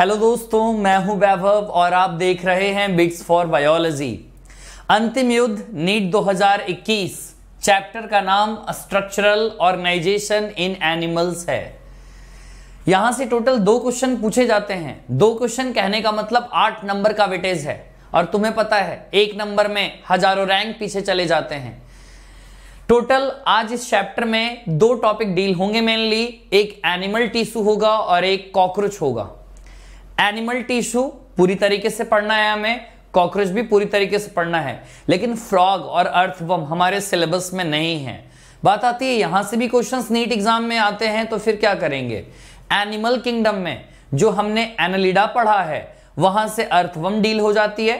Hello दोस्तों मैं हूं वैभव और आप देख रहे हैं बिग्स फॉर बायोलॉजी अंतिम युद्ध नीट 2021 चैप्टर का नाम स्ट्रक्चरल ऑर्गेनाइजेशन इन एनिमल्स है यहां से टोटल दो क्वेश्चन पूछे जाते हैं दो क्वेश्चन कहने का मतलब आठ नंबर का वेटेज है और तुम्हें पता है एक नंबर में हजारों रैंक पीछे चले जाते हैं टोटल आज इस चैप्टर में दो टॉपिक डील होंगे मेनली एक एनिमल टिश्यू होगा और एक कॉकरोच होगा एनिमल टिश्यू पूरी तरीके से पढ़ना है हमें कॉकरोच भी पूरी तरीके से पढ़ना है लेकिन फ्रॉग और अर्थवम हमारे सिलेबस में नहीं है बात आती है यहां से भी क्वेश्चंस नीट एग्जाम में आते हैं तो फिर क्या करेंगे एनिमल किंगडम में जो हमने एनलिडा पढ़ा है वहां से अर्थवम डील हो जाती है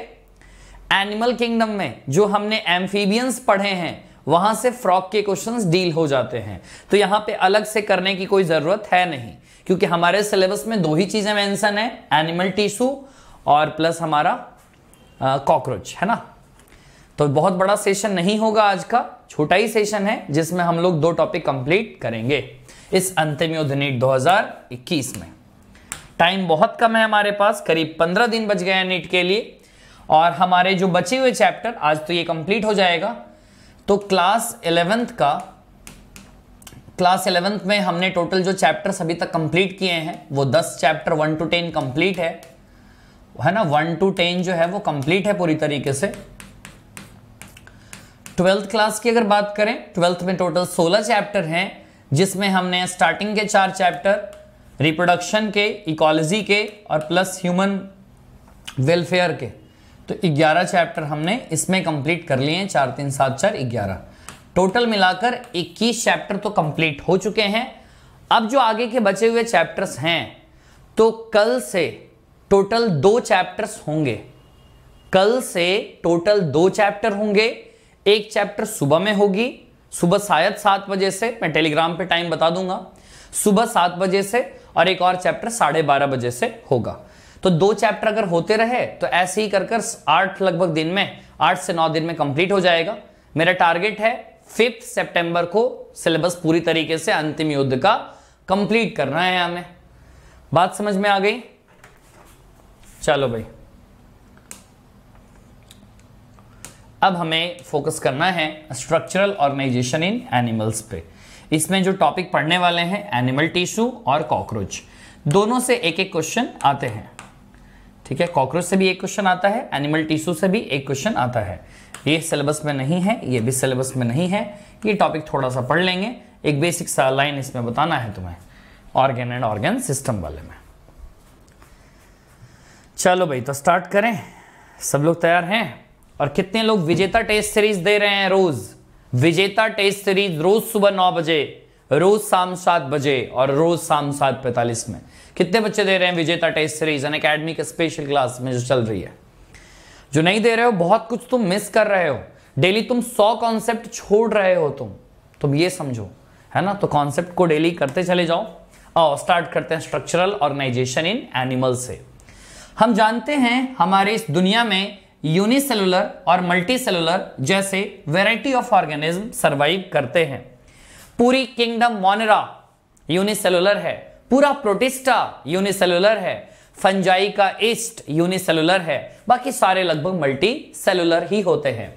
एनिमल किंगडम में जो हमने एम्फीबियंस पढ़े हैं वहां से फ्रॉग के क्वेश्चंस डील हो जाते हैं तो यहां पे अलग से करने की कोई जरूरत है नहीं क्योंकि हमारे सिलेबस में दो ही चीज़ें मेंशन है एनिमल टिश्यू और प्लस हमारा कॉकरोच है ना तो बहुत बड़ा सेशन नहीं होगा आज का छोटा ही सेशन है जिसमें हम लोग दो टॉपिक कंप्लीट करेंगे इस अंतिम युद्ध नीट दो में टाइम बहुत कम है हमारे पास करीब पंद्रह दिन बच गए हैं नीट के लिए और हमारे जो बचे हुए चैप्टर आज तो ये कंप्लीट हो जाएगा तो क्लास इलेवेंथ का क्लास इलेवेंथ में हमने टोटल जो चैप्टर अभी तक कंप्लीट किए हैं वो दस chapter one two ten complete है है ना वन टू टेन जो है वो कंप्लीट है पूरी तरीके से ट्वेल्थ क्लास की अगर बात करें ट्वेल्थ में टोटल सोलह चैप्टर हैं जिसमें हमने स्टार्टिंग के चार चैप्टर रिप्रोडक्शन के इकोलॉजी के और प्लस ह्यूमन वेलफेयर के तो ग्यारह चैप्टर हमने इसमें कंप्लीट कर लिए हैं चार तीन सात चार ग्यारह टोटल मिलाकर 21 चैप्टर तो कंप्लीट हो चुके हैं अब जो आगे के बचे हुए चैप्टर्स हैं तो कल से टोटल दो चैप्टर्स होंगे कल से टोटल दो चैप्टर होंगे एक चैप्टर सुबह में होगी सुबह शायद सात बजे से मैं टेलीग्राम पे टाइम बता दूंगा सुबह सात बजे से और एक और चैप्टर साढ़े बारह बजे से होगा तो दो चैप्टर अगर होते रहे तो ऐसे ही कर कर आठ लगभग दिन में आठ से नौ दिन में कंप्लीट हो जाएगा मेरा टारगेट है फिफ्थ सितंबर को सिलेबस पूरी तरीके से अंतिम युद्ध का कंप्लीट करना है हमें बात समझ में आ गई चलो भाई अब हमें फोकस करना है स्ट्रक्चरल ऑर्गेनाइजेशन इन एनिमल्स पे इसमें जो टॉपिक पढ़ने वाले हैं एनिमल टिश्यू और कॉकरोच दोनों से एक एक क्वेश्चन आते हैं ठीक है कॉकरोच से भी एक क्वेश्चन आता है एनिमल टिश्यू से भी एक क्वेश्चन आता है ये सिलेबस में नहीं है ये भी सिलेबस में नहीं है ये टॉपिक थोड़ा सा पढ़ लेंगे एक बेसिक सा लाइन इसमें बताना है तुम्हें ऑर्गेन एंड ऑर्गेन सिस्टम वाले में चलो भाई तो स्टार्ट करें सब लोग तैयार हैं और कितने लोग विजेता टेस्ट सीरीज दे रहे हैं रोज विजेता टेस्ट सीरीज रोज सुबह नौ बजे रोज शाम सात बजे और रोज शाम सात पैंतालीस में कितने बच्चे दे रहे हैं विजेता टेस्ट सीरीज एन अकेडमी के स्पेशल क्लास में जो चल रही है जो नहीं दे रहे हो बहुत कुछ तुम मिस कर रहे हो डेली तुम सौ कॉन्सेप्ट छोड़ रहे हो तुम तुम ये समझो है ना तो कॉन्सेप्ट को डेली करते चले जाओ और स्टार्ट करते हैं स्ट्रक्चरल ऑर्गेनाइजेशन इन एनिमल से हम जानते हैं हमारे इस दुनिया में यूनिसेलुलर और सेलुलर जैसे वेराइटी ऑफ ऑर्गेनिज्म सर्वाइव करते हैं पूरी किंगडम मोनरा यूनिसेलुलर है पूरा प्रोटिस्टा यूनिसेलुलर है फंजाई का ईस्ट यूनिसेलुलर है बाकी सारे लगभग मल्टी सेलुलर ही होते हैं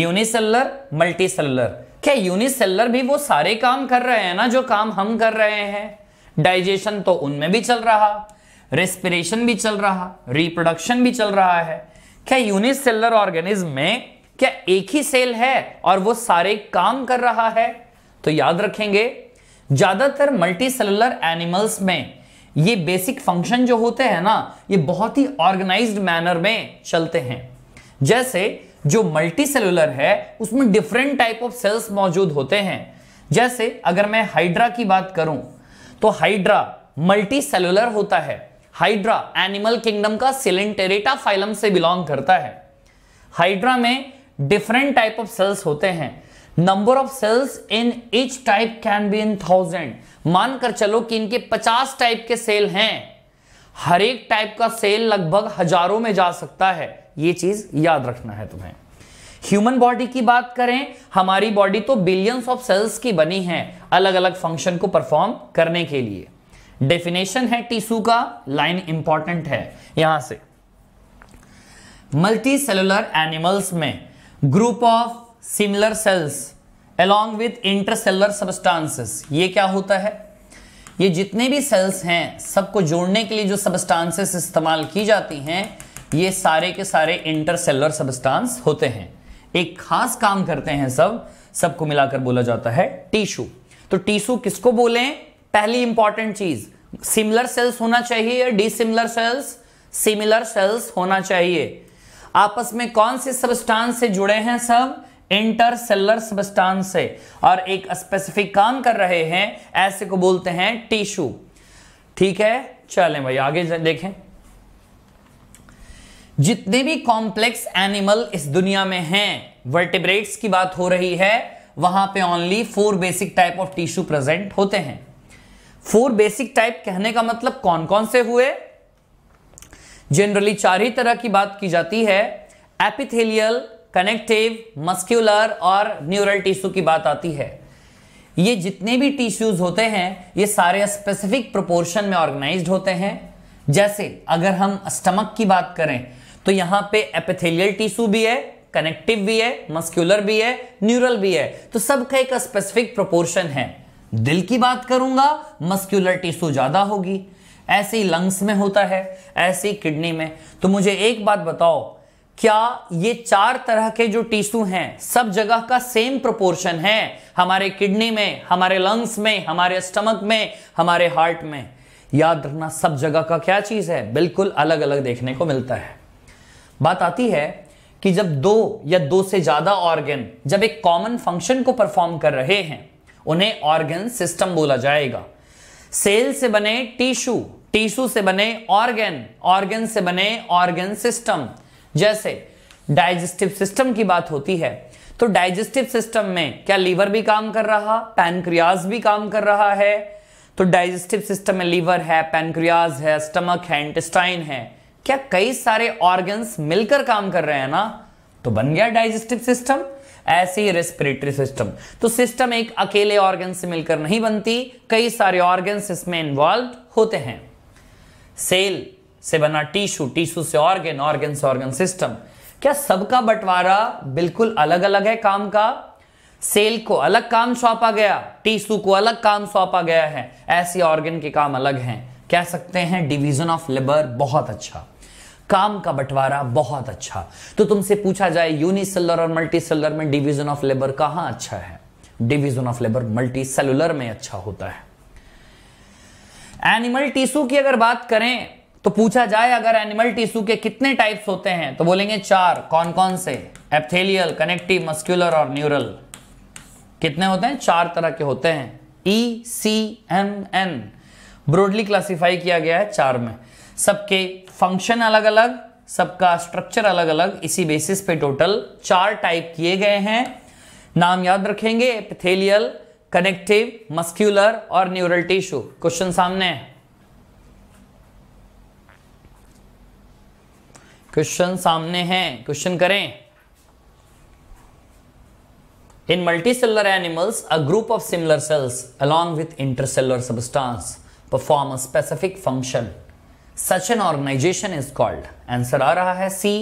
यूनिसेलुलर मल्टी सेलुलर क्या यूनिसेलुलर भी वो सारे काम कर रहे हैं ना जो काम हम कर रहे हैं डाइजेशन तो उनमें भी चल रहा रेस्पिरेशन भी चल रहा रिप्रोडक्शन भी चल रहा है क्या यूनिसेलर ऑर्गेनिज्म में क्या एक ही सेल है और वो सारे काम कर रहा है तो याद रखेंगे ज़्यादातर मल्टी सेलुलर एनिमल्स में ये बेसिक फंक्शन जो होते हैं ना ये बहुत ही ऑर्गेनाइज्ड मैनर में चलते हैं जैसे जो मल्टी सेलुलर है उसमें डिफरेंट टाइप ऑफ सेल्स मौजूद होते हैं जैसे अगर मैं हाइड्रा की बात करूं तो हाइड्रा मल्टी सेलुलर होता है हाइड्रा एनिमल किंगडम का सिलेंटेरेटा फाइलम से बिलोंग करता है हाइड्रा में डिफरेंट टाइप ऑफ सेल्स होते हैं number of cells in each type can be in thousand मानकर चलो कि इनके पचास टाइप के सेल हैं हर एक टाइप का सेल लगभग हजारों में जा सकता है ये चीज याद रखना है तुम्हें ह्यूमन बॉडी की बात करें हमारी बॉडी तो बिलियंस ऑफ सेल्स की बनी है अलग अलग फंक्शन को परफॉर्म करने के लिए डेफिनेशन है टिश्यू का लाइन इंपॉर्टेंट है यहां से मल्टी सेलुलर एनिमल्स में group of similar cells along with intercellular substances ये क्या होता है ये जितने भी सेल्स हैं सबको जोड़ने के लिए जो सबस्टांसिस इस्तेमाल की जाती हैं ये सारे के सारे इंटरसेलर सबस्टांस होते हैं एक खास काम करते हैं सब सबको मिलाकर बोला जाता है टीशू तो टीशू किसको बोले पहली इंपॉर्टेंट चीज सिमिलर सेल्स होना चाहिए या डिसिमिलर सेल्स सिमिलर सेल्स होना चाहिए आपस में कौन से सबस्टांस से जुड़े हैं सब इंटरसेलर सबस्टांस से और एक स्पेसिफिक काम कर रहे हैं ऐसे को बोलते हैं टिश्यू ठीक है चलें भाई आगे देखें जितने भी कॉम्प्लेक्स एनिमल इस दुनिया में हैं वर्टिब्रेट्स की बात हो रही है वहां पे only four basic type of tissue present होते हैं फोर बेसिक टाइप कहने का मतलब कौन कौन से हुए जनरली चार ही तरह की बात की जाती है एपिथेलियल कनेक्टिव मस्क्यूलर और न्यूरल टिश्यू की बात आती है ये जितने भी टिश्यूज होते हैं ये सारे स्पेसिफिक प्रोपोर्शन में ऑर्गेनाइज्ड होते हैं जैसे अगर हम स्टमक की बात करें तो यहां पे एपिथेलियल टिश्यू भी है कनेक्टिव भी है मस्क्यूलर भी है न्यूरल भी है तो सबका एक स्पेसिफिक प्रोपोर्शन है दिल की बात करूंगा मस्क्यूलर टिश्यू ज्यादा होगी ऐसे ही लंग्स में होता है ऐसे ही किडनी में तो मुझे एक बात बताओ क्या ये चार तरह के जो टिश्यू हैं सब जगह का सेम प्रोपोर्शन है हमारे किडनी में हमारे लंग्स में हमारे स्टमक में हमारे हार्ट में याद रखना सब जगह का क्या चीज है बिल्कुल अलग अलग देखने को मिलता है बात आती है कि जब दो या दो से ज्यादा ऑर्गन जब एक कॉमन फंक्शन को परफॉर्म कर रहे हैं उन्हें ऑर्गन सिस्टम बोला जाएगा सेल से बने टिश्यू टिश्यू से बने ऑर्गन ऑर्गन से बने ऑर्गन सिस्टम जैसे डाइजेस्टिव सिस्टम की बात होती है तो डाइजेस्टिव सिस्टम में क्या लीवर भी काम कर रहा पैनक्रियाज भी काम कर रहा है तो डाइजेस्टिव सिस्टम में लीवर है पैनक्रियाज है स्टमक है इंटेस्टाइन है क्या कई सारे ऑर्गन्स मिलकर काम कर रहे हैं ना तो बन गया डाइजेस्टिव सिस्टम ऐसे ही रेस्पिरेटरी सिस्टम तो सिस्टम एक अकेले ऑर्गन से मिलकर नहीं बनती कई सारे ऑर्गन्स इसमें इन्वॉल्व होते हैं सेल से बना टीशू टीशू से ऑर्गेन ऑर्गेन से ऑर्गन सिस्टम क्या सबका बंटवारा बिल्कुल अलग अलग है काम का सेल को अलग काम सौंपा गया टीशू को अलग काम सौंपा गया है ऐसे ऑर्गेन के काम अलग हैं कह सकते हैं डिवीजन ऑफ लेबर बहुत अच्छा काम का बंटवारा बहुत अच्छा तो तुमसे पूछा जाए यूनिसेलर और मल्टीसेलर में डिवीजन ऑफ लेबर कहां अच्छा है डिवीजन ऑफ लेबर सेलुलर में अच्छा होता है एनिमल टिश्यू की अगर बात करें तो पूछा जाए अगर एनिमल टिश्यू के कितने टाइप्स होते हैं तो बोलेंगे चार कौन कौन से एप्थेलियल कनेक्टिव मस्क्यूलर और न्यूरल कितने होते हैं चार तरह के होते हैं E C M N broadly classify किया गया है चार में सबके फंक्शन अलग अलग सबका स्ट्रक्चर अलग अलग इसी बेसिस पे टोटल चार टाइप किए गए हैं नाम याद रखेंगे एपिथेलियल कनेक्टिव मस्क्यूलर और न्यूरल टिश्यू क्वेश्चन सामने है क्वेश्चन सामने हैं क्वेश्चन करें in multi cellular animals a group of similar cells along with intercellular substance perform a specific function such an organisation is called answer आ रहा है सी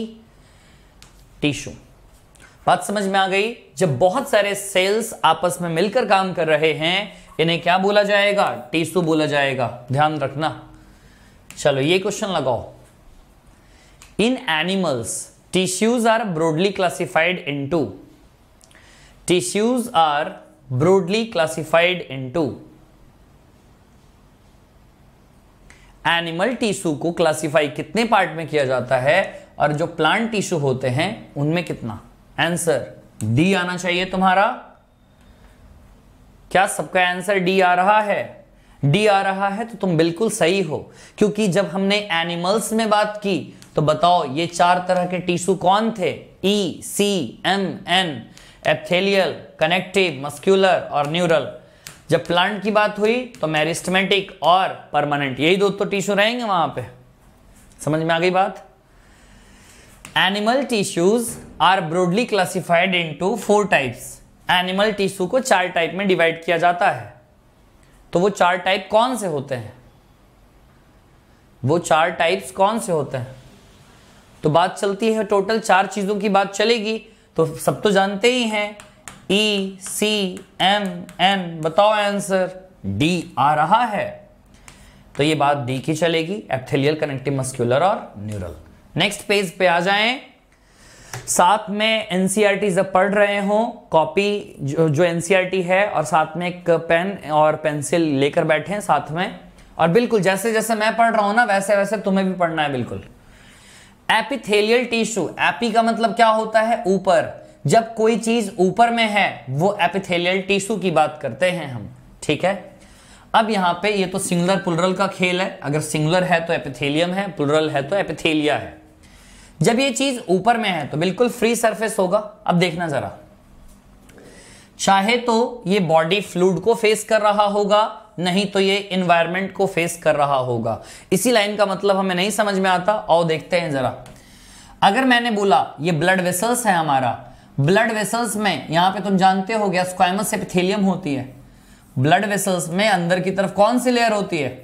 tissue बात समझ में आ गई जब बहुत सारे सेल्स आपस में मिलकर काम कर रहे हैं इन्हें क्या बोला जाएगा टिश्यू बोला जाएगा ध्यान रखना चलो ये क्वेश्चन लगाओ In are tissues classified into tissues are are broadly into animal tissue को क्लासिफाई कितने पार्ट में किया जाता है और जो प्लांट टिश्यू होते हैं उनमें कितना आंसर डी आना चाहिए तुम्हारा क्या सबका आंसर डी आ रहा है डी आ रहा है तो तुम बिल्कुल सही हो क्योंकि जब हमने एनिमल्स में बात की तो बताओ ये चार तरह के टिश्यू कौन थे E C M N epithelial connective muscular और न्यूरल जब प्लांट की बात हुई तो मैरिस्टमेटिक और परमानेंट यही दो तो टिश्यू रहेंगे वहां पे समझ में आ गई बात animal tissues are broadly classified into four types animal tissue को चार टाइप में डिवाइड किया जाता है तो वो चार टाइप कौन से होते हैं वो चार टाइप्स कौन से होते हैं तो बात चलती है टोटल चार चीज़ों की बात चलेगी तो सब तो जानते ही हैं ई सी एम एन बताओ आंसर डी आ रहा है तो ये बात डी की चलेगी एप्थेलियल कनेक्टिव मस्क्यूलर और न्यूरल नेक्स्ट पेज पे आ जाएं साथ में एनसीआरटी e जब पढ़ रहे हो कॉपी जो जो एनसीईआरटी e है और साथ में एक पेन और पेंसिल लेकर बैठे हैं साथ में और बिल्कुल जैसे जैसे मैं पढ़ रहा हूं ना वैसे वैसे तुम्हें भी पढ़ना है बिल्कुल एपिथेलियल टिश्यू एपी का मतलब क्या होता है ऊपर जब कोई चीज ऊपर में है वो एपिथेलियल टिश्यू की बात करते हैं हम ठीक है अब यहां पे ये तो सिंगुलर पुलरल का खेल है अगर सिंगुलर है तो एपिथेलियम है पुलरल है तो एपिथेलिया है जब ये चीज ऊपर में है तो बिल्कुल फ्री सरफेस होगा अब देखना जरा चाहे तो ये बॉडी फ्लूड को फेस कर रहा होगा नहीं तो ये इन्वायरमेंट को फेस कर रहा होगा इसी लाइन का मतलब हमें नहीं समझ में आता और देखते हैं जरा अगर मैंने बोला ये ब्लड वेसल्स है हमारा ब्लड वेसल्स में यहां पे तुम जानते हो गया स्क्वाइमस एपिथेलियम होती है ब्लड वेसल्स में अंदर की तरफ कौन सी लेयर होती है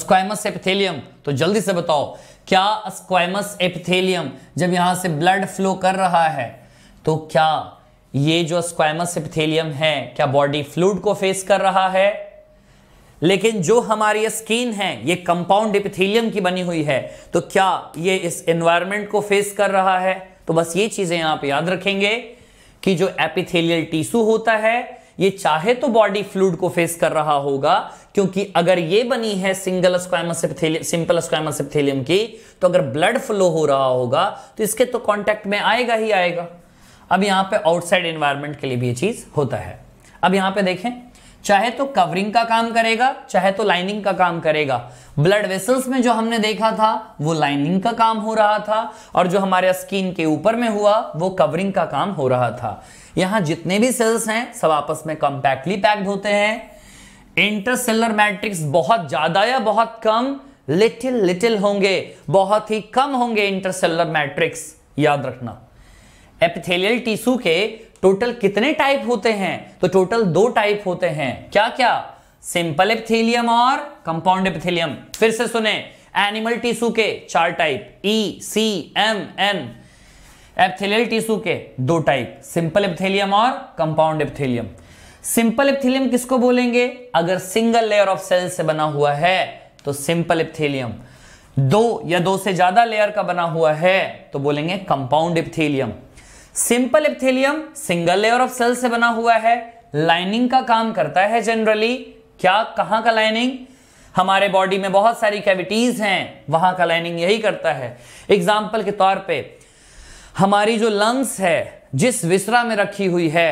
स्क्वाइमस एपिथेलियम तो जल्दी से बताओ क्या स्क्वाइमस एपिथेलियम जब यहां से ब्लड फ्लो कर रहा है तो क्या ये जो स्क्वाइमस एपिथेलियम है क्या बॉडी फ्लूड को फेस कर रहा है लेकिन जो हमारी स्किन है ये कंपाउंड एपिथेलियम की बनी हुई है तो क्या ये इस एनवायरमेंट को फेस कर रहा है तो बस ये चीजें आप याद रखेंगे कि जो एपिथेलियल टिश्यू होता है ये चाहे तो बॉडी फ्लूड को फेस कर रहा होगा क्योंकि अगर ये बनी है single epithelium simple squamous epithelium की तो अगर ब्लड फ्लो हो रहा होगा तो इसके तो कॉन्टेक्ट में आएगा ही आएगा अब यहां पर आउटसाइड एनवायरमेंट के लिए भी ये चीज होता है अब यहां पर देखें चाहे तो कवरिंग का काम करेगा चाहे तो लाइनिंग का काम करेगा ब्लड वेसल्स में जो हमने देखा था वो लाइनिंग का काम हो रहा था और जो हमारे स्किन के ऊपर में हुआ वो कवरिंग का काम हो रहा था यहां जितने भी सेल्स हैं सब आपस में कॉम्पैक्टली पैक्ड होते हैं इंटरसेलर मैट्रिक्स बहुत ज्यादा या बहुत कम लिटिल लिटिल होंगे बहुत ही कम होंगे इंटरसेलर मैट्रिक्स याद रखना एपिथेलियल टिश्यू के टोटल कितने टाइप होते हैं तो टोटल दो टाइप होते हैं क्या क्या सिंपल एपिथेलियम और कंपाउंड एपिथेलियम फिर से सुने एनिमल टिश्यू के चार type E e, C M N epithelial tissue के दो टाइप सिंपल एप्थेलियम और कंपाउंड एप्थेलियम सिंपल एप्थेलियम किसको बोलेंगे अगर सिंगल लेयर ऑफ सेल से बना हुआ है तो सिंपल एप्थेलियम दो या दो से ज्यादा लेयर का बना हुआ है तो बोलेंगे compound epithelium simple epithelium single layer of cell से बना हुआ है लाइनिंग का काम करता है जनरली क्या कहां का लाइनिंग हमारे बॉडी में बहुत सारी कैविटीज हैं वहां का लाइनिंग यही करता है एग्जाम्पल के तौर पे हमारी जो लंग्स है जिस विसरा में रखी हुई है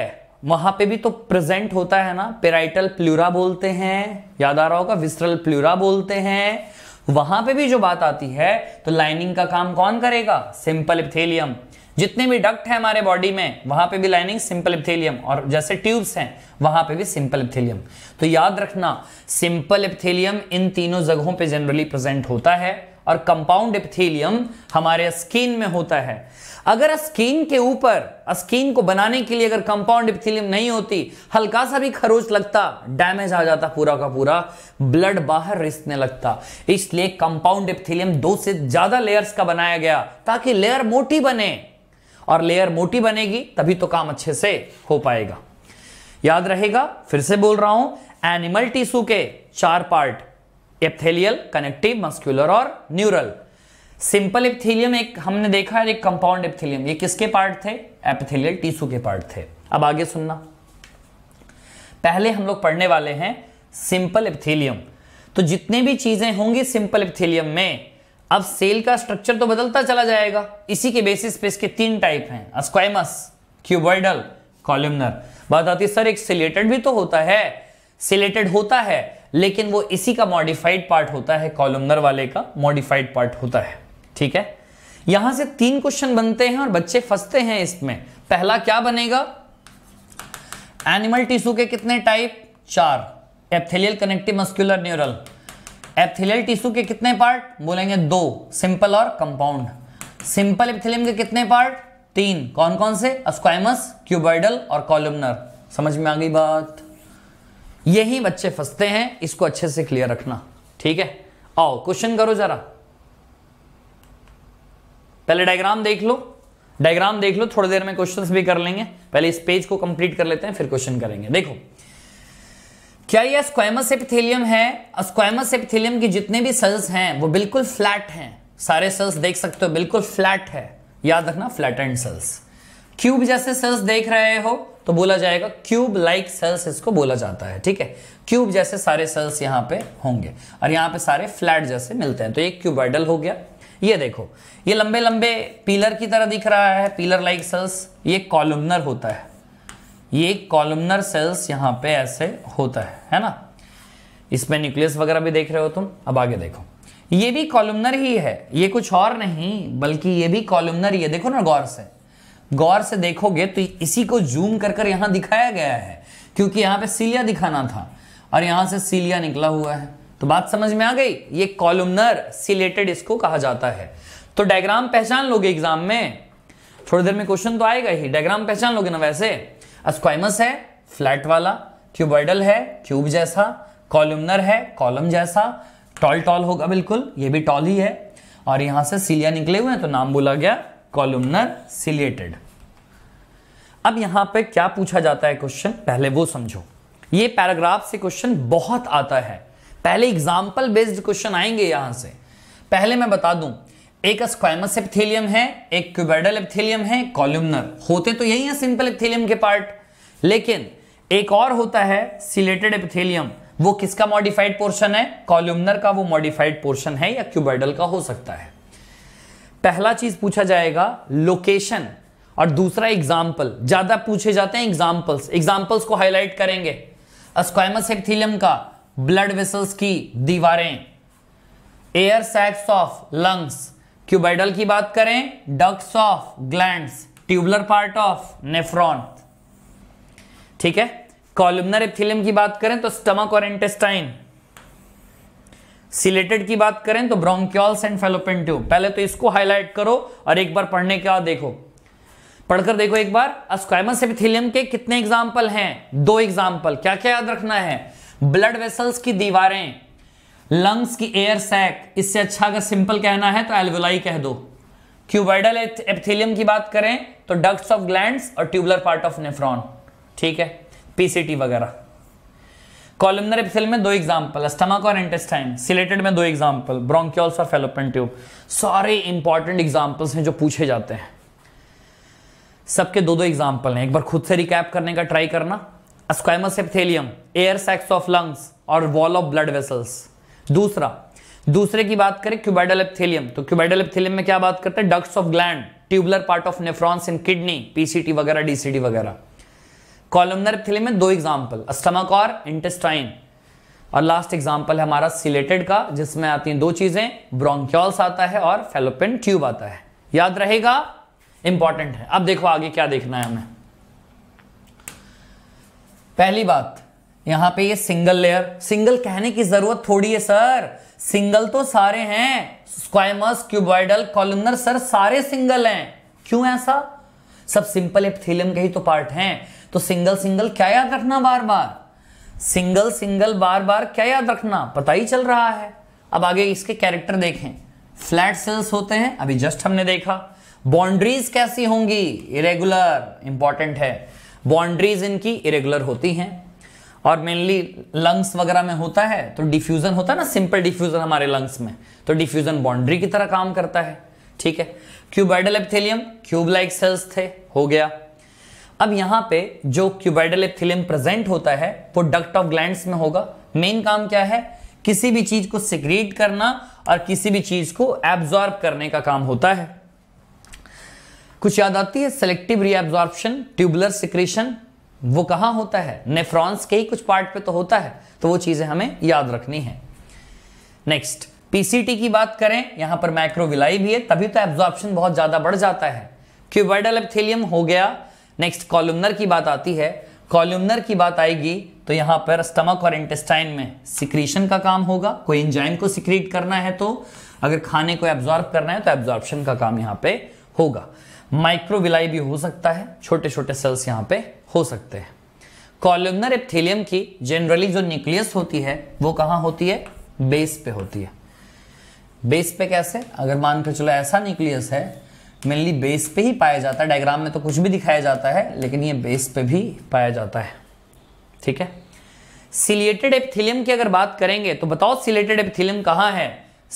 वहां पे भी तो प्रेजेंट होता है ना पेराइटल प्लूरा बोलते हैं याद आ रहा होगा विसरल प्लूरा बोलते हैं वहां पे भी जो बात आती है तो लाइनिंग का काम कौन करेगा सिंपल एपथेलियम जितने भी डक्ट है हमारे बॉडी में वहां पे भी लाइनिंग सिंपल इप्थेलियम और जैसे ट्यूब्स हैं वहां पे भी सिंपल इप्थेलियम तो याद रखना सिंपल इप्थेलियम इन तीनों जगहों पे जनरली प्रेजेंट होता है और कंपाउंड इप्थेलियम हमारे स्किन में होता है अगर स्किन के ऊपर स्किन को बनाने के लिए अगर कंपाउंड इप्थिलियम नहीं होती हल्का सा भी खरोच लगता डैमेज आ जाता पूरा का पूरा ब्लड बाहर रिसने लगता इसलिए कंपाउंड इप्थिलियम दो से ज्यादा लेयर्स का बनाया गया ताकि लेयर मोटी बने और लेयर मोटी बनेगी तभी तो काम अच्छे से हो पाएगा याद रहेगा फिर से बोल रहा हूं एनिमल टिश्यू के चार पार्ट एप्थेलियल कनेक्टिव मस्क्यूलर और न्यूरल सिंपल एप्थेलियम एक हमने देखा है एक कंपाउंड एप्थेलियम ये किसके पार्ट थे एपथेलियल टिश्यू के पार्ट थे अब आगे सुनना पहले हम लोग पढ़ने वाले हैं सिंपल एप्थेलियम तो जितने भी चीजें होंगी सिंपल एप्थेलियम में अब सेल का स्ट्रक्चर तो बदलता चला जाएगा इसी के बेसिस पे इसके तीन टाइप हैं अस्क्वाइमस क्यूबॉइडल कॉलमनर बात आती है सर एक सिलेटेड भी तो होता है सिलेटेड होता है लेकिन वो इसी का मॉडिफाइड पार्ट होता है कॉलमनर वाले का मॉडिफाइड पार्ट होता है ठीक है यहां से तीन क्वेश्चन बनते हैं और बच्चे फंसते हैं इसमें पहला क्या बनेगा एनिमल टिश्यू के कितने टाइप चार epithelial connective muscular neural epithelial tissue के कितने पार्ट बोलेंगे दो सिंपल और कंपाउंड सिंपल एप्थिलियम के कितने पार्ट तीन कौन कौन से अस्क्वाइमस क्यूबॉइडल और कॉलमनर समझ में आ गई बात यही बच्चे फंसते हैं इसको अच्छे से क्लियर रखना ठीक है आओ क्वेश्चन करो जरा पहले डायग्राम देख लो डायग्राम देख लो थोड़ी देर में क्वेश्चंस भी कर लेंगे पहले इस पेज को कंप्लीट कर लेते हैं फिर क्वेश्चन करेंगे देखो क्या यह स्क्वायमस एपिथेलियम है स्क्वायमस एपिथेलियम के जितने भी सेल्स हैं वो बिल्कुल फ्लैट हैं सारे सेल्स देख सकते हो बिल्कुल फ्लैट है याद रखना फ्लैट एंड सेल्स क्यूब जैसे सेल्स देख रहे हो तो बोला जाएगा क्यूब लाइक सेल्स इसको बोला जाता है ठीक है क्यूब जैसे सारे सेल्स यहाँ पे होंगे और यहाँ पे सारे फ्लैट जैसे मिलते हैं तो ये क्यूबाइडल हो गया ये देखो ये लंबे लंबे पीलर की तरह दिख रहा है पीलर लाइक सेल्स ये कॉलमनर होता है ये कॉलमनर सेल्स यहाँ पे ऐसे होता है है ना इसमें न्यूक्लियस वगैरह भी देख रहे हो तुम अब आगे देखो ये भी कॉलमनर ही है ये कुछ और नहीं बल्कि ये भी कॉलमनर ही है देखो ना गौर से गौर से देखोगे तो इसी को जूम कर कर यहां दिखाया गया है क्योंकि यहां पे सीलिया दिखाना था और यहां से सीलिया निकला हुआ है तो बात समझ में आ गई ये कॉलमनर सिलेटेड इसको कहा जाता है तो डायग्राम पहचान लोगे एग्जाम में थोड़ी देर में क्वेश्चन तो आएगा ही डायग्राम पहचान लोगे ना वैसे अस्क्वाइमस है फ्लैट वाला क्यूबॉइडल है क्यूब जैसा कॉलमनर है कॉलम जैसा टॉल टॉल होगा बिल्कुल ये भी टॉल ही है और यहां से सिलिया निकले हुए हैं तो नाम बोला गया कॉलमनर सिलेटेड अब यहां पे क्या पूछा जाता है क्वेश्चन पहले वो समझो ये पैराग्राफ से क्वेश्चन बहुत आता है पहले एग्जाम्पल बेस्ड क्वेश्चन आएंगे यहां से पहले मैं बता दूं एक स्क्वाइमस एपिथेलियम है एक क्यूबेडल एपिथेलियम है कॉल्यूमनर होते तो यही है सिंपल एपिथेलियम के पार्ट लेकिन एक और होता है सिलेटेड एपिथेलियम वो किसका मॉडिफाइड पोर्शन है कॉल्यूमनर का वो मॉडिफाइड पोर्शन है या क्यूबेडल का हो सकता है पहला चीज पूछा जाएगा लोकेशन और दूसरा एग्जाम्पल ज्यादा पूछे जाते हैं एग्जाम्पल्स एग्जाम्पल्स को हाईलाइट करेंगे स्क्वाइमस एपिथेलियम का ब्लड वेसल्स की दीवारें air sacs of lungs cuboidal की बात करें ducts of gland tubular part of nephron ठीक है कॉलमनर एपथिलियम की बात करें तो स्टमक और इंटेस्टाइन सिलेटेड की बात करें तो ब्रोंक्योल्स एंड फेलोपिन ट्यूब पहले तो इसको हाईलाइट करो और एक बार पढ़ने के बाद देखो पढ़कर देखो एक बार अस्क्वाइमस एपिथिलियम के कितने एग्जाम्पल हैं दो एग्जाम्पल क्या क्या याद रखना है ब्लड वेसल्स की दीवारें लंग्स की एयर सैक इससे अच्छा अगर सिंपल कहना है तो एल्वोलाई कह दो क्यूबाइडल एपिथेलियम की बात करें तो डक्ट्स ऑफ ग्लैंड और ट्यूबुलर पार्ट ऑफ नेफ्रॉन ठीक है पीसीटी वगैरह कॉलमनर एपिथेलियम में दो एग्जाम्पल स्टमक और इंटेस्टाइन सिलेटेड में दो एग्जाम्पल ब्रोंक्योल्स और फेलोपियन ट्यूब सारे इंपॉर्टेंट एग्जाम्पल्स हैं जो पूछे जाते हैं सबके दो दो एग्जाम्पल हैं एक बार खुद से रिकैप करने का ट्राई करना squamous epithelium air sacs of lungs और वॉल ऑफ ब्लड वेसल्स दूसरा दूसरे की बात करें क्यूबाइडल एपथेलियम तो क्यूबाइडल एपथेलियम में क्या बात करते हैं ducts of gland tubular part of nephrons in kidney PCT वगैरह डीसीटी वगैरह कॉलमनर एपथेलियम में दो एग्जाम्पल स्टमक और इंटेस्टाइन और लास्ट एग्जाम्पल है हमारा सिलेटेड का जिसमें आती हैं दो चीजें ब्रोंक्योल्स आता है और फेलोपिन ट्यूब आता है याद रहेगा इंपॉर्टेंट है अब देखो आगे क्या देखना है हमें पहली बात यहां पे ये सिंगल लेयर सिंगल कहने की जरूरत थोड़ी है सर सिंगल तो सारे हैं स्क्वायमस क्यूबॉइडल कॉलमनर सर सारे सिंगल हैं क्यों ऐसा सब सिंपल एप्थीलियम के ही तो पार्ट हैं तो सिंगल सिंगल क्या याद रखना बार बार सिंगल सिंगल बार बार क्या याद रखना पता ही चल रहा है अब आगे इसके कैरेक्टर देखें फ्लैट सेल्स होते हैं अभी जस्ट हमने देखा बाउंड्रीज कैसी होंगी इरेगुलर इंपॉर्टेंट है बाउंड्रीज इनकी इरेगुलर होती हैं और मेनली लंग्स वगैरह में होता है तो डिफ्यूजन होता है ना सिंपल डिफ्यूजन हमारे लंग्स में तो डिफ्यूजन बाउंड्री की तरह काम करता है ठीक है cuboidal epithelium cube like cells थे हो गया अब यहां पे जो क्यूबाइडल एपिथेलियम प्रेजेंट होता है वो डक्ट ऑफ ग्लैंड्स में होगा मेन काम क्या है किसी भी चीज को सिक्रीट करना और किसी भी चीज को एब्जॉर्ब करने का काम होता है कुछ याद आती है सेलेक्टिव रीएब्जॉर्प्शन ट्यूबुलर सिक्रेशन वो कहां होता है नेफ्रॉन्स के ही कुछ पार्ट पे तो होता है तो वो चीज़ें हमें याद रखनी है नेक्स्ट पीसीटी की बात करें यहां पर माइक्रोविलाई भी है तभी तो एब्जॉर्प्शन बहुत ज़्यादा बढ़ जाता है क्यूबर्डल एपथेलियम हो गया नेक्स्ट कॉलुमनर की बात आती है कॉल्यूमनर की बात आएगी तो यहां पर स्टमक और इंटेस्टाइन में सिक्रीशन का काम होगा कोई इंजाइम को सिक्रीट करना है तो अगर खाने को एब्जॉर्ब करना है तो एब्जॉर्प्शन का काम यहां पे होगा माइक्रोविलाई भी हो सकता है छोटे छोटे सेल्स यहां पे हो सकते हैं कॉलमनर एप्थेलियम की जनरली जो न्यूक्लियस होती है वो कहाँ होती है बेस पे होती है बेस पे कैसे अगर मान के चलो ऐसा न्यूक्लियस है मेनली बेस पे ही पाया जाता है डायग्राम में तो कुछ भी दिखाया जाता है लेकिन ये बेस पे भी पाया जाता है ठीक है सिलेटेड एप्थेलियम की अगर बात करेंगे तो बताओ सिलेटेड एप्थेलियम कहाँ है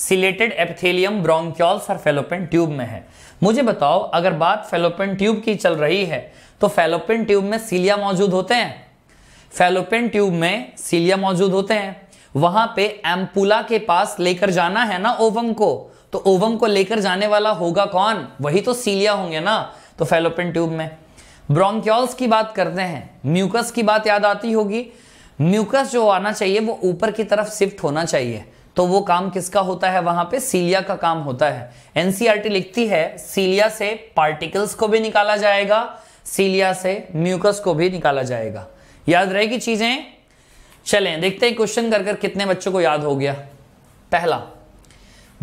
सिलेटेड एप्थेलियम ब्रोंक्योल्स और फेलोपेन ट्यूब में है मुझे बताओ अगर बात फेलोपेन ट्यूब की चल रही है तो फेलोपिन ट्यूब में सीलिया मौजूद होते हैं फेलोपिन ट्यूब में सीलिया मौजूद होते हैं वहां पे एम्पुला के पास लेकर जाना है ना ओवम को तो ओवम को लेकर जाने वाला होगा कौन वही तो सीलिया होंगे ना तो फेलोपिन ट्यूब में ब्रोंक्योल्स की बात करते हैं म्यूकस की बात याद आती होगी म्यूकस जो आना चाहिए वो ऊपर की तरफ शिफ्ट होना चाहिए तो वो काम किसका होता है वहां पे सीलिया का काम होता है एनसीआरटी लिखती है सीलिया से पार्टिकल्स को भी निकाला जाएगा सीलिया से म्यूकस को भी निकाला जाएगा याद रहेगी चीजें चलें देखते हैं क्वेश्चन कर कर कितने बच्चों को याद हो गया पहला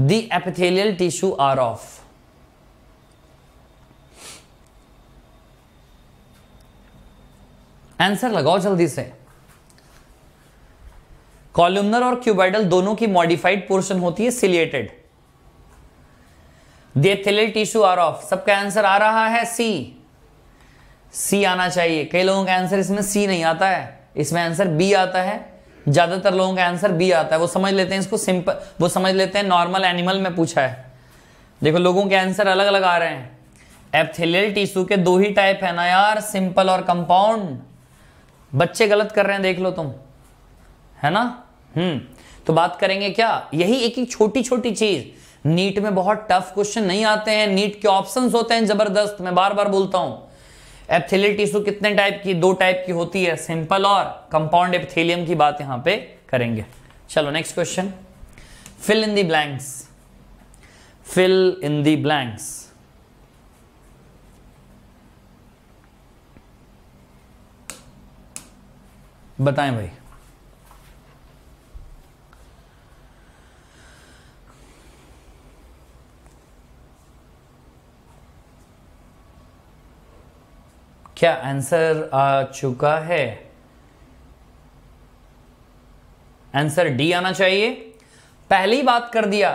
the epithelial tissue are of answer लगाओ जल्दी से कॉल्यूमनर और क्यूबाइडल दोनों की मॉडिफाइड पोर्शन होती है ciliated the epithelial tissue are of सबका आंसर आ रहा है सी सी आना चाहिए कई लोगों का आंसर इसमें सी नहीं आता है इसमें आंसर बी आता है ज़्यादातर लोगों का आंसर बी आता है वो समझ लेते हैं इसको सिंपल वो समझ लेते हैं नॉर्मल एनिमल में पूछा है देखो लोगों के आंसर अलग अलग आ रहे हैं एप्थेलियल टिश्यू के दो ही टाइप है ना यार सिंपल और कंपाउंड बच्चे गलत कर रहे हैं देख लो तुम है ना हम्म तो बात करेंगे क्या यही एक एक छोटी छोटी चीज नीट में बहुत टफ क्वेश्चन नहीं आते हैं नीट के ऑप्शंस होते हैं जबरदस्त मैं बार बार बोलता हूं एप्थेलियल टिश्यू कितने टाइप की दो टाइप की होती है सिंपल और कंपाउंड एप्थेलियम की बात यहां पे करेंगे चलो next question fill in the blanks fill in the blanks बताएं भाई क्या आंसर आ चुका है आंसर डी आना चाहिए पहली बात कर दिया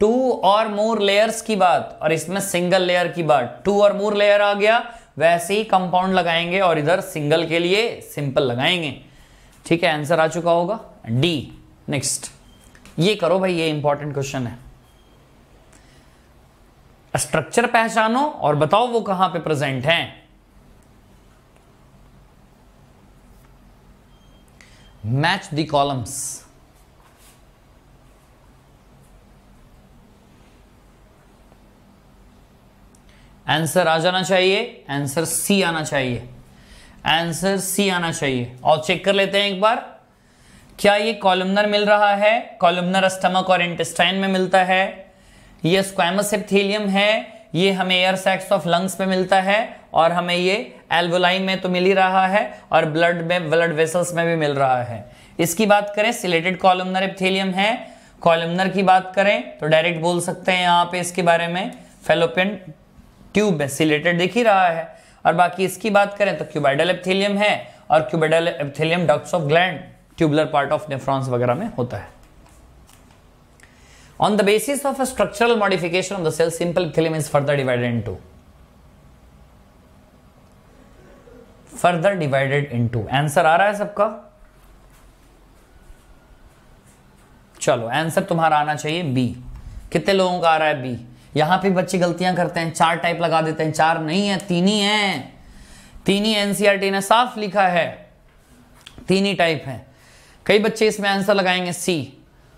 टू और मोर लेयर्स की बात और इसमें सिंगल लेयर की बात टू और मोर लेयर आ गया वैसे ही कंपाउंड लगाएंगे और इधर सिंगल के लिए सिंपल लगाएंगे ठीक है आंसर आ चुका होगा डी नेक्स्ट ये करो भाई ये इंपॉर्टेंट क्वेश्चन है स्ट्रक्चर पहचानो और बताओ वो कहां पे प्रेजेंट हैं match the columns आंसर आ जाना चाहिए आंसर सी आना चाहिए आंसर सी आना चाहिए और चेक कर लेते हैं एक बार क्या ये कॉलमनर मिल रहा है कॉलमनर स्टमक और इंटेस्टाइन में मिलता है ये स्क्वामस एप्थीलियम है ये हमें एयर सैक्स ऑफ लंग्स पे मिलता है और हमें ये एल्वोलाइन में तो मिल ही रहा है और ब्लड में ब्लड वेसल्स में भी मिल रहा है इसकी बात करें सिलेटेड कॉलमनर एप्थेलियम है कॉलमनर की बात करें तो डायरेक्ट बोल सकते हैं यहाँ पे इसके बारे में फेलोपियन ट्यूब है सिलेटेड दिख ही रहा है और बाकी इसकी बात करें तो क्यूबाइडल एपथेलियम है और cuboidal epithelium ducts of gland tubular part of nephrons वगैरह में होता है On the basis of a structural modification of the cell, simple epithelium is further divided into further divided into answer आ रहा है सबका चलो आंसर तुम्हारा आना चाहिए बी कितने लोगों का आ रहा है बी यहां पे बच्चे गलतियां करते हैं चार टाइप लगा देते हैं चार नहीं है तीन ही है तीन ही एनसीआरटी e ने साफ लिखा है तीन ही टाइप है कई बच्चे इसमें आंसर लगाएंगे सी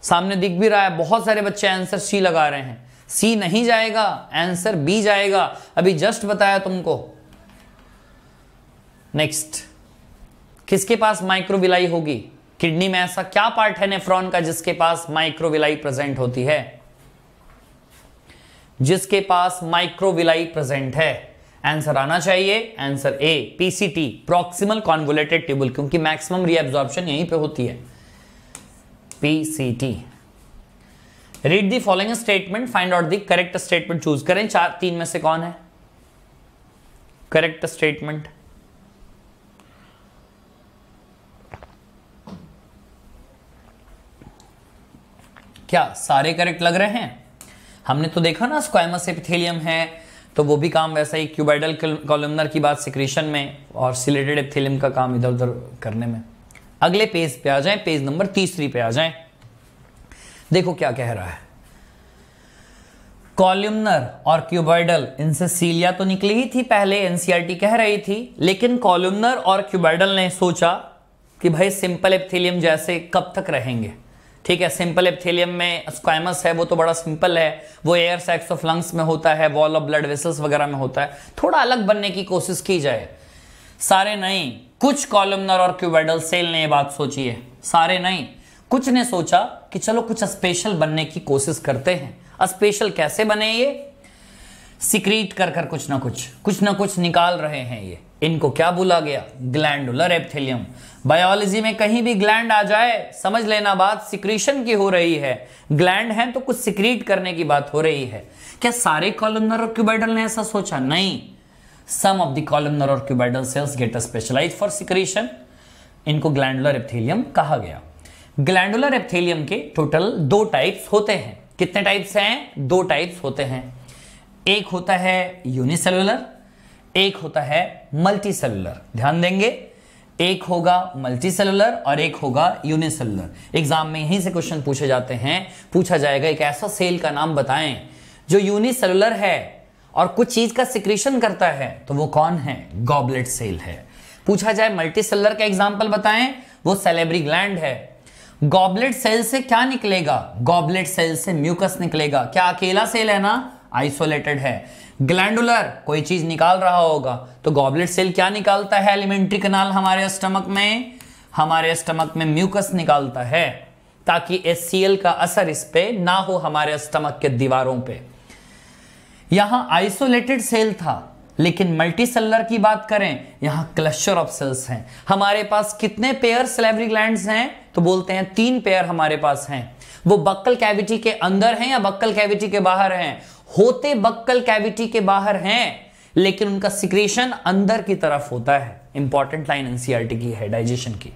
सामने दिख भी रहा है बहुत सारे बच्चे आंसर सी लगा रहे हैं सी नहीं जाएगा आंसर बी जाएगा अभी जस्ट बताया तुमको नेक्स्ट किसके पास माइक्रोविलाई होगी किडनी में ऐसा क्या पार्ट है नेफ्रॉन का जिसके पास माइक्रोविलाई प्रेजेंट होती है जिसके पास माइक्रोविलाई प्रेजेंट है आंसर आना चाहिए answer A PCT proximal convoluted tubule क्योंकि मैक्सिमम रीएब्जॉर्प्शन यहीं पे होती है PCT read the following statement find out the correct statement choose करें चार तीन में से कौन है करेक्ट स्टेटमेंट क्या सारे करेक्ट लग रहे हैं हमने तो देखा ना स्क्वायमस एपिथेलियम है तो वो भी काम वैसा ही क्यूबाइडल कॉलमनर की बात सिक्रेशन में और सिलेटेड एपिथेलियम का काम इधर उधर करने में अगले पेज पे आ जाए पेज नंबर तीसरी पे आ जाए देखो क्या कह रहा है कॉल्यूमनर और क्यूबॉइडल इनसे सीलिया तो निकली ही थी पहले एनसीआरटी कह रही थी लेकिन कॉल्यूमनर और क्यूबॉइडल ने सोचा कि भाई सिंपल एप्थेलियम जैसे कब तक रहेंगे ठीक है सिंपल एप्थेलियम में स्क्वाइमस है वो तो बड़ा सिंपल है वो एयर सैक्स ऑफ लंग्स में होता है वॉल ऑफ ब्लड वेसल्स वगैरह में होता है थोड़ा अलग बनने की कोशिश की जाए सारे नहीं कुछ कॉलमनर और क्यूबेडल सेल ने यह बात सोची है सारे नहीं कुछ ने सोचा कि चलो कुछ स्पेशल बनने की कोशिश करते हैं स्पेशल कैसे बने ये सिक्रीट कर कर कुछ ना कुछ कुछ ना कुछ निकाल रहे हैं ये इनको क्या बोला गया ग्लैंडुलर एपथेलियम बायोलॉजी में कहीं भी ग्लैंड आ जाए समझ लेना बात सिक्रीशन की हो रही है ग्लैंड है तो कुछ सिक्रीट करने की बात हो रही है क्या सारे कॉलमनर और क्यूबेडल ने ऐसा सोचा नहीं some of the columnar or cuboidal cells get specialized for secretion इनको ग्लैंडुलर एपथेलियम कहा गया ग्लैंडुलर एपथेलियम के टोटल दो टाइप्स होते हैं कितने टाइप्स हैं दो टाइप्स होते हैं एक होता है यूनिसेलुलर एक होता है मल्टी ध्यान देंगे एक होगा मल्टी और एक होगा यूनिसेलुलर एग्जाम में यहीं से क्वेश्चन पूछे जाते हैं पूछा जाएगा एक ऐसा सेल का नाम बताएं जो यूनिसेलुलर है और कुछ चीज का सिक्रेशन करता है तो वो कौन है गॉबलेट सेल है पूछा जाए मल्टी सेलर का एग्जाम्पल बताएं वो सेलेब्री ग्लैंड है गॉबलेट सेल से क्या निकलेगा गॉबलेट सेल से म्यूकस निकलेगा क्या अकेला सेल है ना आइसोलेटेड है ग्लैंडुलर कोई चीज निकाल रहा होगा तो गॉबलेट सेल क्या निकालता है एलिमेंट्री कनाल हमारे स्टमक में हमारे स्टमक में म्यूकस निकालता है ताकि एस का असर इस पे ना हो हमारे स्टमक के दीवारों पर यहां आइसोलेटेड सेल था लेकिन मल्टीसेलर की बात करें यहां क्लस्टर ऑफ सेल्स हैं हमारे पास कितने पेयर सेलेवरी ग्लैंड हैं तो बोलते हैं तीन पेयर हमारे पास हैं वो बक्कल कैविटी के अंदर हैं या बक्कल कैविटी के बाहर हैं होते बक्कल कैविटी के बाहर हैं लेकिन उनका सिक्रेशन अंदर की तरफ होता है इंपॉर्टेंट लाइन एनसीआरटी की है डाइजेशन की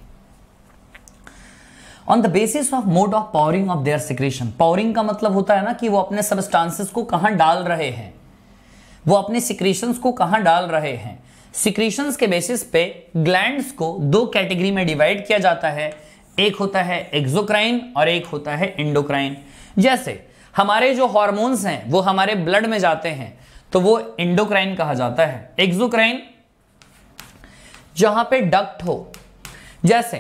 on the basis of mode of pouring of their secretion pouring का मतलब होता है ना कि वो अपने सबस्टांसिस को कहां डाल रहे हैं वो अपने सिक्रेशंस को कहां डाल रहे हैं सिक्रेशंस के बेसिस पे ग्लैंड्स को दो कैटेगरी में डिवाइड किया जाता है एक होता है एक्जोक्राइन और एक होता है इंडोक्राइन जैसे हमारे जो हॉर्मोन्स हैं वो हमारे ब्लड में जाते हैं तो वो इंडोक्राइन कहा जाता है एक्जोक्राइन जहां पे डक्ट हो जैसे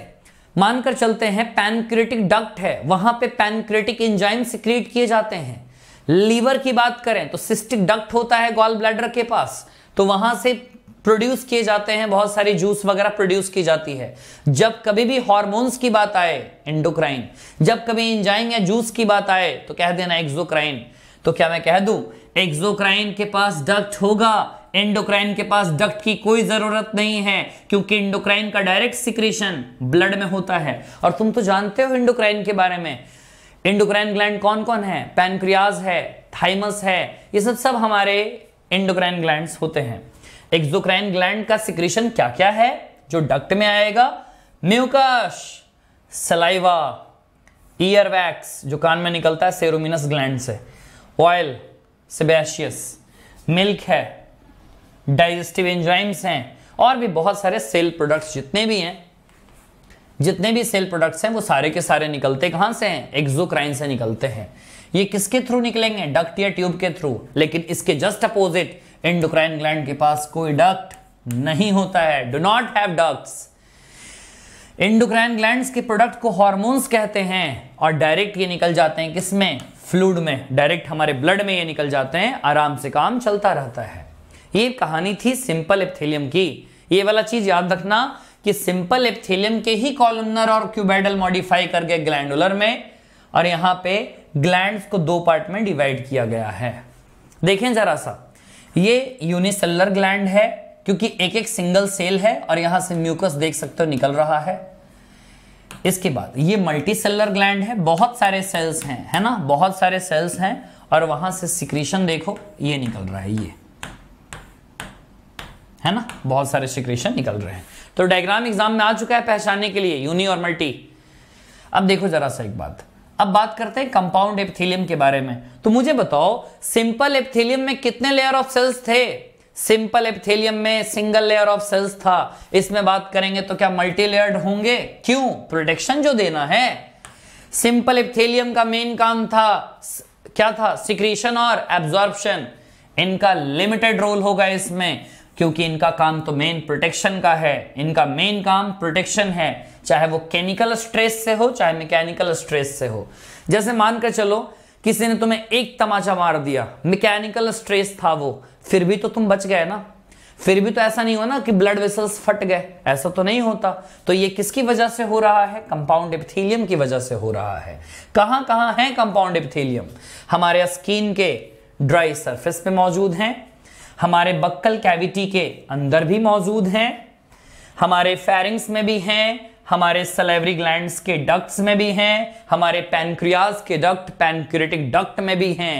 मानकर चलते हैं पैनक्रेटिक डक्ट है वहां पे पैनक्रेटिक इंजाइम सिक्रीट किए जाते हैं लीवर की बात करें तो सिस्टिक डक्ट होता है गॉल ब्लैडर के पास तो वहां से प्रोड्यूस किए जाते हैं बहुत सारी जूस वगैरह प्रोड्यूस की जाती है जब कभी भी हॉर्मोन्स की बात आए इंडोक्राइन जब कभी इंजाइम या जूस की बात आए तो कह देना एक्सोक्राइन तो क्या मैं कह दू एक्सोक्राइन के पास डक्ट होगा एंडोक्राइन के पास डक्ट की कोई जरूरत नहीं है क्योंकि इंडोक्राइन का डायरेक्ट सिक्रेशन ब्लड में होता है और तुम तो जानते हो इंडोक्राइन के बारे में इंडोक्राइन ग्लैंड कौन कौन है पैनक्रियाज है थाइमस है ये सब सब हमारे इंडोक्राइन ग्लैंड होते हैं एक्सोक्राइन ग्लैंड का सिक्रेशन क्या क्या है जो डक्ट में आएगा म्यूकश सलाइवा ईयर वैक्स जो कान में निकलता है सेरोमिनस ग्लैंड से ऑयल सेबेशियस मिल्क है डाइजेस्टिव एंजाइम्स हैं और भी बहुत सारे सेल प्रोडक्ट्स जितने भी हैं जितने भी सेल प्रोडक्ट्स हैं वो सारे के सारे निकलते कहां से हैं एक्जोक्राइन से निकलते हैं ये किसके थ्रू निकलेंगे डक्ट या ट्यूब के थ्रू लेकिन इसके जस्ट अपोजिट इंडोक्राइन ग्लैंड के पास कोई डक्ट नहीं होता है do not have ducts endocrine gland के प्रोडक्ट को हॉर्मोन्स कहते हैं और डायरेक्ट ये निकल जाते हैं किसमें फ्लूड में डायरेक्ट हमारे ब्लड में ये निकल जाते हैं आराम से काम चलता रहता है ये कहानी थी सिंपल एपथेलियम की ये वाला चीज याद रखना कि सिंपल एपथेलियम के ही कॉलमनर और क्यूबेडल मॉडिफाई करके ग्लैंडुलर में और यहां पे ग्लैंड्स को दो पार्ट में डिवाइड किया गया है देखें जरा सा ये यूनिसेलर ग्लैंड है क्योंकि एक एक सिंगल सेल है और यहां से म्यूकस देख सकते हो निकल रहा है इसके बाद ये मल्टी सेलर ग्लैंड है बहुत सारे सेल्स हैं है ना बहुत सारे सेल्स हैं और वहां से सिक्रीशन देखो ये निकल रहा है ये है ना बहुत सारे सिक्रेशन निकल रहे हैं तो डायग्राम एग्जाम में आ चुका है पहचानने के लिए यूनि और मल्टी अब देखो जरा सा एक बात अब बात करते हैं कंपाउंड एप्थेलियम के बारे में तो मुझे बताओ सिंपल एप्थेलियम में कितने लेयर ऑफ सेल्स थे सिंपल एप्थेलियम में सिंगल लेयर ऑफ सेल्स था इसमें बात करेंगे तो क्या मल्टी लेयर्ड होंगे क्यों प्रोटेक्शन जो देना है सिंपल एप्थेलियम का मेन काम था क्या था सिक्रीशन और एब्जॉर्प्शन इनका लिमिटेड रोल होगा इसमें क्योंकि इनका काम तो मेन प्रोटेक्शन का है इनका मेन काम प्रोटेक्शन है चाहे वो केमिकल स्ट्रेस से हो चाहे मैकेनिकल स्ट्रेस से हो जैसे मानकर चलो किसी ने तुम्हें एक तमाचा मार दिया मैकेनिकल स्ट्रेस था वो फिर भी तो तुम बच गए ना फिर भी तो ऐसा नहीं हुआ ना कि ब्लड वेसल्स फट गए ऐसा तो नहीं होता तो ये किसकी वजह से हो रहा है कंपाउंड एपिथेलियम की वजह से हो रहा है कहां कहां है कंपाउंड एपिथेलियम हमारे स्किन के ड्राई सरफेस पे मौजूद हैं हमारे बक्कल कैविटी के अंदर भी मौजूद हैं हमारे फेरिंग्स में भी हैं हमारे सलेवरी ग्लैंड्स के डक्ट्स में भी हैं हमारे पैनक्रियाज के डक्ट पैनक्रिएटिक डक्ट में भी हैं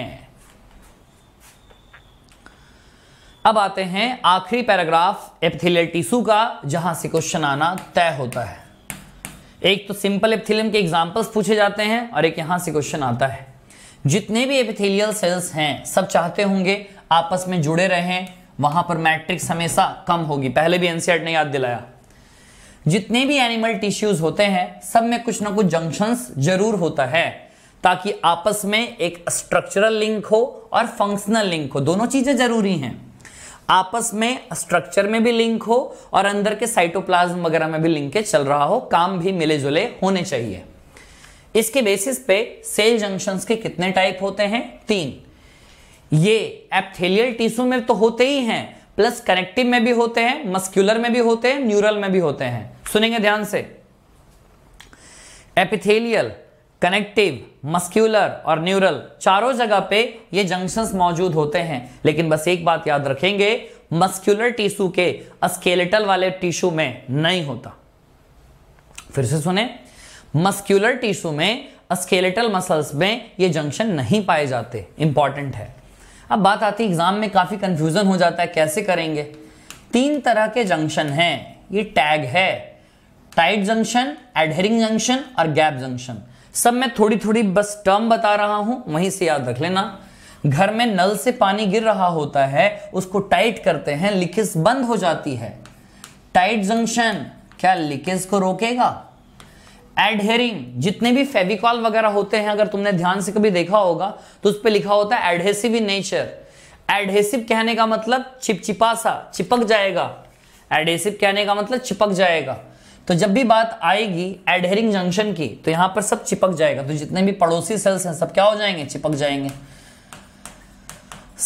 अब आते हैं आखिरी पैराग्राफ एपथिलियल टिश्यू का जहां से क्वेश्चन आना तय होता है एक तो सिंपल एपथिलियम के एग्जांपल्स पूछे जाते हैं और एक यहां से क्वेश्चन आता है जितने भी एपिथेलियल सेल्स हैं सब चाहते होंगे आपस में जुड़े रहें वहां पर मैट्रिक्स हमेशा कम होगी पहले भी एनसीआर ने याद दिलाया जितने भी एनिमल टिश्यूज होते हैं सब में कुछ ना कुछ जंक्शंस जरूर होता है ताकि आपस में एक स्ट्रक्चरल लिंक हो और फंक्शनल लिंक हो दोनों चीजें जरूरी हैं आपस में स्ट्रक्चर में भी लिंक हो और अंदर के साइटोप्लाज्म वगैरह में भी लिंकेज चल रहा हो काम भी मिले जुले होने चाहिए इसके बेसिस पे सेल जंक्शंस के कितने टाइप होते हैं तीन ये एपथेलियल टिश्यू में तो होते ही हैं प्लस कनेक्टिव में भी होते हैं मस्क्यूलर में भी होते हैं न्यूरल में भी होते हैं सुनेंगे ध्यान से एपिथेलियल कनेक्टिव मस्क्यूलर और न्यूरल चारों जगह पे ये जंक्शंस मौजूद होते हैं लेकिन बस एक बात याद रखेंगे मस्क्यूलर टिश्यू के अस्केलेटल वाले टिश्यू में नहीं होता फिर से सुने मस्क्यूलर टिश्यू में अस्केलेटल मसल्स में ये जंक्शन नहीं पाए जाते इंपॉर्टेंट है अब बात आती है एग्ज़ाम में काफ़ी कन्फ्यूज़न हो जाता है कैसे करेंगे तीन तरह के जंक्शन हैं ये टैग है टाइट जंक्शन एडहेरिंग जंक्शन और गैप जंक्शन सब मैं थोड़ी थोड़ी बस टर्म बता रहा हूँ वहीं से याद रख लेना घर में नल से पानी गिर रहा होता है उसको टाइट करते हैं लिकेज बंद हो जाती है टाइट जंक्शन क्या लीकेज को रोकेगा एडहेरिंग जितने भी फेविकॉल वगैरह होते हैं अगर तुमने ध्यान से कभी देखा होगा तो उस पर लिखा होता है एडहेसिव इन नेचर एडहेसिव कहने का मतलब चिपचिपा सा चिपक जाएगा एडहेसिव कहने का मतलब चिपक जाएगा तो जब भी बात आएगी एडहेरिंग जंक्शन की तो यहां पर सब चिपक जाएगा तो जितने भी पड़ोसी सेल्स हैं सब क्या हो जाएंगे चिपक जाएंगे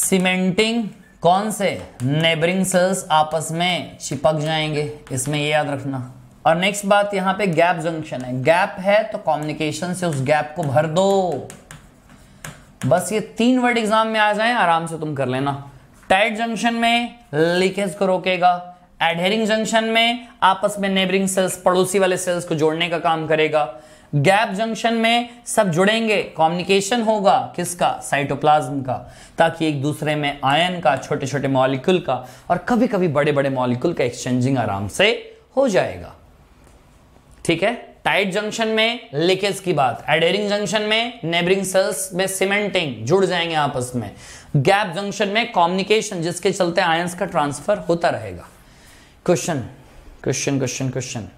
सीमेंटिंग कौन से नेबरिंग सेल्स आपस में चिपक जाएंगे इसमें ये याद रखना और नेक्स्ट बात यहां पे गैप जंक्शन है गैप है तो कॉम्युनिकेशन से उस गैप को भर दो बस ये तीन वर्ड एग्जाम में आ जाए आराम से तुम कर लेना टाइट जंक्शन में लीकेज को रोकेगा एडहेरिंग जंक्शन में आपस में नेबरिंग सेल्स पड़ोसी वाले सेल्स को जोड़ने का काम करेगा गैप जंक्शन में सब जुड़ेंगे कम्युनिकेशन होगा किसका साइटोप्लाज्म का ताकि एक दूसरे में आयन का छोटे छोटे मॉलिक्यूल का और कभी कभी बड़े बड़े मॉलिक्यूल का एक्सचेंजिंग आराम से हो जाएगा ठीक है टाइट जंक्शन में लीकेज की बात एडेरिंग जंक्शन में नेबरिंग सेल्स में सीमेंटिंग जुड़ जाएंगे आपस में गैप जंक्शन में कॉम्युनिकेशन जिसके चलते आयंस का ट्रांसफर होता रहेगा question question question question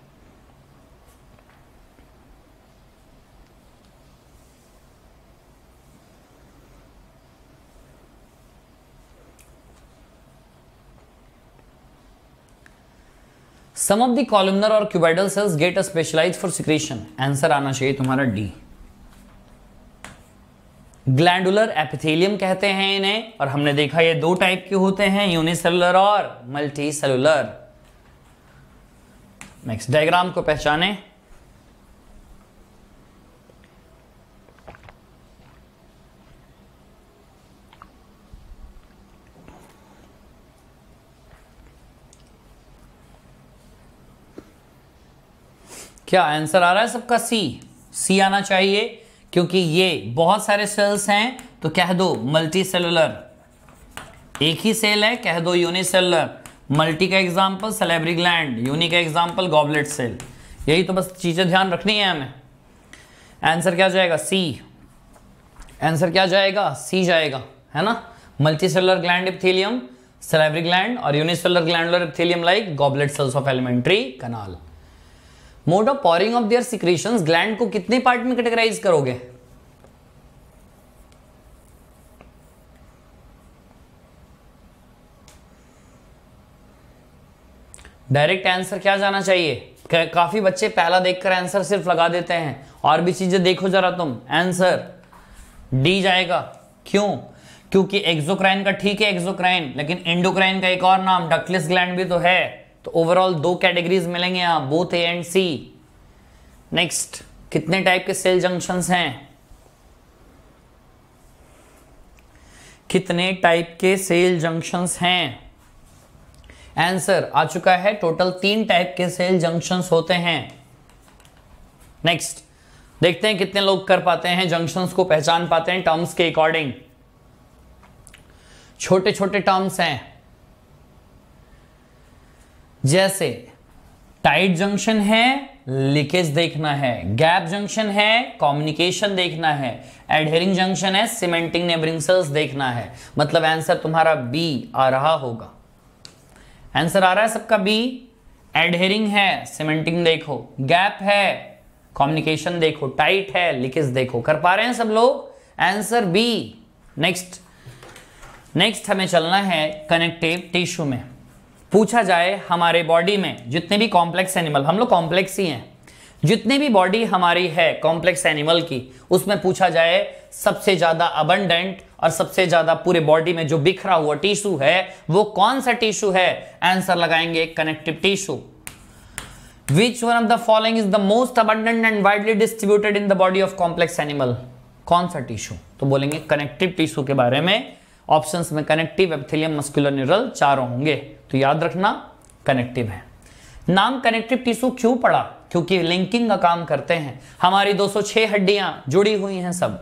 some of the columnar और cuboidal cells get a specialize for secretion answer आना चाहिए तुम्हारा डी ग्लैंडुलर एपिथेलियम कहते हैं इन्हें और हमने देखा ये दो टाइप के होते हैं यूनिसेलुलर और मल्टी सेलुलर नेक्स्ट डायग्राम को पहचाने क्या आंसर आ रहा है सबका सी सी आना चाहिए क्योंकि ये बहुत सारे सेल्स हैं तो कह दो मल्टी सेलुलर एक ही सेल है कह दो यूनिसेलर मल्टी का एग्जाम्पल सेलेब्रिक लैंड यूनि का एग्जाम्पल गॉबलेट सेल यही तो बस चीज़ें ध्यान रखनी है हमें आंसर क्या जाएगा सी आंसर क्या जाएगा सी जाएगा है ना मल्टी सेलर ग्लैंड इप्थीलियम सेलेब्रिक ग्लैंड और unicellular glandular epithelium like goblet cells of alimentary canal mode of pouring of their secretion gland को कितने पार्ट में कैटेगराइज करोगे डायरेक्ट आंसर क्या जाना चाहिए काफी बच्चे पहला देखकर आंसर सिर्फ लगा देते हैं और भी चीजें देखो जरा तुम आंसर डी जाएगा क्यों क्योंकि एक्सोक्राइन का ठीक है एक्सोक्राइन लेकिन इंडोक्राइन का एक और नाम डकलिस ग्लैंड भी तो है तो ओवरऑल दो कैटेगरीज मिलेंगे यहां both A and C next कितने टाइप के सेल जंक्शन हैं कितने टाइप के सेल जंक्शन हैं आंसर आ चुका है टोटल तीन टाइप के सेल जंक्शन होते हैं नेक्स्ट देखते हैं कितने लोग कर पाते हैं जंक्शन को पहचान पाते हैं टर्म्स के अकॉर्डिंग छोटे छोटे टर्म्स हैं जैसे टाइट जंक्शन है लीकेज देखना है गैप जंक्शन है कम्युनिकेशन देखना है एडहेरिंग जंक्शन है सीमेंटिंग नेबरिंग सेल्स देखना है मतलब आंसर तुम्हारा बी आ रहा होगा आंसर आ रहा है सबका बी एडहेरिंग है सीमेंटिंग देखो गैप है कम्युनिकेशन देखो टाइट है लीकेज देखो कर पा रहे हैं सब लोग आंसर बी नेक्स्ट नेक्स्ट हमें चलना है कनेक्टिव टिश्यू में पूछा जाए हमारे बॉडी में जितने भी कॉम्प्लेक्स एनिमल हम लोग कॉम्प्लेक्स ही हैं जितने भी बॉडी हमारी है कॉम्प्लेक्स एनिमल की उसमें पूछा जाए सबसे ज़्यादा अबंडेंट और सबसे ज़्यादा पूरे बॉडी में जो बिखरा हुआ टिश्यू है वो कौन सा टिश्यू है आंसर लगाएंगे connective tissue which one of the following is the most abundant and widely distributed in the body of complex animal कौन सा टिश्यू तो बोलेंगे कनेक्टिव टिश्यू के बारे में ऑप्शंस में कनेक्टिव एपिथेलियम मस्कुलर न्यूरल चारों होंगे तो याद रखना कनेक्टिव है नाम कनेक्टिव टिश्यू क्यों पड़ा क्योंकि लिंकिंग का काम करते हैं हमारी 206 हड्डियां जुड़ी हुई हैं सब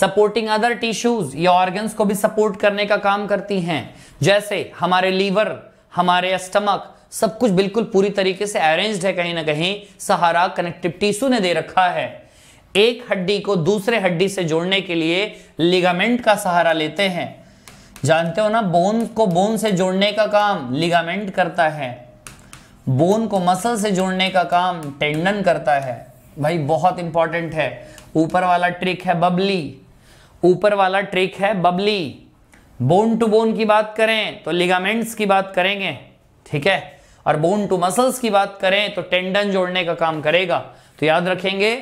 सपोर्टिंग अदर टिश्यूज या ऑर्गन्स को भी सपोर्ट करने का काम करती हैं जैसे हमारे लीवर हमारे स्टमक सब कुछ बिल्कुल पूरी तरीके से अरेंज्ड है कहीं ना कहीं सहारा कनेक्टिव टिश्यू ने दे रखा है एक हड्डी को दूसरे हड्डी से जोड़ने के लिए लिगामेंट का सहारा लेते हैं जानते हो ना बोन को बोन से जोड़ने का काम लिगामेंट करता है बोन को मसल से जोड़ने का काम टेंडन करता है भाई बहुत इंपॉर्टेंट है ऊपर वाला ट्रिक है बबली ऊपर वाला ट्रिक है बबली बोन टू बोन की बात करें तो लिगामेंट्स की बात करेंगे ठीक है और बोन टू मसल्स की बात करें तो टेंडन जोड़ने का काम करेगा तो याद रखेंगे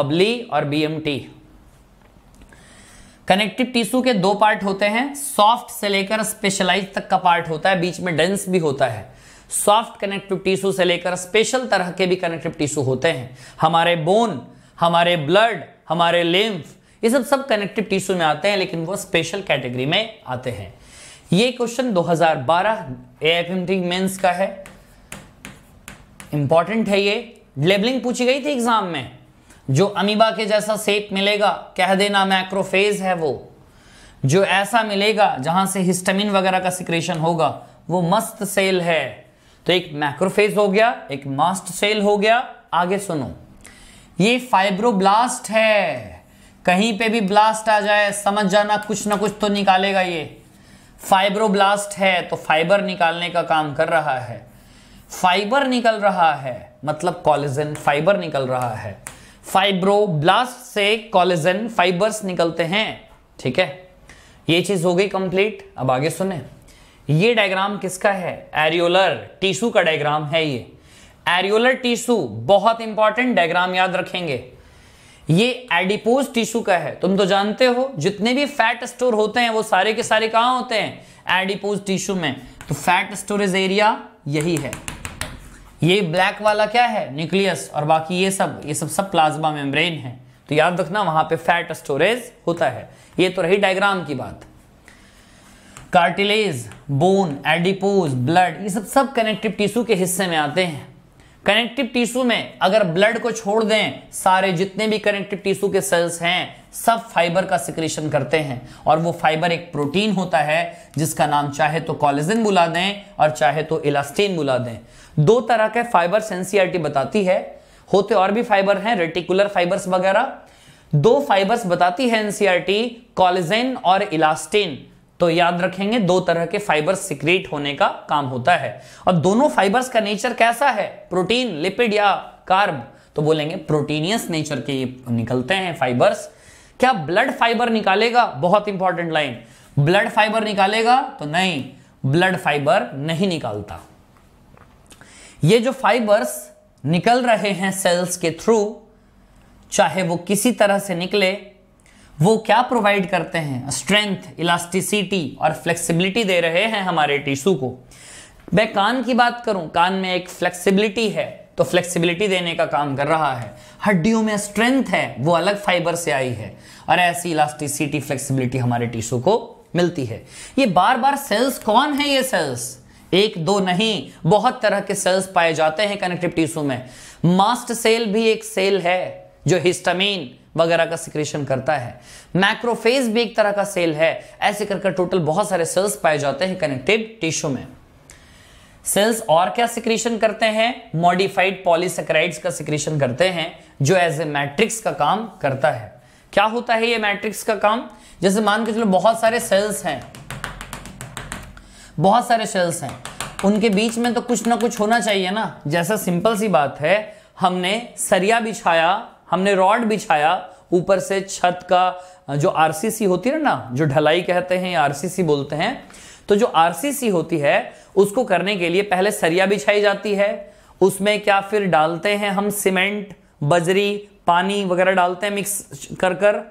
बबली और बीएमटी कनेक्टिव टिश्यू के दो पार्ट होते हैं सॉफ्ट से लेकर स्पेशलाइज तक का पार्ट होता है बीच में डेंस भी होता है सॉफ्ट कनेक्टिव टिश्यू से लेकर स्पेशल तरह के भी कनेक्टिव टिश्यू होते हैं हमारे बोन हमारे ब्लड हमारे लिम्फ ये सब सब कनेक्टिव टिश्यू में आते हैं लेकिन वो स्पेशल कैटेगरी में आते हैं ये क्वेश्चन 2012 एएफएमटी मेंस का है इंपॉर्टेंट है ये लेबलिंग पूछी गई थी एग्जाम में जो अमीबा के जैसा सेप मिलेगा कह देना मैक्रोफेज है वो जो ऐसा मिलेगा जहां से हिस्टामिन वगैरह का सिक्रेशन होगा वो मस्त सेल है तो एक मैक्रोफेज हो गया एक मास्ट सेल हो गया आगे सुनो ये फाइब्रोब्लास्ट है कहीं पे भी ब्लास्ट आ जाए समझ जाना कुछ ना कुछ तो निकालेगा ये फाइब्रोब्लास्ट है तो फाइबर निकालने का काम कर रहा है फाइबर निकल रहा है मतलब कॉलेजन फाइबर निकल रहा है फाइब्रोब्लास्ट से कॉलेजन फाइबर्स निकलते हैं ठीक है ये चीज हो गई कंप्लीट अब आगे सुने ये डायग्राम किसका है एरियोलर टिश्यू का डायग्राम है ये एरियोलर टिश्यू बहुत इंपॉर्टेंट डायग्राम याद रखेंगे ये एडिपोज टिश्यू का है तुम तो जानते हो जितने भी फैट स्टोर होते हैं वो सारे के सारे कहां होते हैं एडिपोज टिश्यू में तो फैट स्टोरेज एरिया यही है ये ब्लैक वाला क्या है न्यूक्लियस और बाकी ये सब ये सब सब प्लाज्मा मेम्ब्रेन है तो याद रखना वहां पे फैट स्टोरेज होता है ये तो रही डायग्राम की बात कार्टिलेज बोन एडिपोज ब्लड ये सब सब कनेक्टिव टिश्यू के हिस्से में आते हैं कनेक्टिव टिश्यू में अगर ब्लड को छोड़ दें सारे जितने भी कनेक्टिव टिश्यू के सेल्स हैं सब फाइबर का सिक्रेशन करते हैं और वो फाइबर एक प्रोटीन होता है जिसका नाम चाहे तो कॉलेजन बुला दें और चाहे तो इलास्टीन बुला दें दो तरह के फाइबर सेंसियरिटी बताती है होते और भी फाइबर हैं रेटिकुलर फाइबर्स वगैरह दो फाइबर्स बताती है एनसीआरटी कॉलेजेन और इलास्टिन तो याद रखेंगे दो तरह के फाइबर सिक्रेट होने का काम होता है और दोनों फाइबर्स का नेचर कैसा है प्रोटीन लिपिड या कार्ब तो बोलेंगे प्रोटीनियस नेचर के निकलते हैं फाइबर्स क्या ब्लड फाइबर निकालेगा बहुत इंपॉर्टेंट लाइन ब्लड फाइबर निकालेगा तो नहीं ब्लड फाइबर नहीं निकालता ये जो फाइबर्स निकल रहे हैं सेल्स के थ्रू चाहे वो किसी तरह से निकले वो क्या प्रोवाइड करते हैं स्ट्रेंथ इलास्टिसिटी और फ्लेक्सिबिलिटी दे रहे हैं हमारे टिश्यू को मैं कान की बात करूं कान में एक फ्लेक्सिबिलिटी है तो फ्लेक्सिबिलिटी देने का काम कर रहा है हड्डियों में स्ट्रेंथ है वो अलग फाइबर से आई है और ऐसी इलास्टिसिटी फ्लेक्सिबिलिटी हमारे टिश्यू को मिलती है ये बार बार सेल्स कौन है ये सेल्स एक दो नहीं बहुत तरह के सेल्स पाए जाते हैं कनेक्टिव टिश्यू में मास्ट सेल भी एक सेल है जो हिस्टामिन वगैरह का सिक्रेशन करता है मैक्रोफेज भी एक तरह का सेल है ऐसे करके टोटल बहुत सारे सेल्स पाए जाते हैं कनेक्टिव टिश्यू में सेल्स और क्या सिक्रेशन करते हैं मॉडिफाइड पॉलीसेक्राइड्स का सिक्रेशन करते हैं जो एज ए मैट्रिक्स का काम करता है क्या होता है ये मैट्रिक्स का काम जैसे मान के चलो बहुत सारे सेल्स हैं बहुत सारे सेल्स हैं उनके बीच में तो कुछ ना कुछ होना चाहिए ना जैसा सिंपल सी बात है हमने सरिया बिछाया हमने रॉड बिछाया ऊपर से छत का जो आरसीसी होती है ना जो ढलाई कहते हैं या आरसीसी बोलते हैं तो जो आरसीसी होती है उसको करने के लिए पहले सरिया बिछाई जाती है उसमें क्या फिर डालते हैं हम सीमेंट बजरी पानी वगैरह डालते हैं मिक्स कर कर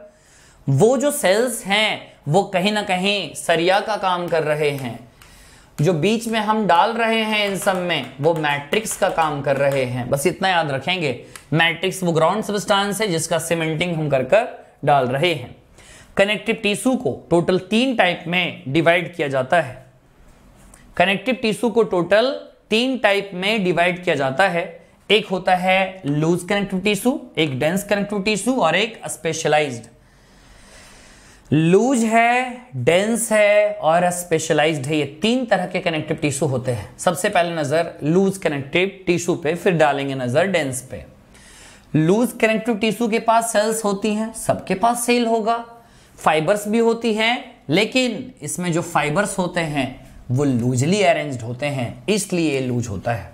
वो जो सेल्स हैं वो कहीं ना कहीं सरिया का काम कर रहे हैं जो बीच में हम डाल रहे हैं इन सब में वो मैट्रिक्स का काम कर रहे हैं बस इतना याद रखेंगे मैट्रिक्स वो ग्राउंड सबस्टांस है जिसका सीमेंटिंग हम कर कर डाल रहे हैं कनेक्टिव टिश्यू को टोटल तीन टाइप में डिवाइड किया जाता है कनेक्टिव टिश्यू को टोटल तीन टाइप में डिवाइड किया जाता है एक होता है लूज कनेक्टिव टिश्यू एक डेंस कनेक्टिव टिश्यू और एक स्पेशलाइज्ड लूज है डेंस है और स्पेशलाइज्ड है ये तीन तरह के कनेक्टिव टिश्यू होते हैं सबसे पहले नज़र लूज कनेक्टिव टिश्यू पे फिर डालेंगे नज़र डेंस पे लूज कनेक्टिव टिश्यू के पास सेल्स होती हैं सबके पास सेल होगा फाइबर्स भी होती हैं लेकिन इसमें जो फाइबर्स होते हैं वो लूजली अरेंज्ड होते हैं इसलिए ये लूज होता है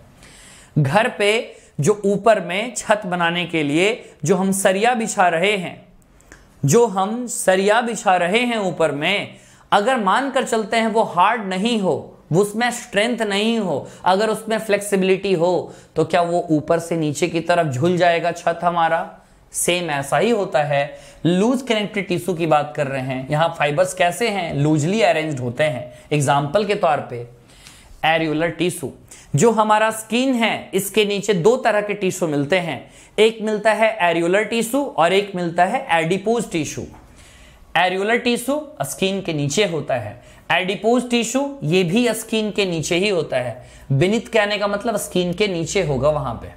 घर पे जो ऊपर में छत बनाने के लिए जो हम सरिया बिछा रहे हैं जो हम सरिया बिछा रहे हैं ऊपर में अगर मान कर चलते हैं वो हार्ड नहीं हो उसमें स्ट्रेंथ नहीं हो अगर उसमें फ्लेक्सिबिलिटी हो तो क्या वो ऊपर से नीचे की तरफ झुल जाएगा छत हमारा सेम ऐसा ही होता है लूज कनेक्टेड टिश्यू की बात कर रहे हैं यहां फाइबर्स कैसे हैं लूजली अरेंज्ड होते हैं एग्जाम्पल के तौर पे एरियोलर टिश्यू जो हमारा स्किन है इसके नीचे दो तरह के टिश्यू मिलते हैं एक मिलता है एरियोलर टिश्यू और एक मिलता है adipose tissue areolar tissue skin के नीचे होता है एडिपोज टिश्यू ये भी स्किन के नीचे ही होता है बिनित कहने का मतलब स्किन के नीचे होगा वहां पे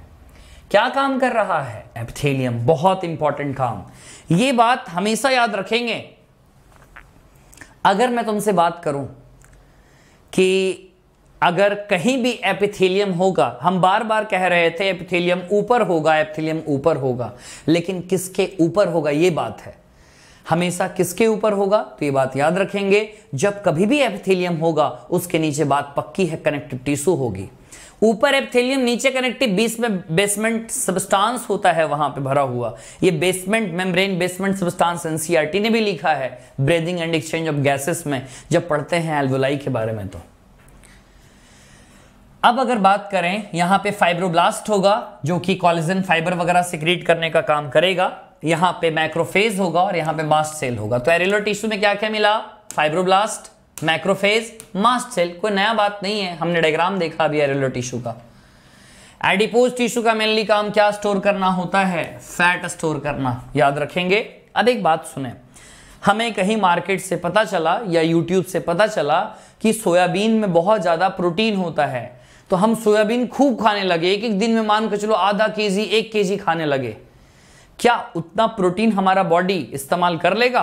क्या काम कर रहा है एपिथेलियम बहुत इंपॉर्टेंट काम ये बात हमेशा याद रखेंगे अगर मैं तुमसे बात करूं कि अगर कहीं भी एपिथेलियम होगा हम बार बार कह रहे थे एपिथेलियम ऊपर होगा एपिथेलियम ऊपर होगा लेकिन किसके ऊपर होगा ये बात है हमेशा किसके ऊपर होगा तो ये बात याद रखेंगे जब कभी भी एपिथेलियम होगा उसके नीचे बात पक्की है कनेक्टिव टिश्यू होगी ऊपर एपिथेलियम नीचे कनेक्टिव बीस में बेसमेंट सबस्टांस होता है वहां पे भरा हुआ ये basement membrane basement substance NCERT ने भी लिखा है breathing and exchange of gases में जब पढ़ते हैं एल्वोलाई के बारे में तो अब अगर बात करें यहां पे फाइब्रोब्लास्ट होगा जो कि कॉलेजन फाइबर वगैरह सिक्रीट करने का काम करेगा यहां पे मैक्रोफेज होगा और यहां पे मास्ट सेल होगा तो एरेलो टिश्यू में क्या क्या मिला फाइब्रोब्लास्ट मैक्रोफेज मास्ट सेल कोई नया बात नहीं है हमने डायग्राम देखा अभी एरेलो टिश्यू का एडिपोज टिश्यू का मेनली काम क्या स्टोर करना होता है फैट स्टोर करना याद रखेंगे अब एक बात सुने हमें कहीं मार्केट से पता चला या यूट्यूब से पता चला कि सोयाबीन में बहुत ज़्यादा प्रोटीन होता है तो हम सोयाबीन खूब खाने लगे एक एक दिन में मान के चलो आधा के जी एक के जी खाने लगे क्या उतना प्रोटीन हमारा बॉडी इस्तेमाल कर लेगा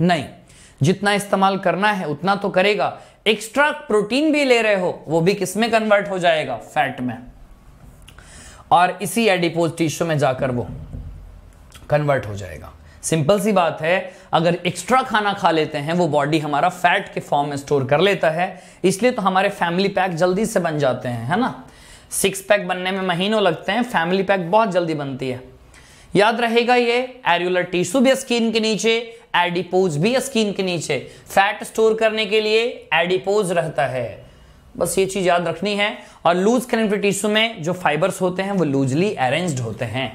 नहीं जितना इस्तेमाल करना है उतना तो करेगा एक्स्ट्रा प्रोटीन भी ले रहे हो वो भी किस में कन्वर्ट हो जाएगा फैट में और इसी एडिपोज टिश्यू में जाकर वो कन्वर्ट हो जाएगा सिंपल सी बात है अगर एक्स्ट्रा खाना खा लेते हैं वो बॉडी हमारा फैट के फॉर्म में स्टोर कर लेता है इसलिए तो हमारे फैमिली पैक जल्दी से बन जाते हैं है ना सिक्स पैक बनने में महीनों लगते हैं फैमिली पैक बहुत जल्दी बनती है याद रहेगा ये एरुलर टिश्यू भी स्किन के नीचे एडिपोज भी स्किन के नीचे फैट स्टोर करने के लिए एडिपोज रहता है बस ये चीज याद रखनी है और लूज कनेक्टिव टिश्यू में जो फाइबर्स होते हैं वो लूजली अरेंज्ड होते हैं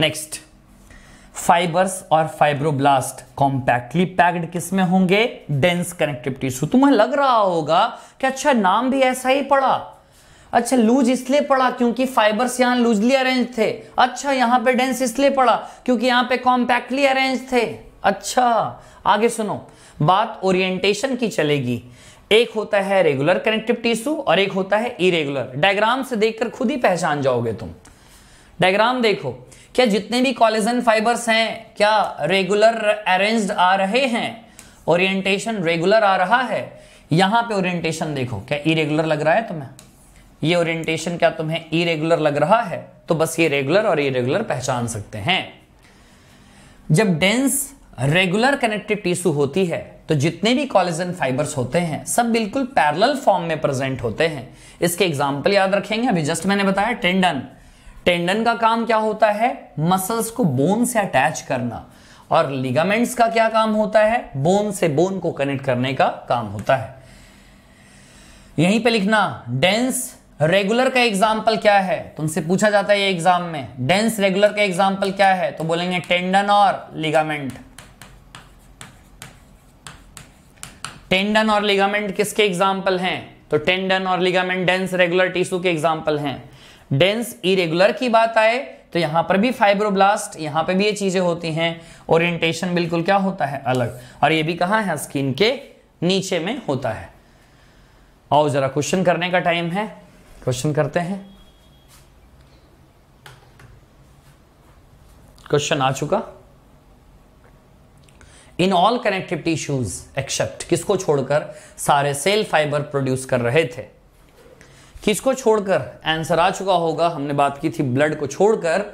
नेक्स्ट फाइबर्स और फाइब्रोब्लास्ट कॉम्पैक्टली पैक्ड किस में होंगे डेंस कनेक्टिव टिश्यू तुम्हें लग रहा होगा कि अच्छा नाम भी ऐसा ही पड़ा अच्छा लूज इसलिए पड़ा क्योंकि फाइबर्स यहां लूजली अरेंज थे अच्छा यहाँ पे डेंस इसलिए पड़ा क्योंकि यहाँ पे कॉम्पैक्टली अरेंज थे अच्छा आगे सुनो बात ओरिएंटेशन की चलेगी एक होता है रेगुलर कनेक्टिव टिश्यू और एक होता है इरेगुलर डायग्राम से देखकर खुद ही पहचान जाओगे तुम डायग्राम देखो क्या जितने भी कॉलेजन फाइबर्स हैं क्या रेगुलर अरेंज्ड आ रहे हैं ओरिएंटेशन रेगुलर आ रहा है यहां पे ओरिएंटेशन देखो क्या इरेगुलर लग रहा है तुम्हें ये ओरिएंटेशन क्या तुम्हें इरेगुलर लग रहा है तो बस ये रेगुलर और इरेगुलर पहचान सकते हैं जब डेंस रेगुलर कनेक्टिव टिश्यू होती है तो जितने भी कॉलेजन फाइबर्स होते हैं सब बिल्कुल पैरेलल फॉर्म में प्रेजेंट होते हैं इसके एग्जाम्पल याद रखेंगे अभी जस्ट मैंने बताया टेंडन टेंडन का काम क्या होता है मसल्स को बोन से अटैच करना और लिगामेंट्स का क्या काम होता है बोन से बोन को कनेक्ट करने का काम होता है यहीं पे लिखना डेंस रेगुलर का एग्जाम्पल क्या है तुमसे पूछा जाता है ये एग्जाम में डेंस रेगुलर का एग्जाम्पल क्या है तो बोलेंगे टेंडन और लिगामेंट टेंडन और लिगामेंट किसके एग्जाम्पल हैं तो टेंडन और लिगामेंट डेंस रेगुलर टिश्यू के एग्जाम्पल हैं डेंस इरेगुलर की बात आए तो यहां पर भी फाइब्रोब्लास्ट यहां पर भी ये चीज़ें होती हैं ओरिएंटेशन बिल्कुल क्या होता है अलग और ये भी कहा है स्किन के नीचे में होता है आओ ज़रा क्वेश्चन करने का टाइम है क्वेश्चन करते हैं क्वेश्चन आ चुका in all connective tissues except किसको छोड़कर सारे सेल फाइबर प्रोड्यूस कर रहे थे किसको छोड़कर आंसर आ चुका होगा हमने बात की थी ब्लड को छोड़कर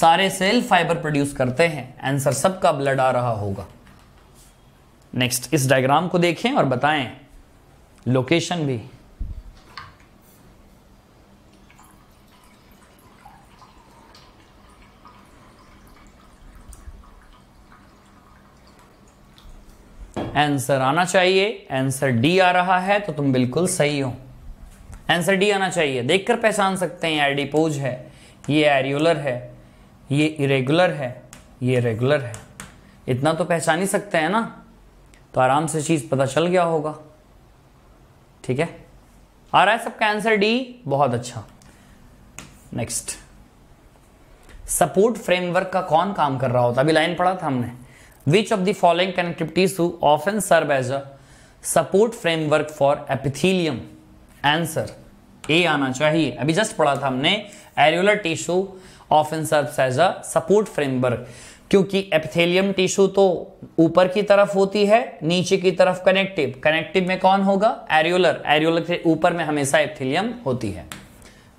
सारे सेल फाइबर प्रोड्यूस करते हैं आंसर सबका ब्लड आ रहा होगा नेक्स्ट इस डायग्राम को देखें और बताएं लोकेशन भी आंसर आना चाहिए आंसर डी आ रहा है तो तुम बिल्कुल सही हो आंसर डी आना चाहिए देखकर पहचान सकते हैं एडिपोज है ये एरियोलर है ये इरेगुलर है ये रेगुलर है इतना तो पहचान ही सकते हैं ना तो आराम से चीज़ पता चल गया होगा ठीक है आ रहा है सबका आंसर डी बहुत अच्छा नेक्स्ट सपोर्ट फ्रेमवर्क का कौन काम कर रहा होता अभी लाइन पढ़ा था हमने which of the following connective tissues often serve as a support framework for epithelium answer A आना चाहिए अभी जस्ट पढ़ा था हमने areolar tissue often serves as a support framework क्योंकि एपिथेलियम टिश्यू तो ऊपर की तरफ होती है नीचे की तरफ कनेक्टिव कनेक्टिव में कौन होगा एरियोलर एरियोलर के ऊपर में हमेशा एपिथेलियम होती है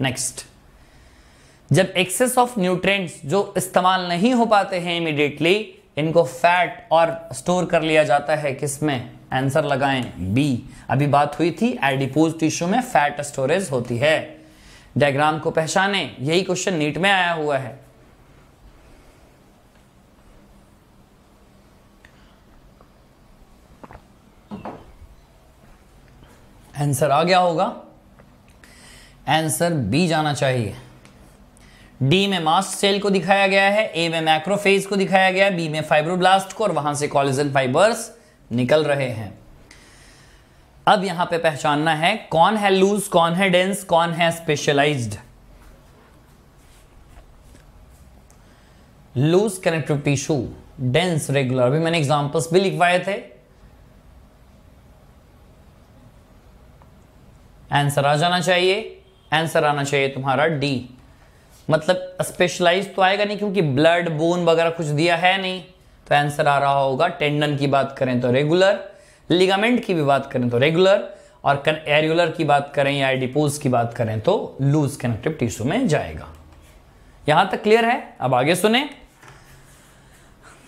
नेक्स्ट जब एक्सेस ऑफ न्यूट्रिएंट्स जो इस्तेमाल नहीं हो पाते हैं इमिडिएटली इनको फैट और स्टोर कर लिया जाता है किसमें आंसर लगाएं बी अभी बात हुई थी एडिपोज टिश्यू में फैट स्टोरेज होती है डायग्राम को पहचाने यही क्वेश्चन नीट में आया हुआ है आंसर आ गया होगा आंसर बी जाना चाहिए डी में मास्ट सेल को दिखाया गया है ए में मैक्रोफेज को दिखाया गया है बी में फाइब्रोब्लास्ट को और वहां से कॉलेजन फाइबर्स निकल रहे हैं अब यहां पे पहचानना है कौन है लूज कौन है डेंस कौन है specialized loose connective tissue dense regular अभी मैंने एग्जांपल्स भी लिखवाए थे आंसर आ जाना चाहिए आंसर आना चाहिए तुम्हारा डी मतलब स्पेशलाइज तो आएगा नहीं क्योंकि ब्लड बोन वगैरह कुछ दिया है नहीं तो आंसर आ रहा होगा टेंडन की बात करें तो रेगुलर लिगामेंट की भी बात करें तो रेगुलर और एरियुलर की बात करें या एडिपोज की बात करें तो लूज कनेक्टिव टिश्यू में जाएगा यहां तक क्लियर है अब आगे सुने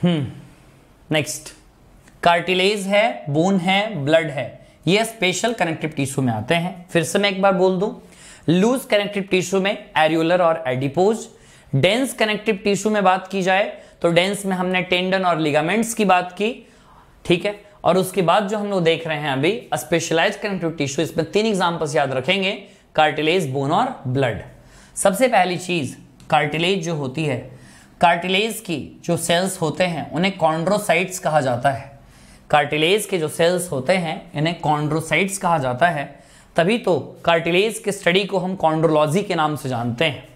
नेक्स्ट हम्म, कार्टिलेज है बोन है ब्लड है ये स्पेशल कनेक्टिव टिश्यू में आते हैं फिर से मैं एक बार बोल दूं लूज कनेक्टिव टिश्यू में एरियुलर और एडिपोज डेंस कनेक्टिव टिश्यू में बात की जाए तो डेंस में हमने टेंडन और लिगामेंट्स की बात की ठीक है और उसके बाद जो हम लोग देख रहे हैं अभी स्पेशलाइज कनेक्टिव टिश्यू इसमें तीन एग्जाम्पल्स याद रखेंगे कार्टिलेज बोन और ब्लड सबसे पहली चीज कार्टिलेज जो होती है कार्टिलेज की जो सेल्स होते हैं उन्हें कॉन्ड्रोसाइट्स कहा जाता है कार्टिलेज के जो सेल्स होते हैं इन्हें कॉन्ड्रोसाइट्स कहा जाता है तभी तो कार्टिलेज के स्टडी को हम कॉन्ड्रोलॉजी के नाम से जानते हैं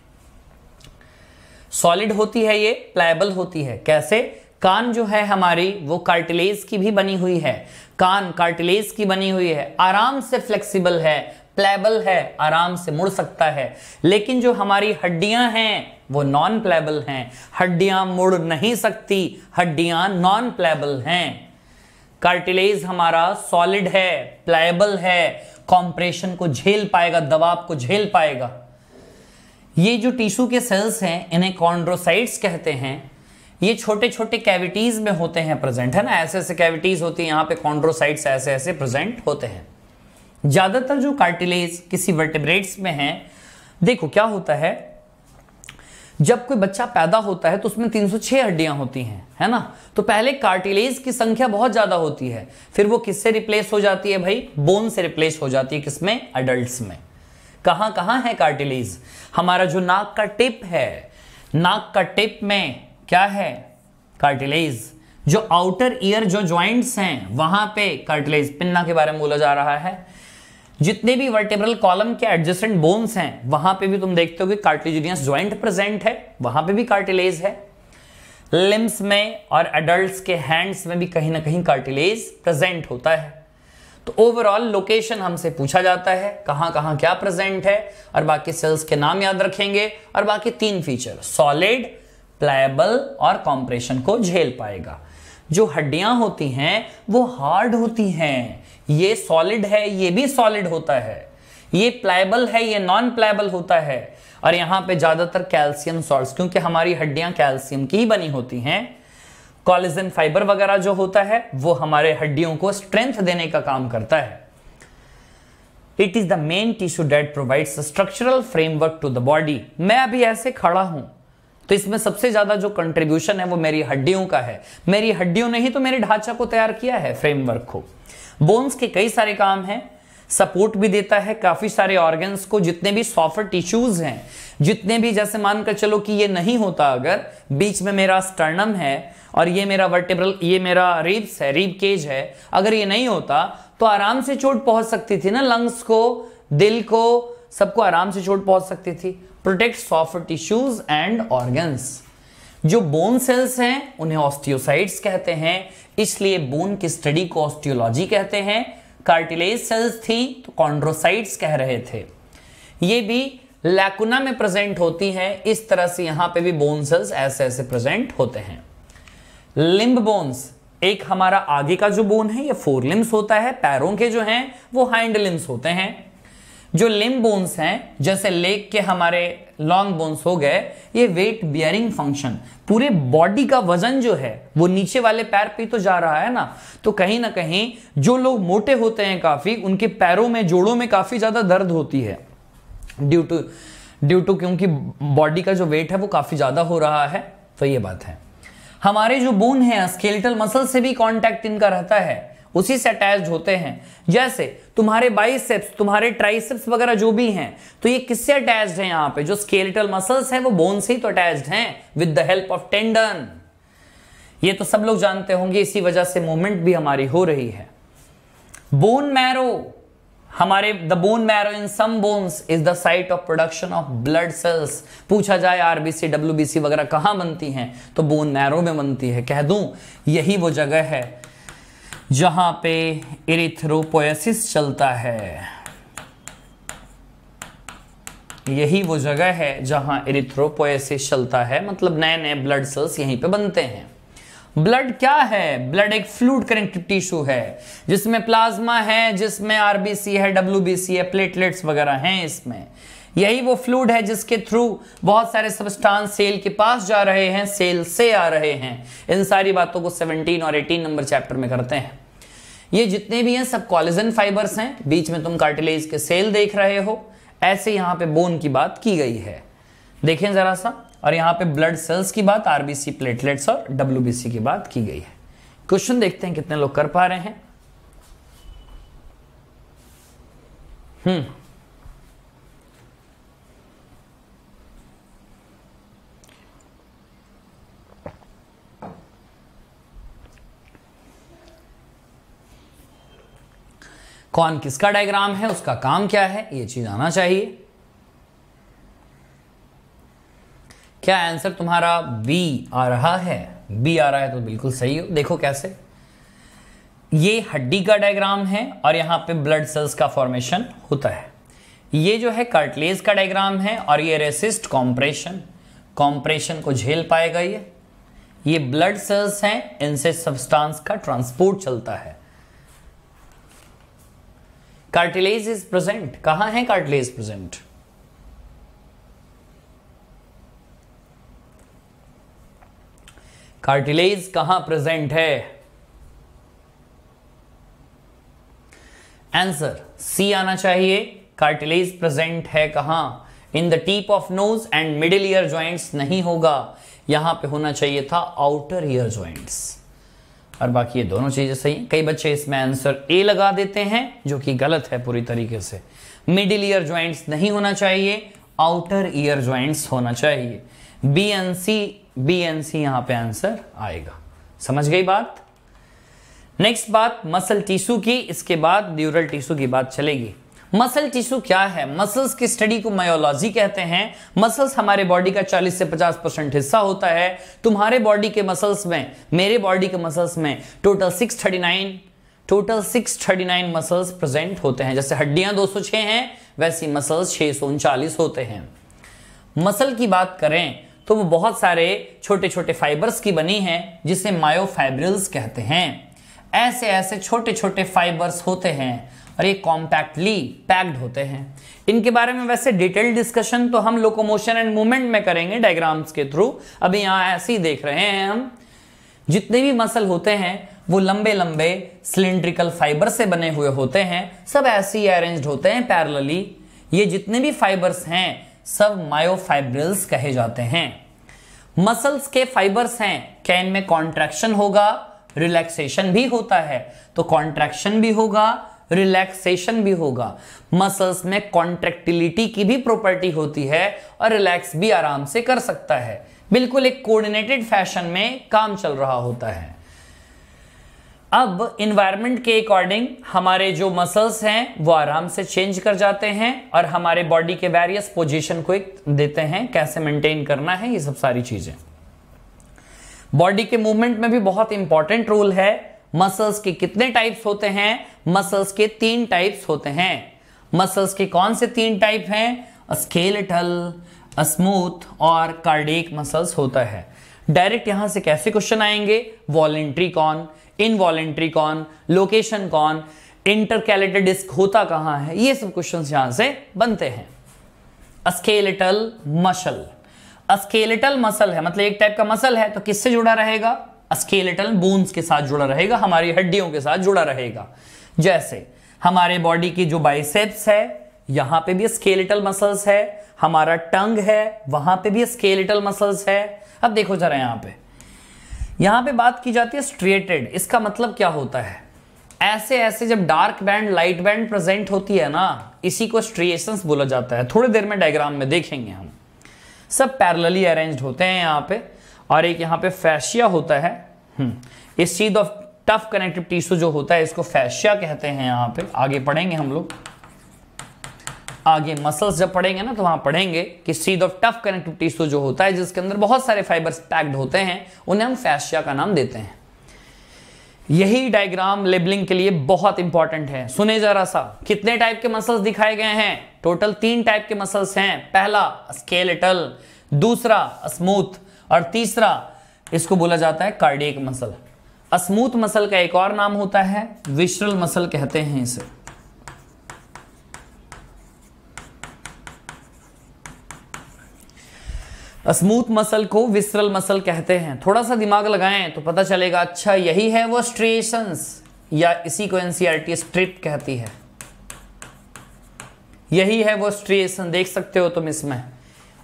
सॉलिड होती है ये प्लायबल होती है कैसे कान जो है हमारी वो कार्टिलेज की भी बनी हुई है कान कार्टिलेज की बनी हुई है आराम से फ्लेक्सिबल है प्लेबल है आराम से मुड़ सकता है लेकिन जो हमारी हड्डियां हैं वो नॉन प्लेबल हैं हड्डियां मुड़ नहीं सकती हड्डियां नॉन प्लेबल हैं कार्टिलेज हमारा सॉलिड है प्लेबल है कॉम्प्रेशन को झेल पाएगा दबाव को झेल पाएगा ये जो टिश्यू के सेल्स हैं इन्हें कॉन्ड्रोसाइट्स कहते हैं ये छोटे छोटे कैविटीज़ में होते हैं प्रेजेंट है ना ऐसे ऐसे कैविटीज़ होती है यहाँ पे कॉन्ड्रोसाइट्स ऐसे ऐसे प्रेजेंट होते हैं ज़्यादातर जो कार्टिलेज किसी वर्टिब्रेट्स में है देखो क्या होता है जब कोई बच्चा पैदा होता है तो उसमें 306 हड्डियां होती हैं है ना तो पहले कार्टिलेज की संख्या बहुत ज़्यादा होती है फिर वो किससे रिप्लेस हो जाती है भाई बोन से रिप्लेस हो जाती है किसमें अडल्ट में कहां कहां है कार्टिलेज हमारा जो नाक का टिप है नाक का टिप में क्या है कार्टिलेज जो आउटर ईयर जो ज्वाइंट्स हैं वहां पे कार्टिलेज पिन्ना के बारे में बोला जा रहा है जितने भी वर्टेब्रल कॉलम के एडजस्टेंट बोन्स हैं वहां पे भी तुम देखते हो कि कार्टिलेजिनियस ज्वाइंट प्रेजेंट है वहां पे भी कार्टिलेज है लिम्स में और एडल्ट्स के हैंड्स में भी कहीं ना कहीं कार्टिलेज प्रेजेंट होता है तो ओवरऑल लोकेशन हमसे पूछा जाता है कहाँ कहाँ क्या प्रेजेंट है और बाकी सेल्स के नाम याद रखेंगे और बाकी तीन फीचर सॉलिड प्लायबल और कॉम्प्रेशन को झेल पाएगा जो हड्डियां होती हैं वो हार्ड होती हैं ये सॉलिड है ये भी सॉलिड होता है ये प्लायबल है ये नॉन प्लायबल होता है और यहाँ पे ज़्यादातर कैल्शियम सॉल्ट क्योंकि हमारी हड्डियां कैल्शियम की ही बनी होती हैं कॉलेजन फाइबर वगैरह जो होता है वो हमारे हड्डियों को स्ट्रेंथ देने का काम करता है it is the main tissue that provide structural framework to the body मैं अभी ऐसे खड़ा हूं तो इसमें सबसे ज्यादा जो कंट्रीब्यूशन है वो मेरी हड्डियों का है मेरी हड्डियों ने ही तो मेरे ढांचा को तैयार किया है फ्रेमवर्क को बोन्स के कई सारे काम हैं सपोर्ट भी देता है काफ़ी सारे ऑर्गन्स को जितने भी सॉफ्ट टिश्यूज़ हैं जितने भी जैसे मानकर चलो कि ये नहीं होता अगर बीच में मेरा स्टर्नम है और ये मेरा वर्टेब्रल ये मेरा रिब्स है रिब केज है अगर ये नहीं होता तो आराम से चोट पहुंच सकती थी ना लंग्स को दिल को सबको आराम से चोट पहुंच सकती थी protect soft tissues and organs जो बोन सेल्स हैं उन्हें ऑस्टियोसाइट्स कहते हैं इसलिए बोन की स्टडी को ऑस्टियोलॉजी कहते हैं कार्टिलेज सेल्स थी तो कॉन्ड्रोसाइट्स कह रहे थे ये भी लैकुना में प्रेजेंट होती है इस तरह से यहां पे भी बोन सेल्स ऐसे ऐसे प्रेजेंट होते हैं लिम्ब बोन्स एक हमारा आगे का जो बोन है ये फोर लिम्स होता है पैरों के जो हैं वो हैंड लिम्स होते हैं जो लिम्ब बोन्स हैं जैसे लेग के हमारे लॉन्ग बोन्स हो गए ये वेट बियरिंग फंक्शन पूरे बॉडी का वजन जो है वो नीचे वाले पैर पे तो जा रहा है ना तो कहीं ना कहीं जो लोग मोटे होते हैं काफी उनके पैरों में जोड़ों में काफी ज्यादा दर्द होती है ड्यू टू ड्यू टू क्योंकि बॉडी का जो वेट है वो काफी ज्यादा हो रहा है तो ये बात है हमारे जो बोन है स्केलेटल मसल से भी कॉन्टैक्ट इनका रहता है उसी से अटैच होते हैं जैसे तुम्हारे बाइसेप्स तुम्हारे ट्राइसेप्स वगैरह जो भी हैं तो ये किससे अटैच्ड है यहां पे जो स्केलेटल मसल्स हैं वो बोन से ही तो अटैच्ड हैं with the help of tendon ये तो सब लोग जानते होंगे इसी वजह से मूवमेंट भी हमारी हो रही है बोन मैरो हमारे the bone marrow in some bones is the site of production of blood cells पूछा जाए आरबीसी डब्ल्यूबीसी वगैरह कहां बनती हैं तो बोन मैरो में बनती है कह दूं यही वो जगह है जहां पे इरिथ्रोपोएसिस चलता है यही वो जगह है जहां इरिथ्रोपोएसिस चलता है मतलब नए नए ब्लड सेल्स यहीं पे बनते हैं ब्लड क्या है ब्लड एक फ्लूड कनेक्टिव टिश्यू है जिसमें प्लाज्मा है जिसमें आरबीसी है डब्ल्यूबीसी है प्लेटलेट्स वगैरह हैं इसमें यही वो फ्लूड है जिसके थ्रू बहुत सारे सबस्टांस सेल के पास जा रहे हैं सेल से आ रहे हैं इन सारी बातों को 17 और 18 नंबर चैप्टर में करते हैं ये जितने भी हैं सब कॉलेजन फाइबर्स हैं बीच में तुम कार्टिलेज के सेल देख रहे हो ऐसे यहां पे बोन की बात की गई है देखें जरा सा और यहां पे ब्लड सेल्स की बात आरबीसी प्लेटलेट्स और डब्ल्यू की बात की गई है क्वेश्चन देखते हैं कितने लोग कर पा रहे हैं हम्म कौन किसका डायग्राम है उसका काम क्या है ये चीज आना चाहिए क्या आंसर तुम्हारा बी आ रहा है बी आ रहा है तो बिल्कुल सही हो देखो कैसे ये हड्डी का डायग्राम है और यहां पे ब्लड सेल्स का फॉर्मेशन होता है ये जो है कार्टलेज का डायग्राम है और ये रेसिस्ट कॉम्प्रेशन कॉम्प्रेशन को झेल पाएगा ये ये ब्लड सेल्स हैं इनसे सब्सटेंस का ट्रांसपोर्ट चलता है कार्टिलेज इज प्रेजेंट कहां है कार्टिलेज प्रेजेंट कार्टिलेज कहां प्रेजेंट है आंसर सी आना चाहिए कार्टिलेज प्रेजेंट है कहां in the tip of nose and middle ear joints नहीं होगा यहां पे होना चाहिए था आउटर ईयर ज्वाइंट्स और बाकी ये दोनों चीज़ें सही कई बच्चे इसमें आंसर ए लगा देते हैं जो कि गलत है पूरी तरीके से मिडिल ईयर ज्वाइंट्स नहीं होना चाहिए आउटर ईयर ज्वाइंट्स होना चाहिए B N C B N C यहां पे आंसर आएगा समझ गई बात नेक्स्ट बात मसल टिश्यू की इसके बाद ड्यूरल टिश्यू की बात चलेगी मसल टिश्यू क्या है मसल्स की स्टडी को मायोलॉजी कहते हैं मसल्स हमारे बॉडी का 40 से 50 परसेंट हिस्सा होता है तुम्हारे बॉडी के मसल्स में मेरे बॉडी के मसल्स में टोटल 639 टोटल 639 मसल्स प्रेजेंट होते हैं जैसे हड्डियां 206 हैं वैसी मसल्स छह होते हैं मसल की बात करें तो वो बहुत सारे छोटे छोटे फाइबर्स की बनी है जिसे मायोफाइब्रिल्स कहते हैं ऐसे ऐसे छोटे छोटे फाइबर्स होते हैं और ये कॉम्पैक्टली पैक्ड होते हैं इनके बारे में वैसे डिटेल डिस्कशन तो हम लोकोमोशन एंड मूवमेंट में करेंगे डायग्राम्स के थ्रू अभी यहाँ ऐसे ही देख रहे हैं हम जितने भी मसल होते हैं वो लंबे लंबे सिलेंड्रिकल फाइबर से बने हुए होते हैं सब ऐसे ही अरेंज होते हैं पैरलली ये जितने भी फाइबर्स हैं सब मायोफाइब्रिल्स कहे जाते हैं मसल्स के फाइबर्स हैं क्या इनमें कॉन्ट्रैक्शन होगा रिलैक्सेशन भी होता है तो कॉन्ट्रैक्शन भी होगा रिलैक्सेशन भी होगा मसल्स में कॉन्ट्रेक्टिलिटी की भी प्रॉपर्टी होती है और रिलैक्स भी आराम से कर सकता है बिल्कुल एक कोऑर्डिनेटेड फैशन में काम चल रहा होता है अब इन्वायरमेंट के अकॉर्डिंग हमारे जो मसल्स हैं वो आराम से चेंज कर जाते हैं और हमारे बॉडी के वेरियस पोजीशन को एक देते हैं कैसे मेंटेन करना है ये सब सारी चीज़ें बॉडी के मूवमेंट में भी बहुत इंपॉर्टेंट रोल है मसल्स के कितने टाइप्स होते हैं मसल्स के तीन टाइप्स होते हैं मसल्स के कौन से तीन टाइप हैं स्केलेटल स्मूथ और कार्डिक मसल्स होता है डायरेक्ट यहां से कैसे क्वेश्चन आएंगे वॉलेंट्री कौन इनवॉलेंट्री कौन लोकेशन कौन इंटरकैलेटेड डिस्क होता कहाँ है ये सब क्वेश्चन यहां से बनते हैं अस्केलेटल मसल स्केलेटल मसल है मतलब एक टाइप का मसल है तो किससे जुड़ा रहेगा स्केलेटल बोन्स के साथ जुड़ा रहेगा हमारी हड्डियों के साथ जुड़ा रहेगा जैसे हमारे बॉडी की जो बाइसेप्स है यहां पे भी स्केलेटल मसल्स है हमारा टंग है वहां पे भी स्केलेटल मसल्स है अब देखो जरा यहां पे यहां पे बात की जाती है स्ट्रेटेड इसका मतलब क्या होता है ऐसे ऐसे जब dark band light band present होती है ना इसी को स्ट्रिएशंस बोला जाता है थोड़ी देर में डायग्राम में देखेंगे हम सब पैरलली अरेंज्ड होते हैं यहाँ पे और एक यहाँ पे फैशिया होता है ये सीध ऑफ टफ कनेक्टिव टिश्यू जो होता है इसको फैशिया कहते हैं यहाँ पे आगे पढ़ेंगे हम लोग आगे मसल्स जब पढ़ेंगे ना तो वहां पढ़ेंगे कि सीध ऑफ टफ कनेक्टिव टिश्यू जो होता है जिसके अंदर बहुत सारे फाइबर्स पैक्ड होते हैं उन्हें हम फैशिया का नाम देते हैं यही डायग्राम लेबलिंग के लिए बहुत इंपॉर्टेंट है सुने जरा सा कितने टाइप के मसल्स दिखाए गए हैं टोटल तीन टाइप के मसल्स हैं पहला स्केलेटल दूसरा स्मूथ और तीसरा इसको बोला जाता है कार्डियक मसल स्मूथ मसल का एक और नाम होता है विश्रल मसल कहते हैं इसे स्मूथ मसल को विसरल मसल कहते हैं थोड़ा सा दिमाग लगाएं तो पता चलेगा अच्छा यही है वो स्ट्रेशंस या इसी को एनसीआरटी e स्ट्रिप कहती है यही है वो स्ट्रिएशन देख सकते हो तुम इसमें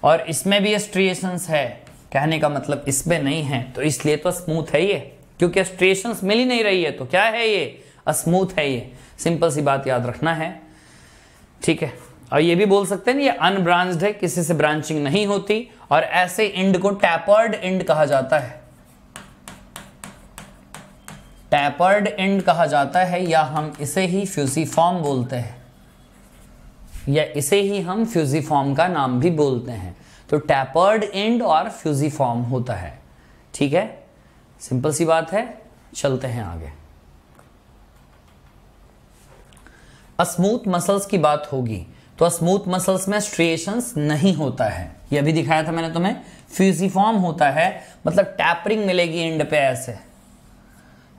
और इसमें भी स्ट्रिएशंस है कहने का मतलब इसमें नहीं है तो इसलिए तो स्मूथ है ये क्योंकि स्ट्रेशन मिल ही नहीं रही है तो क्या है ये स्मूथ है ये सिंपल सी बात याद रखना है ठीक है और ये भी बोल सकते हैं ये अनब्रांच्ड है किसी से ब्रांचिंग नहीं होती और ऐसे इंड को टैपर्ड इंड कहा जाता है टैपर्ड इंड कहा जाता है या हम इसे ही फ्यूजीफॉर्म बोलते हैं या इसे ही हम फ्यूजीफॉर्म का नाम भी बोलते हैं तो टैपर्ड एंड और फ्यूजी फॉर्म होता है ठीक है सिंपल सी बात है चलते हैं आगे अस्मूथ मसल्स की बात होगी तो स्मूथ मसल्स में स्ट्रिएशंस नहीं होता है यह भी दिखाया था मैंने तुम्हें फ्यूजीफॉर्म होता है मतलब टैपरिंग मिलेगी एंड पे ऐसे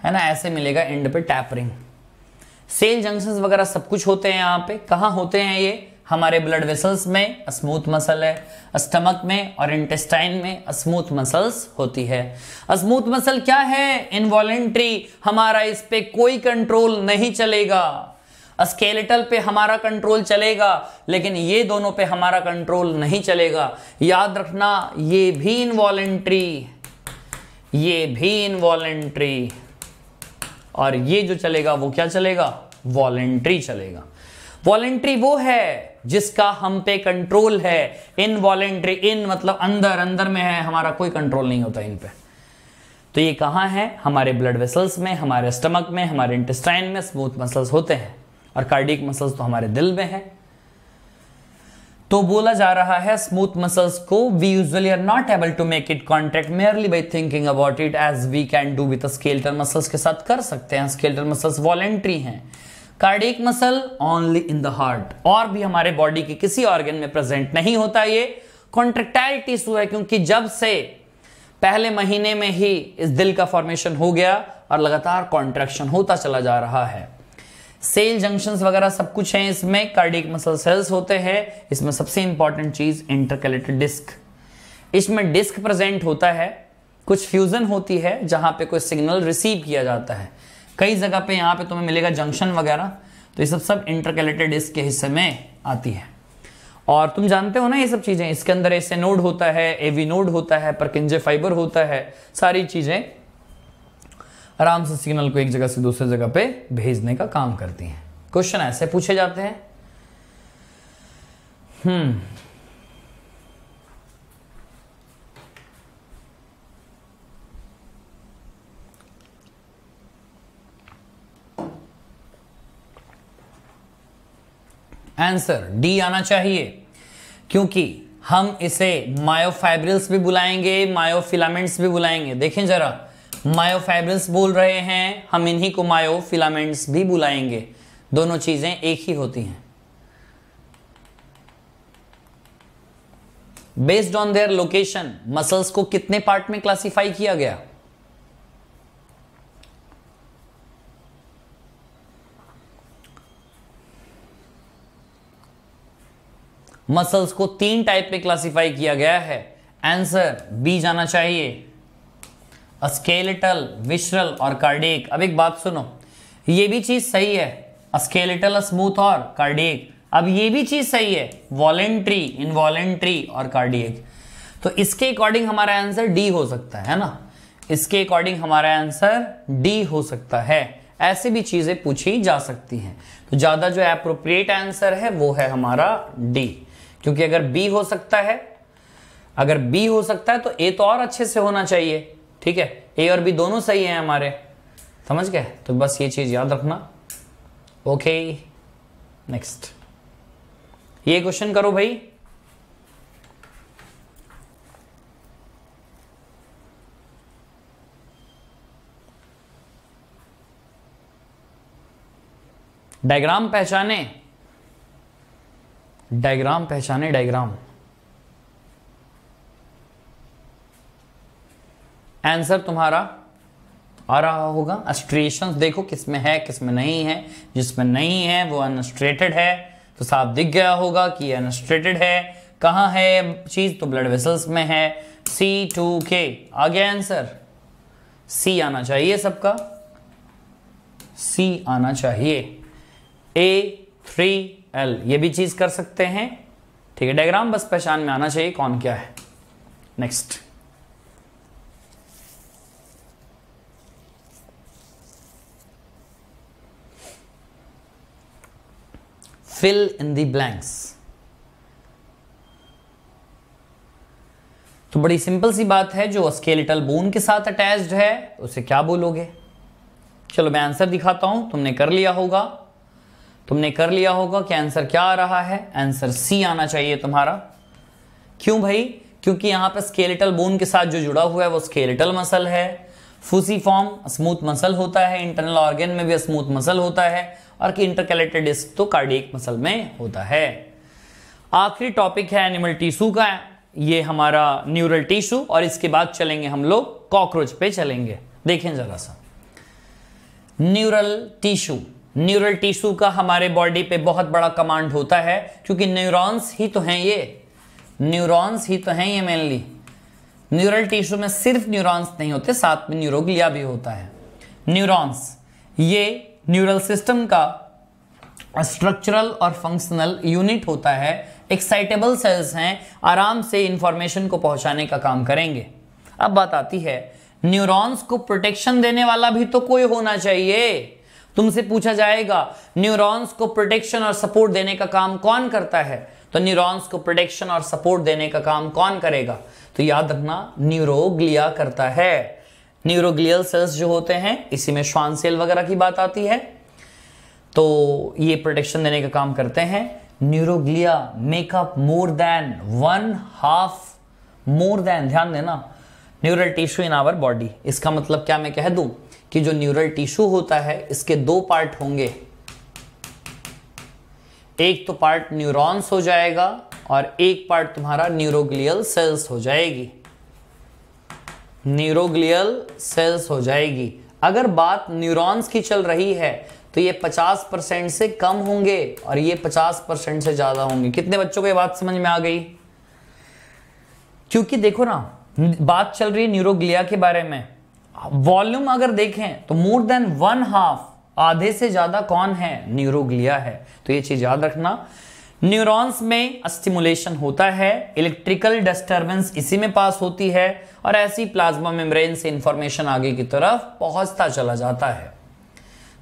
है ना ऐसे मिलेगा एंड पे टैपरिंग सेल जंक्शंस वगैरह सब कुछ होते हैं यहां पे कहा होते हैं ये हमारे ब्लड वेसल्स में स्मूथ मसल है स्टमक में और इंटेस्टाइन में स्मूथ मसल्स होती है स्मूथ मसल क्या है इनवॉलेंट्री हमारा इस पर कोई कंट्रोल नहीं चलेगा स्केलेटल पे हमारा कंट्रोल चलेगा लेकिन ये दोनों पे हमारा कंट्रोल नहीं चलेगा याद रखना ये भी इनवॉलेंट्री ये भी इनवॉलेंट्री और ये जो चलेगा वो क्या चलेगा वॉलेंट्री चलेगा वॉलेंट्री वो है जिसका हम पे कंट्रोल है इन वॉलेंट्री इन मतलब अंदर अंदर में है हमारा कोई कंट्रोल नहीं होता इन पे तो ये कहाँ है हमारे ब्लड वेसल्स में हमारे स्टमक में हमारे इंटेस्टाइन में स्मूथ मसल्स होते हैं और कार्डिक मसल्स तो हमारे दिल में है तो बोला जा रहा है स्मूथ मसल्स को we usually are not able to make it contract merely by thinking about it as we can do with skeletal muscles के साथ कर सकते हैं स्केल्टर मसल्स वॉलेंट्री हैं cardiac muscle only in the heart और भी हमारे बॉडी के किसी ऑर्गन में प्रेजेंट नहीं होता ये कॉन्ट्रेक्टाइल टिश्यू है क्योंकि जब से पहले महीने में ही इस दिल का फॉर्मेशन हो गया और लगातार कॉन्ट्रेक्शन होता चला जा रहा है सेल जंक्शंस वगैरह सब कुछ है इसमें कार्डिक मसल सेल्स होते हैं इसमें सबसे इंपॉर्टेंट चीज इंटरकैलेटेड डिस्क इसमें डिस्क प्रेजेंट होता है कुछ फ्यूजन होती है जहां पे कोई सिग्नल रिसीव किया जाता है कई जगह पे यहाँ पे तुम्हें मिलेगा जंक्शन वगैरह तो ये सब सब इंटरकलेटेड डिस्क के हिस्से में आती है और तुम जानते हो ना ये सब चीज़ें इसके अंदर ऐसे नोड होता है एवी नोड होता है परकिंजे फाइबर होता है सारी चीज़ें आराम से सिग्नल को एक जगह से दूसरे जगह पे भेजने का काम करती हैं क्वेश्चन ऐसे पूछे जाते हैं हम्म आंसर डी आना चाहिए क्योंकि हम इसे मायोफाइब्रिल्स भी बुलाएंगे मायोफिलामेंट्स भी बुलाएंगे देखें जरा मायोफाइब्रिल्स बोल रहे हैं हम इन्हीं को मायोफिलामेंट्स भी बुलाएंगे दोनों चीज़ें एक ही होती हैं based on their location muscles को कितने पार्ट में क्लासिफाई किया गया मसल्स को तीन टाइप में क्लासिफाई किया गया है आंसर बी जाना चाहिए अस्केलेटल विश्रल और कार्डिक अब एक बात सुनो ये भी चीज सही है अस्केलेटल स्मूथ और कार्डिक अब ये भी चीज सही है वॉलेंट्री इनवॉलेंट्री और कार्डियक तो इसके अकॉर्डिंग हमारा आंसर डी हो सकता है ना इसके अकॉर्डिंग हमारा आंसर डी हो सकता है ऐसी भी चीजें पूछी जा सकती हैं तो ज्यादा जो एप्रोप्रिएट आंसर है वो है हमारा डी क्योंकि अगर बी हो सकता है अगर बी हो सकता है तो ए तो और अच्छे से होना चाहिए ठीक है ए और बी दोनों सही हैं हमारे समझ गए तो बस ये चीज़ याद रखना ओके नेक्स्ट ये क्वेश्चन करो भाई डायग्राम पहचाने डायग्राम पहचाने डायग्राम आंसर तुम्हारा आ रहा होगा अस्ट्रेशन देखो किसमें है किसमें नहीं है जिसमें नहीं है वो अनस्ट्रेटेड है तो साफ दिख गया होगा कि अनस्ट्रेटेड है कहां है चीज तो ब्लड वेसल्स में है सी टू के आ गया आंसर सी आना चाहिए सबका सी आना चाहिए ए थ्री एल ये भी चीज कर सकते हैं ठीक है डायग्राम बस पहचान में आना चाहिए कौन क्या है next fill in the blanks तो बड़ी सिंपल सी बात है जो स्केलेटल बोन के साथ अटैच्ड है उसे क्या बोलोगे चलो मैं आंसर दिखाता हूं तुमने कर लिया होगा तुमने कर लिया होगा कि आंसर क्या आ रहा है आंसर सी आना चाहिए तुम्हारा क्यों भाई क्योंकि यहां पर स्केलेटल बोन के साथ जो जुड़ा हुआ है वो स्केलेटल मसल है फूसी फॉर्म स्मूथ मसल होता है इंटरनल ऑर्गेन में भी स्मूथ मसल होता है और कि इंटरकलेटेड डिस्क तो कार्डियक मसल में होता है आखिरी टॉपिक है एनिमल टिश्यू का ये हमारा न्यूरल टिश्यू और इसके बाद चलेंगे हम लोग कॉकरोच पे चलेंगे देखें जरा सा न्यूरल टिश्यू न्यूरल टिश्यू का हमारे बॉडी पे बहुत बड़ा कमांड होता है क्योंकि न्यूरॉन्स ही तो हैं ये न्यूरॉन्स ही तो हैं ये मेनली न्यूरल टिश्यू में सिर्फ न्यूरॉन्स नहीं होते साथ में न्यूरोग्लिया भी होता है न्यूरॉन्स ये न्यूरल सिस्टम का स्ट्रक्चरल और फंक्शनल यूनिट होता है एक्साइटेबल सेल्स हैं आराम से इंफॉर्मेशन को पहुंचाने का काम करेंगे अब बात आती है न्यूरॉन्स को प्रोटेक्शन देने वाला भी तो कोई होना चाहिए तुमसे पूछा जाएगा न्यूरॉन्स को प्रोटेक्शन और सपोर्ट देने का काम कौन करता है तो न्यूरॉन्स को प्रोटेक्शन और सपोर्ट देने का काम कौन करेगा तो याद रखना न्यूरोग्लिया करता है न्यूरोग्लियल सेल्स जो होते हैं इसी में श्वान सेल वगैरह की बात आती है तो ये प्रोटेक्शन देने का काम करते हैं neuroglia make up more than one half more than ध्यान देना neural tissue in our body इसका मतलब क्या मैं कह दूं कि जो न्यूरल टिश्यू होता है इसके दो पार्ट होंगे एक तो पार्ट न्यूरॉन्स हो जाएगा और एक पार्ट तुम्हारा न्यूरोग्लियल सेल्स हो जाएगी न्यूरोग्लियल सेल्स हो जाएगी अगर बात न्यूरॉन्स की चल रही है तो ये 50 परसेंट से कम होंगे और ये 50 परसेंट से ज़्यादा होंगे कितने बच्चों को ये बात समझ में आ गई क्योंकि देखो ना बात चल रही है न्यूरोग्लिया के बारे में वॉल्यूम अगर देखें तो मोर देन वन हाफ आधे से ज्यादा कौन है न्यूरोग्लिया है तो ये चीज याद रखना न्यूरॉन्स में स्टिमुलेशन होता है इलेक्ट्रिकल डिस्टरबेंस इसी में पास होती है और ऐसी प्लाज्मा मेम्ब्रेन से इंफॉर्मेशन आगे की तरफ पहुंचता चला जाता है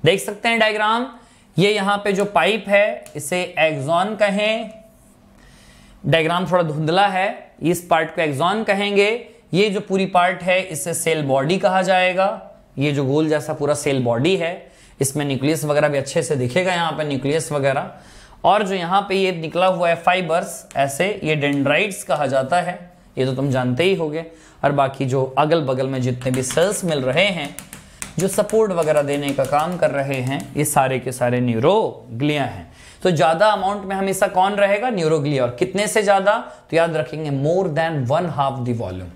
देख सकते हैं डायग्राम ये यहां पे जो पाइप है इसे एग्जॉन कहें डायग्राम थोड़ा धुंधला है इस पार्ट को एग्जॉन कहेंगे ये जो पूरी पार्ट है इसे सेल बॉडी कहा जाएगा ये जो गोल जैसा पूरा सेल बॉडी है इसमें न्यूक्लियस वगैरह भी अच्छे से दिखेगा यहाँ पे न्यूक्लियस वगैरह और जो यहाँ पे ये निकला हुआ है फाइबर्स ऐसे ये डेंड्राइट्स कहा जाता है ये तो तुम जानते ही होगे और बाकी जो अगल बगल में जितने भी सेल्स मिल रहे हैं जो सपोर्ट वगैरह देने का काम कर रहे हैं ये सारे के सारे न्यूरोग्लिया हैं तो ज़्यादा अमाउंट में हमेशा कौन रहेगा न्यूरोग्लिया और कितने से ज़्यादा तो याद रखेंगे more than one half the volume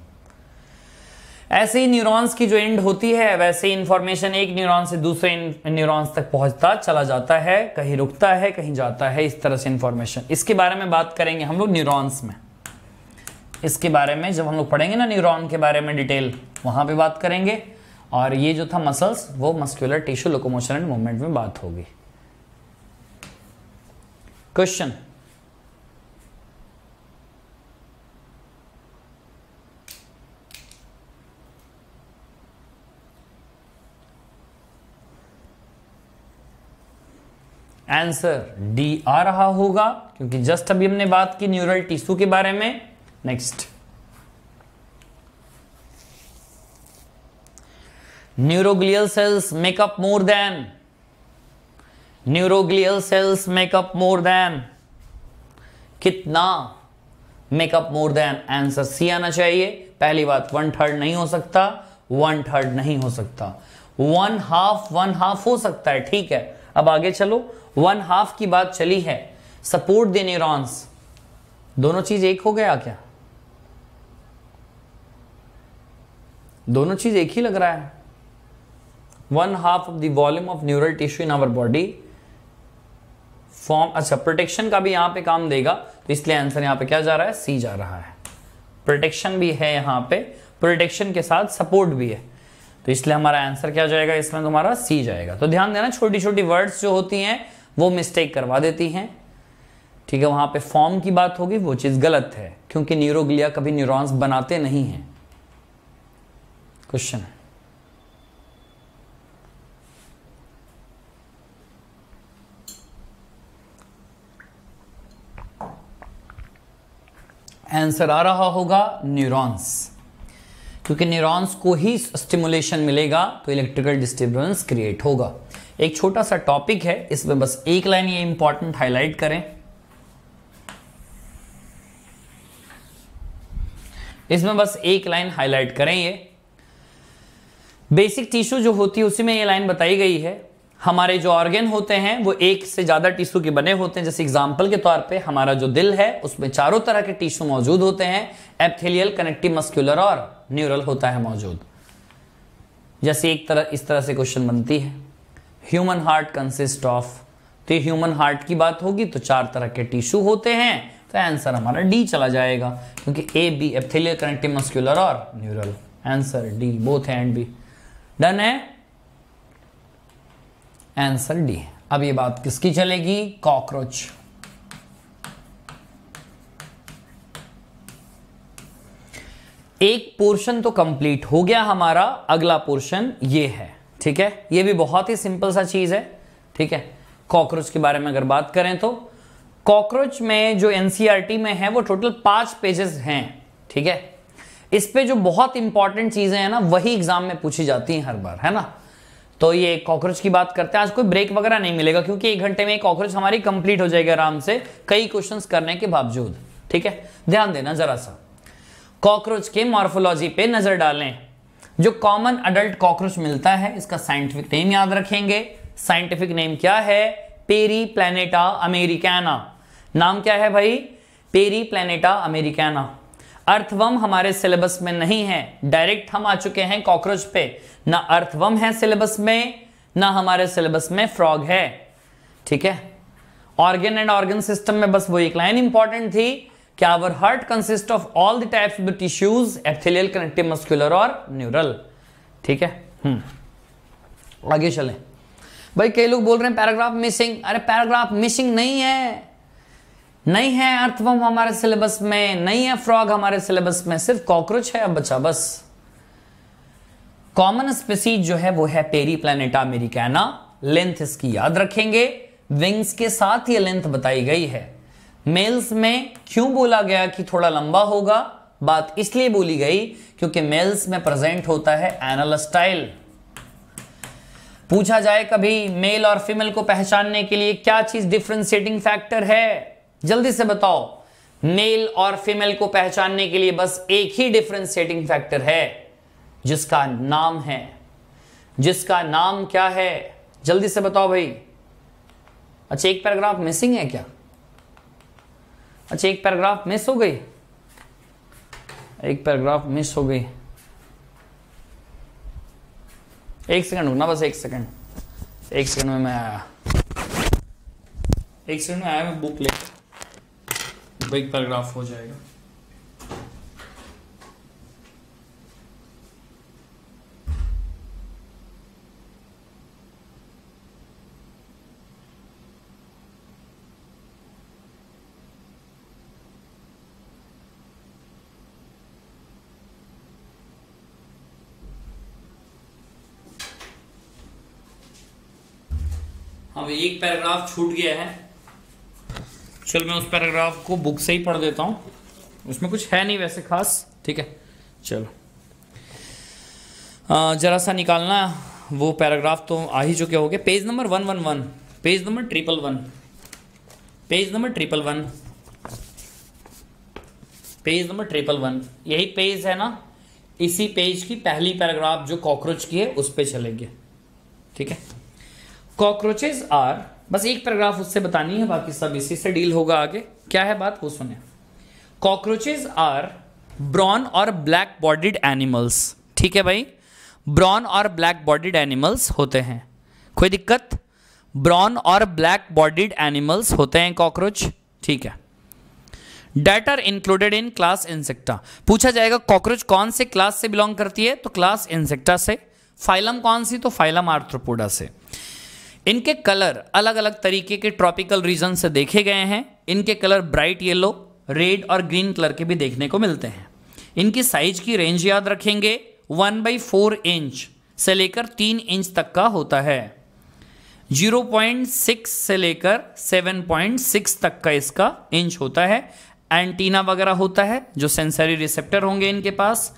ऐसे ही न्यूरॉन्स की जो एंड होती है वैसे ही इन्फॉर्मेशन एक न्यूरॉन से दूसरे न्यूरॉन्स तक पहुंचता चला जाता है कहीं रुकता है कहीं जाता है इस तरह से इंफॉर्मेशन इसके बारे में बात करेंगे हम लोग न्यूरॉन्स में इसके बारे में जब हम लोग पढ़ेंगे ना न्यूरॉन के बारे में डिटेल वहां पर बात करेंगे और ये जो था मसल्स वो muscular tissue locomotion and movement में बात होगी क्वेश्चन आंसर डी आ रहा होगा क्योंकि जस्ट अभी हमने बात की न्यूरल टिश्यू के बारे में next neuroglial cells make up more than neuroglial cells make up more than कितना make up more than answer C आना चाहिए पहली बात वन थर्ड नहीं हो सकता वन थर्ड नहीं हो सकता वन हाफ वन हाफ हो सकता है ठीक है अब आगे चलो वन हाफ की बात चली है सपोर्ट दे न्यूरॉन्स दोनों चीज एक हो गया क्या दोनों चीज एक ही लग रहा है one half of the volume of neural tissue in our body form अच्छा प्रोटेक्शन का भी यहां पे काम देगा तो इसलिए आंसर यहां पे क्या जा रहा है सी जा रहा है प्रोटेक्शन भी है यहां पे प्रोटेक्शन के साथ सपोर्ट भी है तो इसलिए हमारा आंसर क्या जाएगा इसमें तुम्हारा सी जाएगा तो ध्यान देना छोटी छोटी वर्ड्स जो होती हैं वो मिस्टेक करवा देती हैं ठीक है वहां पे फॉर्म की बात होगी वो चीज़ गलत है क्योंकि न्यूरोग्लिया कभी न्यूरॉन्स बनाते नहीं हैं क्वेश्चन आंसर आ रहा होगा न्यूरॉन्स क्योंकि न्यूरॉन्स को ही स्टिमुलेशन मिलेगा तो इलेक्ट्रिकल डिस्टर्बेंस क्रिएट होगा एक छोटा सा टॉपिक है इसमें बस एक लाइन ये इंपॉर्टेंट हाईलाइट करें इसमें बस एक लाइन हाईलाइट करें ये बेसिक टिश्यू जो होती है उसी में ये लाइन बताई गई है हमारे जो ऑर्गेन होते हैं वो एक से ज़्यादा टिश्यू के बने होते हैं जैसे एग्जाम्पल के तौर पे हमारा जो दिल है उसमें चारों तरह के टिश्यू मौजूद होते हैं एपथेलियल कनेक्टिव मस्क्यूलर और न्यूरल होता है मौजूद जैसे एक तरह इस तरह से क्वेश्चन बनती है ह्यूमन हार्ट कंसिस्ट ऑफ तो ह्यूमन हार्ट की बात होगी तो चार तरह के टिश्यू होते हैं तो आंसर हमारा डी चला जाएगा क्योंकि A B epithelial connective muscular और neural answer D both and B done है आंसर डी अब ये बात किसकी चलेगी कॉकरोच एक पोर्शन तो कंप्लीट हो गया हमारा अगला पोर्शन ये है ठीक है ये भी बहुत ही सिंपल सा चीज है ठीक है कॉकरोच के बारे में अगर बात करें तो कॉकरोच में जो एनसीईआरटी e में है वो टोटल पांच पेजेस हैं ठीक है इस पे जो बहुत इंपॉर्टेंट चीजें हैं ना वही एग्जाम में पूछी जाती हैं हर बार है ना तो ये कॉकरोच की बात करते हैं आज कोई ब्रेक वगैरह नहीं मिलेगा क्योंकि एक घंटे में कॉकरोच हमारी कंप्लीट हो जाएगी आराम से कई क्वेश्चंस करने के बावजूद ठीक है ध्यान देना जरा सा कॉकरोच के मॉर्फोलॉजी पे नजर डालें जो कॉमन अडल्ट कॉकरोच मिलता है इसका साइंटिफिक नेम याद रखेंगे साइंटिफिक नेम क्या है पेरी प्लेनेटा अमेरिकाना नाम क्या है भाई पेरी प्लेनेटा अमेरिकाना अर्थवम हमारे सिलेबस में नहीं है डायरेक्ट हम आ चुके हैं कॉकरोच पे ना अर्थवम है सिलेबस में ना हमारे सिलेबस में फ्रॉग है ठीक है ऑर्गेन एंड ऑर्गेन सिस्टम में बस वो एक लाइन इंपॉर्टेंट थी कि our heart consist of all the types of tissues epithelial connective muscular और न्यूरल ठीक है हम्म। आगे चले भाई कई लोग बोल रहे हैं पैराग्राफ मिसिंग अरे पैराग्राफ मिसिंग नहीं है नहीं है अर्थवम हमारे सिलेबस में नहीं है फ्रॉग हमारे सिलेबस में सिर्फ कॉकरोच है अब बचा बस कॉमन स्पेसीज जो है वो है पेरी प्लेनेटा अमेरिकाना लेंथ इसकी याद रखेंगे विंग्स के साथ ये लेंथ बताई गई है मेल्स में क्यों बोला गया कि थोड़ा लंबा होगा बात इसलिए बोली गई क्योंकि मेल्स में प्रेजेंट होता है एनल स्टाइल पूछा जाए कभी मेल और फीमेल को पहचानने के लिए क्या चीज डिफ्रेंशिएटिंग फैक्टर है जल्दी से बताओ मेल और फीमेल को पहचानने के लिए बस एक ही डिफ्रेंशिएटिंग फैक्टर है जिसका नाम है जिसका नाम क्या है जल्दी से बताओ भाई अच्छा एक पैराग्राफ मिसिंग है क्या अच्छा एक पैराग्राफ मिस हो गई एक पैराग्राफ मिस हो गई एक सेकंड रुकना बस एक सेकंड एक सेकंड में मैं आया एक सेकंड में आया मैं बुक लेकर ब्रेक तो पैराग्राफ हो जाएगा अब हाँ, एक पैराग्राफ छूट गया है चल मैं उस पैराग्राफ को बुक से ही पढ़ देता हूँ उसमें कुछ है नहीं वैसे खास ठीक है चलो ज़रा सा निकालना वो पैराग्राफ तो आ ही चुके हो गए page number one one one page number triple one page number triple one page number triple one यही पेज है ना इसी पेज की पहली पैराग्राफ जो कॉकरोच की है उस पर चलेंगे ठीक है कॉकरोचेज are बस एक पैराग्राफ उससे बतानी है बाकी सब इसी से डील होगा आगे क्या है बात वो सुने कॉकरोचेज आर ब्रॉन और ब्लैक बॉडीड एनिमल्स ठीक है भाई ब्रॉन और ब्लैक बॉडीड एनिमल्स होते हैं कोई दिक्कत ब्रॉन और ब्लैक बॉडीड एनिमल्स होते हैं कॉकरोच ठीक है that are included in class Insecta पूछा जाएगा कॉकरोच कौन से क्लास से बिलोंग करती है तो क्लास इंसेक्टा से फाइलम कौन सी तो फाइलम आर्थ्रोपोडा से इनके कलर अलग अलग तरीके के ट्रॉपिकल रीजन से देखे गए हैं इनके कलर ब्राइट येलो रेड और ग्रीन कलर के भी देखने को मिलते हैं इनकी साइज की रेंज याद रखेंगे वन बाई फोर इंच से लेकर तीन इंच तक का होता है जीरो पॉइंट सिक्स से लेकर सेवन पॉइंट सिक्स तक का इसका इंच होता है एंटीना वगैरह होता है जो सेंसरी रिसेप्टर होंगे इनके पास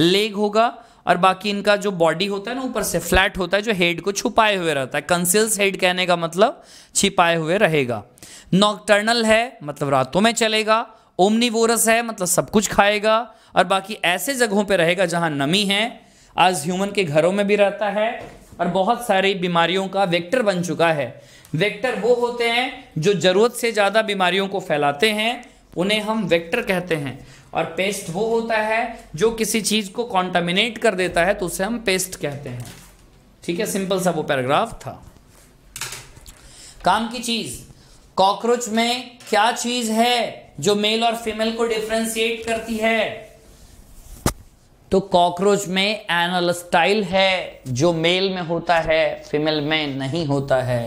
लेग होगा और बाकी इनका जो बॉडी होता है ना ऊपर से फ्लैट होता है जो हेड को छुपाए हुए रहता है कंसिल्स हेड कहने का मतलब छिपाए हुए रहेगा नॉकटर्नल है मतलब रातों में चलेगा ओमनीवोरस है मतलब सब कुछ खाएगा और बाकी ऐसे जगहों पे रहेगा जहाँ नमी है आज ह्यूमन के घरों में भी रहता है और बहुत सारी बीमारियों का वेक्टर बन चुका है वेक्टर वो होते हैं जो ज़रूरत से ज़्यादा बीमारियों को फैलाते हैं उन्हें हम वेक्टर कहते हैं और पेस्ट वो होता है जो किसी चीज को कॉन्टामिनेट कर देता है तो उसे हम पेस्ट कहते हैं ठीक है सिंपल सा वो पैराग्राफ था काम की चीज कॉकरोच में क्या चीज है जो मेल और फीमेल को डिफ्रेंशिएट करती है तो कॉकरोच में एनल स्टाइल है जो मेल में होता है फीमेल में नहीं होता है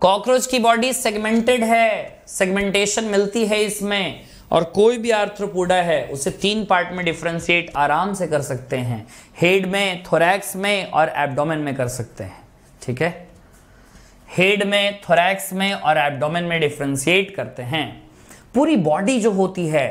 कॉकरोच की बॉडी सेगमेंटेड है सेगमेंटेशन मिलती है इसमें और कोई भी आर्थ्रोपोडा है उसे तीन पार्ट में डिफ्रेंशिएट आराम से कर सकते हैं हेड में थोरैक्स में और एब्डोमेन में कर सकते हैं ठीक है हेड में थोरैक्स में और एब्डोमेन में डिफ्रेंशिएट करते हैं पूरी बॉडी जो होती है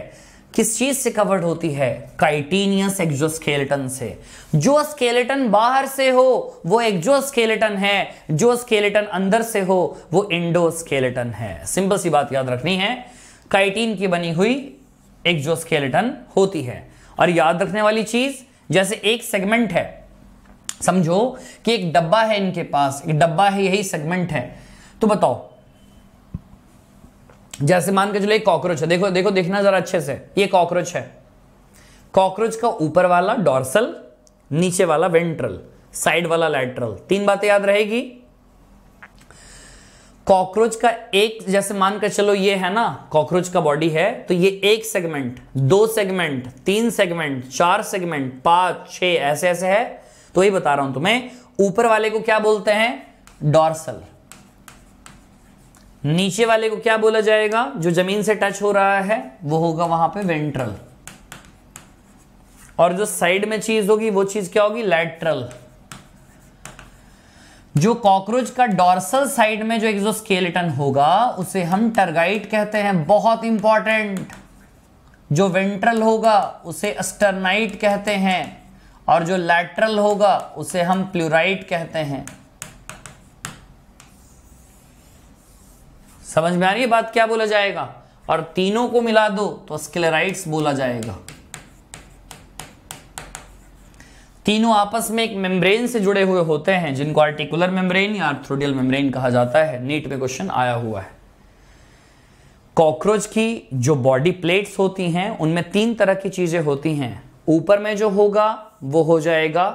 किस चीज से कवर्ड होती है काइटीनियस एक्जोस्केलेटन से जो स्केलेटन बाहर से हो वो एक्जोस्केलेटन है जो स्केलेटन अंदर से हो वो इंडोस्केलेटन है सिंपल सी बात याद रखनी है काइटीन की बनी हुई एक एक्जोस्केलेटन होती है और याद रखने वाली चीज जैसे एक सेगमेंट है समझो कि एक डब्बा है इनके पास एक डब्बा है यही सेगमेंट है तो बताओ जैसे मान के चलो एक कॉकरोच है देखो देखो देखना जरा अच्छे से ये कॉकरोच है कॉकरोच का ऊपर वाला डॉर्सल नीचे वाला वेंट्रल साइड वाला लैटरल तीन बातें याद रहेगी कॉकरोच का एक जैसे मानकर चलो ये है ना कॉकरोच का बॉडी है तो ये एक सेगमेंट दो सेगमेंट तीन सेगमेंट चार सेगमेंट पांच छह ऐसे ऐसे है तो ये बता रहा हूं तुम्हें ऊपर वाले को क्या बोलते हैं डॉर्सल नीचे वाले को क्या बोला जाएगा जो जमीन से टच हो रहा है वो होगा वहां पे वेंट्रल और जो साइड में चीज होगी वो चीज क्या होगी लैटरल जो कॉकरोच का डॉर्सल साइड में जो एक्सोस्केलेटन होगा उसे हम टर्गाइट कहते हैं बहुत इंपॉर्टेंट जो वेंट्रल होगा उसे अस्टरनाइट कहते हैं और जो लैटरल होगा उसे हम प्लूराइट कहते हैं समझ में आ रही है बात क्या बोला जाएगा और तीनों को मिला दो तो स्केलेराइट्स बोला जाएगा तीनों आपस में एक मेम्ब्रेन से जुड़े हुए होते हैं जिनको आर्टिकुलर मेम्ब्रेन या आर्थ्रोडियल मेम्ब्रेन कहा जाता है नीट में क्वेश्चन आया हुआ है कॉकरोच की जो बॉडी प्लेट्स होती हैं उनमें तीन तरह की चीजें होती हैं ऊपर में जो होगा वो हो जाएगा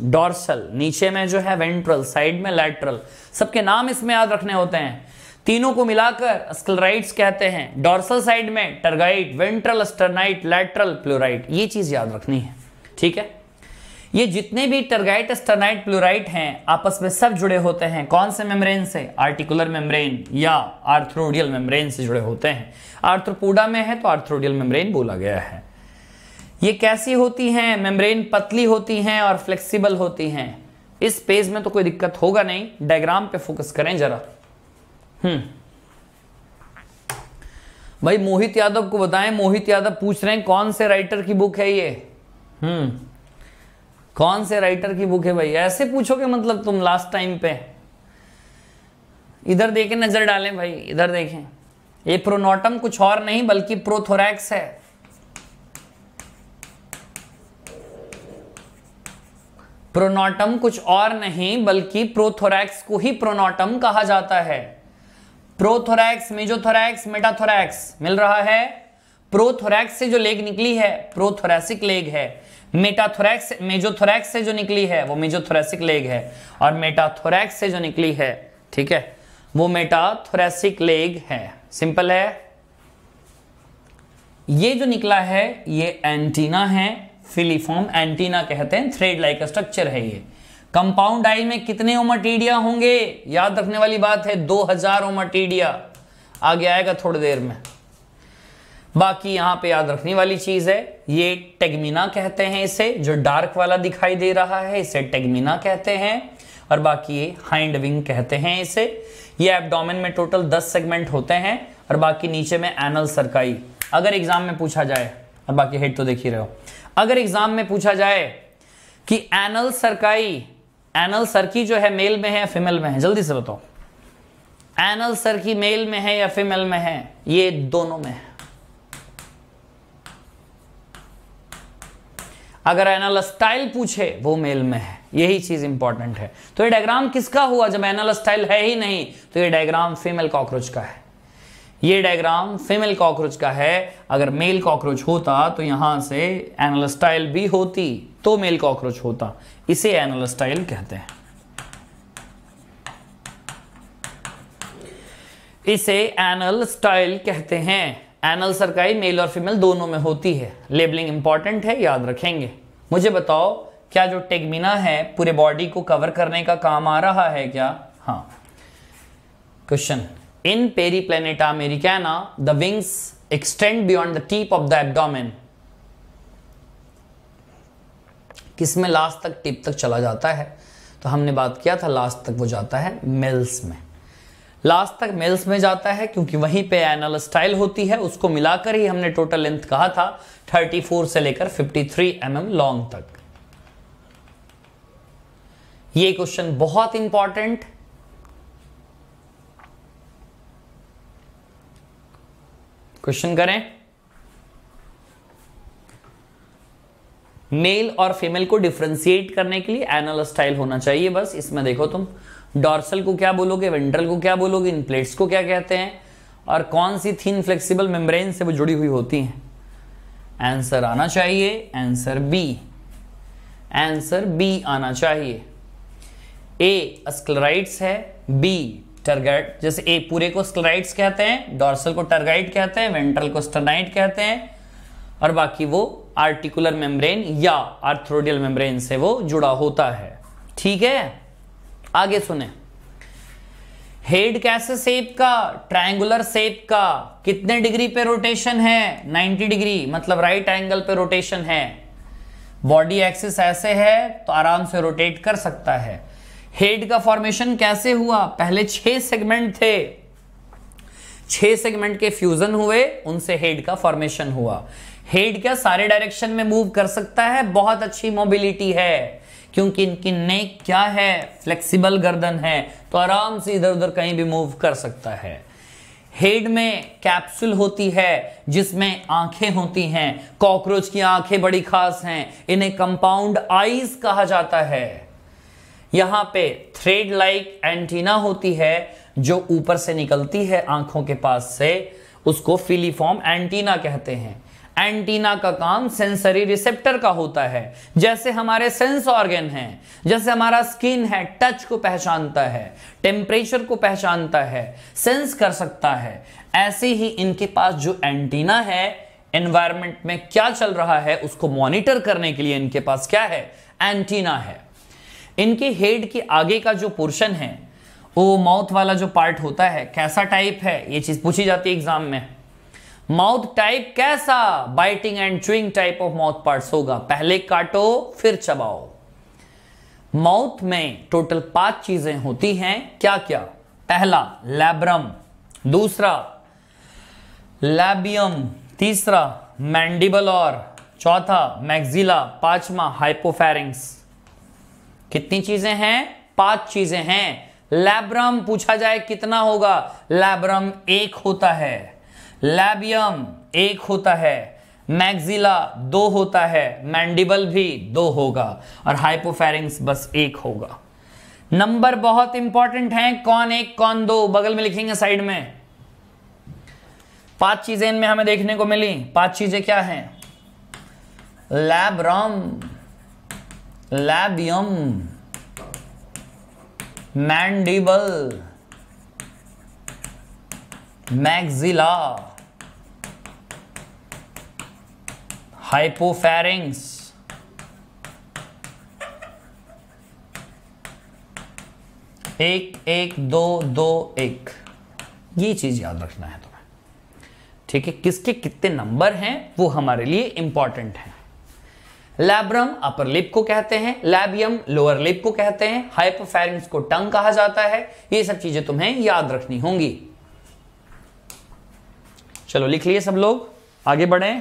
डॉर्सल नीचे में जो है वेंट्रल साइड में लैटरल सबके नाम इसमें याद रखने होते हैं तीनों को मिलाकर स्कलराइट कहते हैं डॉर्सल साइड में tergite ventral sternite lateral pleurite ये चीज याद रखनी है ठीक है ये जितने भी टर्गाइट स्टर्नाइट प्लूराइट हैं आपस में सब जुड़े होते हैं कौन से मेम्ब्रेन से आर्टिकुलर मेम्ब्रेन या आर्थ्रोडियल मेम्ब्रेन से जुड़े होते हैं आर्थ्रोपोडा में है तो आर्थ्रोडियल मेम्ब्रेन बोला गया है ये कैसी होती हैं मेम्ब्रेन पतली होती हैं और फ्लेक्सिबल होती हैं इस पेज में तो कोई दिक्कत होगा नहीं डायग्राम पे फोकस करें जरा हम्म भाई मोहित यादव को बताएं मोहित यादव पूछ रहे हैं कौन से राइटर की बुक है ये हम्म कौन से राइटर की बुक है भाई ऐसे पूछोगे मतलब तुम लास्ट टाइम पे इधर देखें नजर डालें भाई इधर देखें ये प्रोनोटम कुछ और नहीं बल्कि प्रोथोरैक्स है प्रोनोटम कुछ और नहीं बल्कि प्रोथोरैक्स को ही प्रोनोटम कहा जाता है प्रोथोरैक्स मेजोथोरैक्स मेटाथोरैक्स मिल रहा है प्रोथोरैक्स से जो लेग निकली है प्रोथोरैसिक लेग है मेटाथोरैक्स मेजोथोरैक्स से जो निकली है वो मेजोथोरेसिक लेग है और मेटाथोरैक्स से जो निकली है ठीक है वो मेटाथोरेसिक लेग है सिंपल है ये जो निकला है ये एंटीना है फिलीफॉर्म एंटीना कहते हैं थ्रेड लाइक स्ट्रक्चर है ये कंपाउंड आई में कितने ओमटीडिया होंगे याद रखने वाली बात है 2000 ओमटीडिया आगे आएगा थोड़ी देर में बाकी यहां पे याद रखने वाली चीज़ है ये टेगमिना कहते हैं इसे जो डार्क वाला दिखाई दे रहा है इसे टेगमिना कहते हैं और बाकी ये हाइंड विंग कहते हैं इसे ये एब्डोमेन में टोटल 10 सेगमेंट होते हैं और बाकी नीचे में एनल सरकाई अगर एग्जाम में पूछा जाए और बाकी हेड तो देख ही रहे हो अगर एग्जाम में पूछा जाए कि एनल सरकाई एनल सरकी जो है मेल में है या फीमेल में है जल्दी से बताओ एनल सरकी मेल में है या फीमेल में है ये दोनों में है अगर एनाल स्टाइल पूछे वो मेल में है यही चीज इंपॉर्टेंट है तो ये डायग्राम किसका हुआ जब एनाल स्टाइल है ही नहीं तो ये डायग्राम फीमेल कॉकरोच का है ये डायग्राम फीमेल कॉकरोच का है अगर मेल कॉकरोच होता तो यहां से एनाल स्टाइल भी होती तो मेल कॉकरोच होता इसे एनाल स्टाइल कहते हैं इसे एनल स्टाइल कहते हैं एनल सरकाई मेल और फीमेल दोनों में होती है लेबलिंग इंपॉर्टेंट है याद रखेंगे मुझे बताओ क्या जो टेगमिना है पूरे बॉडी को कवर करने का काम आ रहा है क्या हाँ question in Periplaneta americana the wings extend beyond the tip of the abdomen किसमें लास्ट तक टिप तक चला जाता है तो हमने बात किया था लास्ट तक वो जाता है मेल्स में लास्ट तक मेल्स में जाता है क्योंकि वहीं पे एनल स्टाइल होती है उसको मिलाकर ही हमने टोटल लेंथ कहा था 34 से लेकर 53 थ्री mm लॉन्ग तक ये क्वेश्चन बहुत इंपॉर्टेंट क्वेश्चन करें मेल और फीमेल को डिफ्रेंसिएट करने के लिए एनल स्टाइल होना चाहिए बस इसमें देखो तुम डॉर्सल को क्या बोलोगे वेंट्रल को क्या बोलोगे इन प्लेट्स को क्या कहते हैं और कौन सी थिन फ्लेक्सिबल मेम्ब्रेन से वो जुड़ी हुई होती हैं आंसर आना चाहिए आंसर बी आंसर बी आना चाहिए ए स्क्लराइट्स है बी टर्गाइट जैसे ए पूरे को स्क्लराइट्स कहते हैं डॉर्सल को टर्गाइट कहते हैं वेंट्रल को स्टर्नाइट कहते हैं और बाकी वो आर्टिकुलर मेम्ब्रेन या आर्थ्रोडियल मेम्ब्रेन से वो जुड़ा होता है ठीक है आगे सुने हेड कैसे सेप का ट्रायंगुलर सेप का कितने डिग्री पे रोटेशन है 90 डिग्री मतलब राइट एंगल पे रोटेशन है बॉडी एक्सिस ऐसे है तो आराम से रोटेट कर सकता है हेड का फॉर्मेशन कैसे हुआ पहले छह सेगमेंट थे छह सेगमेंट के फ्यूजन हुए उनसे हेड का फॉर्मेशन हुआ हेड क्या सारे डायरेक्शन में मूव कर सकता है बहुत अच्छी मोबिलिटी है क्योंकि इनकी नेक क्या है फ्लेक्सिबल गर्दन है तो आराम से इधर उधर कहीं भी मूव कर सकता है हेड में कैप्सूल होती है जिसमें आंखें होती हैं कॉकरोच की आंखें बड़ी खास हैं इन्हें कंपाउंड आईज कहा जाता है यहां पे थ्रेड लाइक एंटीना होती है जो ऊपर से निकलती है आंखों के पास से उसको फिलीफॉर्म एंटीना कहते हैं एंटीना का काम सेंसरी रिसेप्टर का होता है जैसे हमारे सेंस ऑर्गन है जैसे हमारा स्किन है टच को पहचानता है टेम्परेचर को पहचानता है सेंस कर सकता है ऐसे ही इनके पास जो एंटीना है एनवायरमेंट में क्या चल रहा है उसको मॉनिटर करने के लिए इनके पास क्या है एंटीना है इनके हेड के आगे का जो पोर्शन है वो माउथ वाला जो पार्ट होता है कैसा टाइप है ये चीज पूछी जाती है एग्जाम में माउथ टाइप कैसा biting and chewing type of mouth parts होगा पहले काटो फिर चबाओ माउथ में टोटल पांच चीजें होती हैं क्या क्या पहला लैब्रम दूसरा लैबियम तीसरा मैंडिबल और चौथा मैग्जिला पांचवा हाइपोफेरिंग्स कितनी चीजें हैं पांच चीजें हैं लैब्रम पूछा जाए कितना होगा लैब्रम एक होता है लैबियम एक होता है मैग्जिला दो होता है मैंडिबल भी दो होगा और हाइपोफेरिंग्स बस एक होगा नंबर बहुत इंपॉर्टेंट हैं कौन एक कौन दो बगल में लिखेंगे साइड में पांच चीजें इनमें हमें देखने को मिली पांच चीजें क्या हैं labrum labium mandible maxilla hypopharynx एक एक दो दो एक ये चीज याद रखना है तुम्हें ठीक है किसके कितने नंबर हैं वो हमारे लिए इंपॉर्टेंट है लैब्रम अपर लिप को कहते हैं लैबियम लोअर लिप को कहते हैं हाइपोफेरिंग्स को टंग कहा जाता है ये सब चीजें तुम्हें याद रखनी होंगी चलो लिख लिए सब लोग आगे बढ़े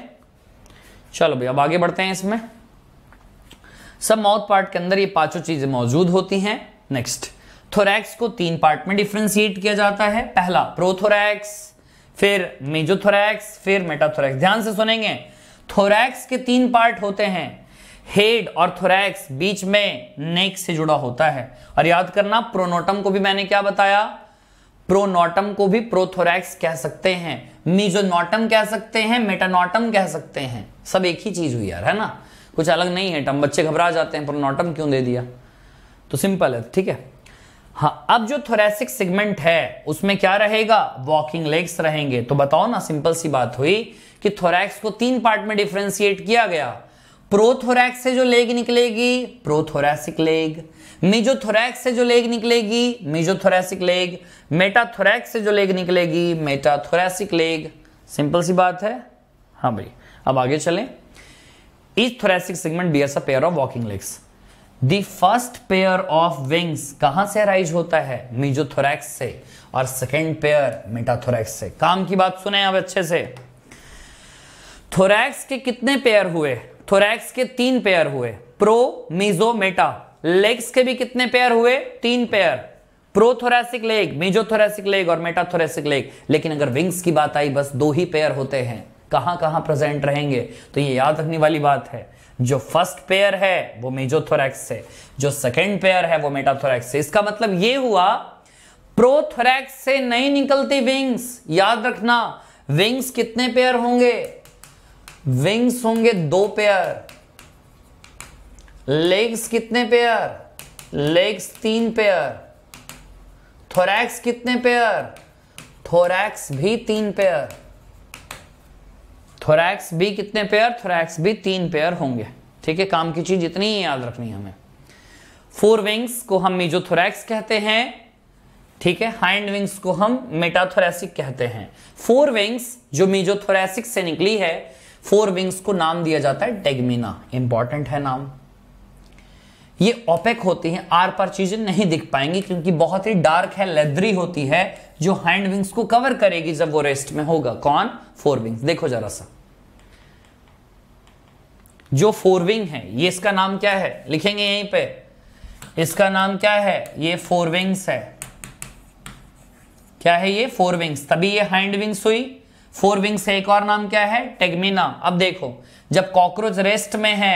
चलो भाई अब आगे बढ़ते हैं इसमें सब माउथ पार्ट के अंदर ये पांचों चीजें मौजूद होती हैं नेक्स्ट थोरैक्स को तीन पार्ट में डिफ्रेंसिएट किया जाता है पहला प्रोथोरैक्स फिर मेजोथोरैक्स फिर मेटाथोरैक्स ध्यान से सुनेंगे थोरैक्स के तीन पार्ट होते हैं हेड और थोरैक्स बीच में नेक से जुड़ा होता है और याद करना प्रोनोटम को भी मैंने क्या बताया प्रोनोटम को भी प्रोथोरैक्स कह सकते हैं मीजोनॉटम कह सकते हैं मेटानोटम कह सकते हैं सब एक ही चीज हुई यार है ना कुछ अलग नहीं है टम बच्चे घबरा जाते हैं प्रोनोटम क्यों दे दिया तो सिंपल है ठीक है हाँ अब जो थोरेसिक सेगमेंट है उसमें क्या रहेगा वॉकिंग लेग्स रहेंगे तो बताओ ना सिंपल सी बात हुई कि थोरैक्स को तीन पार्ट में डिफ्रेंसिएट किया गया प्रोथोरैक्स से जो लेग निकलेगी प्रोथोरैसिक लेग मिजोथोरैक्स से जो लेग निकलेगी मिजोथोरैसिक लेग मेटाथोरैक्स से जो लेग निकलेगी मेटाथोरैसिक लेग सिंपल सी बात है हाँ भाई अब आगे चलें each thoracic segment bears a pair of walking legs the first pair of wings कहां से अराइज होता है मीजोथोरैक्स से और सेकेंड पेयर मेटाथोरैक्स से काम की बात सुने अब अच्छे से थोरैक्स के कितने पेयर हुए थोरैक्स के तीन पेयर हुए प्रो मीजोमेटा लेग्स के भी कितने पेयर हुए तीन pair prothoracic leg mesothoracic leg और मेटाथोरैसिक लेग लेकिन अगर विंग्स की बात आई बस दो ही पेयर होते हैं कहां कहां प्रेजेंट रहेंगे तो ये याद रखने वाली बात है जो फर्स्ट पेयर है वो मेजोथोरैक्स से जो सेकेंड पेयर है वो मेटाथोरैक्स से इसका मतलब ये हुआ प्रोथोरैक्स से नहीं निकलती विंग्स याद रखना विंग्स कितने पेयर होंगे विंग्स होंगे दो पेयर लेग्स कितने पेयर लेग्स तीन पेयर थोरैक्स कितने पेयर थोरैक्स भी तीन पेयर थोरैक्स भी कितने पेयर थोरैक्स भी तीन पेयर होंगे ठीक है काम की चीज इतनी ही याद रखनी है हमें फोर विंग्स को हम मेजोथोरैक्स कहते हैं ठीक है हाइंड विंग्स को हम मेटाथोरेसिक कहते हैं फोर विंग्स जो मेजोथोरेसिक से निकली है फोर विंग्स को नाम दिया जाता है टेगमिना इंपॉर्टेंट है नाम ये ओपेक होती हैं आर पर चीजें नहीं दिख पाएंगी क्योंकि बहुत ही डार्क है लेदरी होती है जो हैंड विंग्स को कवर करेगी जब वो रेस्ट में होगा कौन फोर विंग्स देखो जरा सा जो फोर विंग है ये इसका नाम क्या है लिखेंगे यहीं पे इसका नाम क्या है ये फोर विंग्स है क्या है ये फोर विंग्स तभी ये हैंड विंग्स हुई फोर विंग्स है एक और नाम क्या है टेगमिना अब देखो जब कॉकरोच रेस्ट में है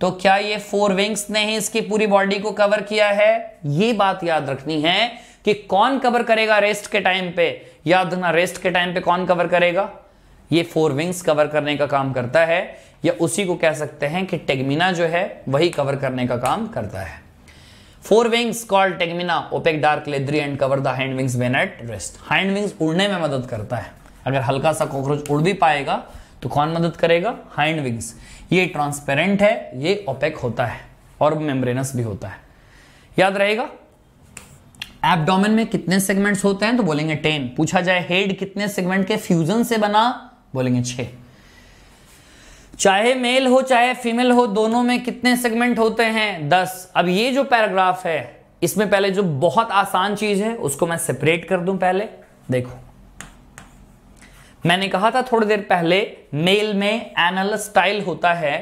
तो क्या ये फोर विंग्स ने ही इसकी पूरी बॉडी को कवर किया है ये बात याद रखनी है कि कौन कवर करेगा रेस्ट के टाइम पे याद रखना रेस्ट के टाइम पे कौन कवर करेगा ये फोर विंग्स कवर करने का काम करता है या उसी को कह सकते हैं कि टेगमिना जो है वही कवर करने का काम करता है fore wings call tegmina opaque dark leathery and cover the hind wings when at rest hind wings उड़ने में मदद करता है अगर हल्का सा कॉकरोच उड़ भी पाएगा तो कौन मदद करेगा हाइंड विंग्स ये ट्रांसपेरेंट है ये ओपेक होता है और मेम्ब्रेनस भी होता है याद रहेगा एब्डोमेन में कितने सेगमेंट्स होते हैं तो बोलेंगे टेन पूछा जाए हेड कितने सेगमेंट के फ्यूजन से बना बोलेंगे छः चाहे मेल हो चाहे फीमेल हो दोनों में कितने सेगमेंट होते हैं दस अब ये जो पैराग्राफ है इसमें पहले जो बहुत आसान चीज है उसको मैं सेपरेट कर दूं पहले देखो मैंने कहा था थोड़ी देर पहले मेल में एनल स्टाइल होता है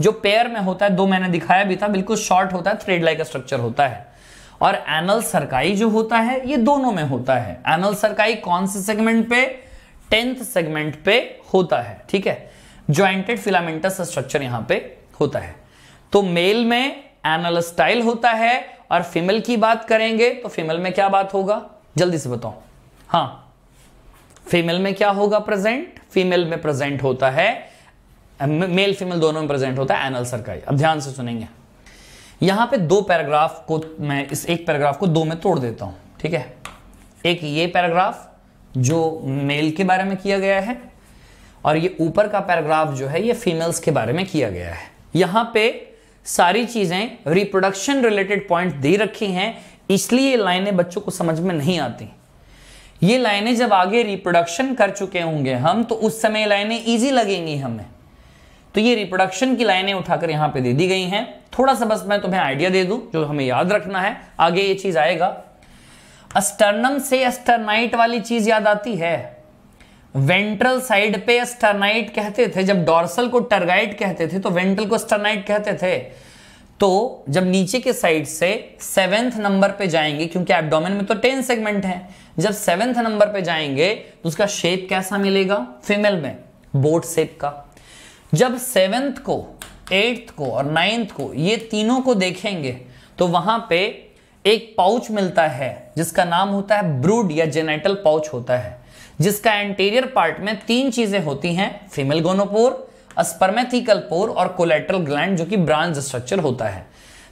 जो पेयर में होता है दो मैंने दिखाया भी था बिल्कुल शॉर्ट होता है थ्रेड लाइक स्ट्रक्चर होता है और एनल सरकाई जो होता है ये दोनों में होता है एनल सरकाई कौन से सेगमेंट पे टेंथ सेगमेंट पे होता है ठीक है ज्वाइंटेड फिलामेंटस स्ट्रक्चर यहां पे होता है तो मेल में एनल स्टाइल होता है और फीमेल की बात करेंगे तो फीमेल में क्या बात होगा जल्दी से बताओ हाँ फीमेल में क्या होगा प्रेजेंट फीमेल में प्रेजेंट होता है मेल फीमेल दोनों में प्रेजेंट होता है एनल सरकाई अब ध्यान से सुनेंगे यहां पे दो पैराग्राफ को मैं इस एक पैराग्राफ को दो में तोड़ देता हूं ठीक है एक ये पैराग्राफ जो मेल के बारे में किया गया है और ये ऊपर का पैराग्राफ जो है ये फीमेल्स के बारे में किया गया है यहां पे सारी चीज़ें रिप्रोडक्शन रिलेटेड पॉइंट दे रखी हैं इसलिए लाइनें बच्चों को समझ में नहीं आती ये लाइनें जब आगे रिप्रोडक्शन कर चुके होंगे हम तो उस समय लाइनें इजी लगेंगी हमें तो ये रिप्रोडक्शन की लाइनें उठाकर यहां पे दे दी गई हैं थोड़ा सा बस मैं तुम्हें आइडिया दे दूं जो हमें याद रखना है आगे ये चीज़ आएगा अस्टर्नम से अस्टरनाइट वाली चीज़ याद आती है वेंट्रल साइड पे अस्टरनाइट कहते थे जब डॉर्सल को टर्गाइट कहते थे तो वेंट्रल को अस्टरनाइट कहते थे तो जब नीचे के साइड से सेवेंथ नंबर पे जाएंगे क्योंकि एबडोमेन में तो टेन सेगमेंट है जब सेवेंथ नंबर पे जाएंगे तो उसका शेप कैसा मिलेगा फीमेल में बोट शेप का जब सेवेंथ को एट्थ को और नाइन्थ को ये तीनों को देखेंगे तो वहां पे एक पाउच मिलता है जिसका नाम होता है ब्रूड या जेनेटल पाउच होता है जिसका एंटीरियर पार्ट में तीन चीजें होती हैं फीमेल गोनोपोर अस्पर्मेथिकल पोर और कोलेट्रल ग्लैंड जो कि ब्रांच स्ट्रक्चर होता है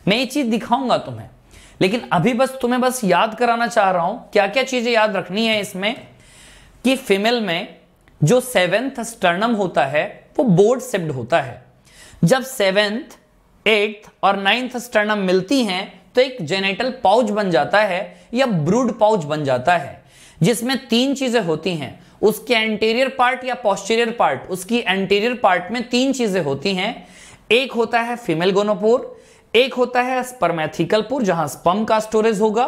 मैं ये चीज दिखाऊंगा तुम्हें लेकिन अभी बस तुम्हें बस याद कराना चाह रहा हूं क्या क्या चीजें याद रखनी है इसमें कि फीमेल में जो सेवेंथ स्टर्नम होता है वो बोर्ड सेप्ड होता है जब सेवेंथ एट्थ और नाइन्थ स्टर्नम मिलती हैं तो एक जेनेटल पाउच बन जाता है या ब्रूड पाउच बन जाता है जिसमें तीन चीजें होती हैं उसके एंटीरियर पार्ट या पॉस्टीरियर पार्ट उसकी एंटीरियर पार्ट में तीन चीजें होती हैं एक होता है फीमेल गोनोपोर एक होता है स्पर्मेथिकल पोर जहां स्पम का स्टोरेज होगा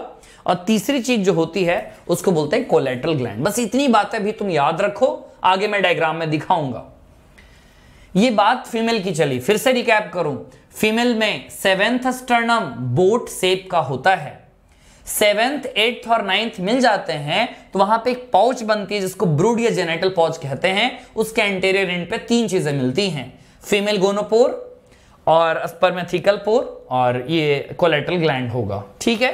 और तीसरी चीज जो होती है उसको बोलते हैं कोलेट्रल ग्लैंड बस इतनी बातें भी तुम याद रखो आगे मैं डायग्राम में दिखाऊंगा ये बात फीमेल की चली फिर से रिकैप करूं फीमेल में सेवेंथ स्टर्नम बोट सेप का होता है सेवेंथ एट्थ और नाइन्थ मिल जाते हैं तो वहां पे एक पाउच बनती है जिसको ब्रूड या जेनेटल पाउच कहते हैं उसके एंटेरियर एंड पे तीन चीजें मिलती हैं फीमेल गोनोपोर और अस्परमेथिकल पोर और ये कोलेटल ग्लैंड होगा ठीक है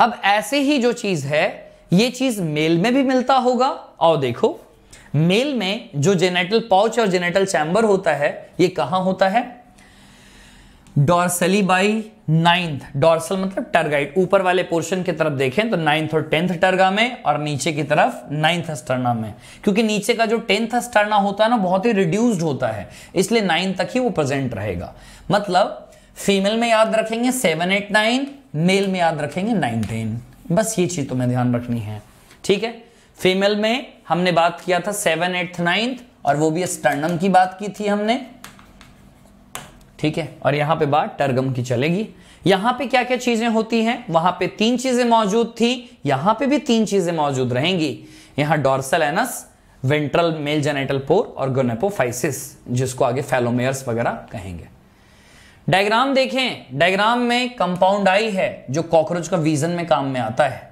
अब ऐसे ही जो चीज है ये चीज मेल में भी मिलता होगा और देखो मेल में जो जेनेटल पाउच और जेनेटल चैम्बर होता है ये कहां होता है डॉर्सली बाई नाइन्थ डॉर्सल मतलब टर्गाइट ऊपर वाले पोर्शन की तरफ देखें तो नाइन्थ और टेंथ टर्गा में और नीचे की तरफ नाइन्थ स्टर्ना में क्योंकि नीचे का जो टेंथ स्टर्ना होता है ना बहुत ही रिड्यूस्ड होता है इसलिए नाइन तक ही वो प्रेजेंट रहेगा मतलब फीमेल में याद रखेंगे सेवन एट नाइन मेल में याद रखेंगे नाइन टेन बस ये चीज तुम्हें तो ध्यान रखनी है ठीक है फीमेल में हमने बात किया था सेवन एट्थ नाइन्थ और वो भी स्टर्नम की बात की थी हमने ठीक है और यहां पे बात टर्गम की चलेगी यहां पे क्या क्या चीजें होती हैं वहां पे तीन चीजें मौजूद थी यहां पे भी तीन चीजें मौजूद रहेंगी यहां dorsal anus ventral male genital pore और गोनेपोफाइसिस जिसको आगे फेलोमेयर्स वगैरह कहेंगे डायग्राम देखें डायग्राम में कंपाउंड आई है जो कॉकरोच का विजन में काम में आता है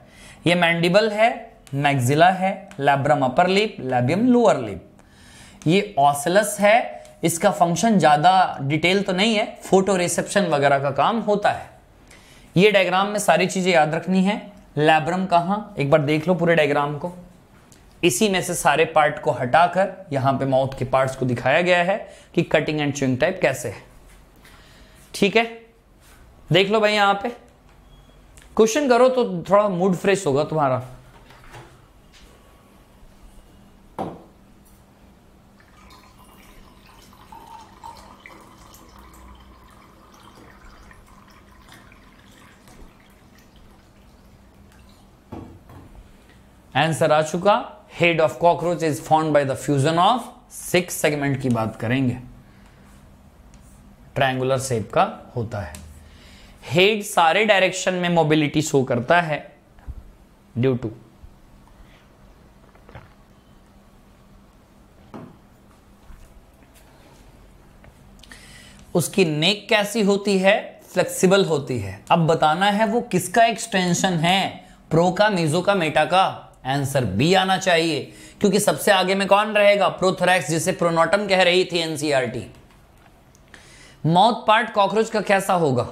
ये मैंडिबल है मैग्जिला है labrum upper lip labium lower lip ये ऑसलस है इसका फंक्शन ज़्यादा डिटेल तो नहीं है फोटो रिसेप्शन वगैरह का काम होता है ये डायग्राम में सारी चीज़ें याद रखनी है लैब्रम कहां एक बार देख लो पूरे डायग्राम को इसी में से सारे पार्ट को हटाकर यहां पे माउथ के पार्ट्स को दिखाया गया है कि कटिंग एंड चुइंग टाइप कैसे है ठीक है देख लो भाई यहाँ पे क्वेश्चन करो तो थोड़ा मूड फ्रेश होगा तुम्हारा आंसर आ चुका head of cockroach is form by the fusion of six segment की बात करेंगे ट्रायंगुलर शेप का होता है हेड सारे डायरेक्शन में मोबिलिटी शो करता है ड्यू टू उसकी नेक कैसी होती है फ्लेक्सिबल होती है अब बताना है वो किसका एक्सटेंशन है प्रो का मीजो का मेटा का आंसर बी आना चाहिए क्योंकि सबसे आगे में कौन रहेगा प्रोथोरैक्स जिसे प्रोनोटम कह रही थी एनसीआर माउथ पार्ट कॉकरोच का कैसा होगा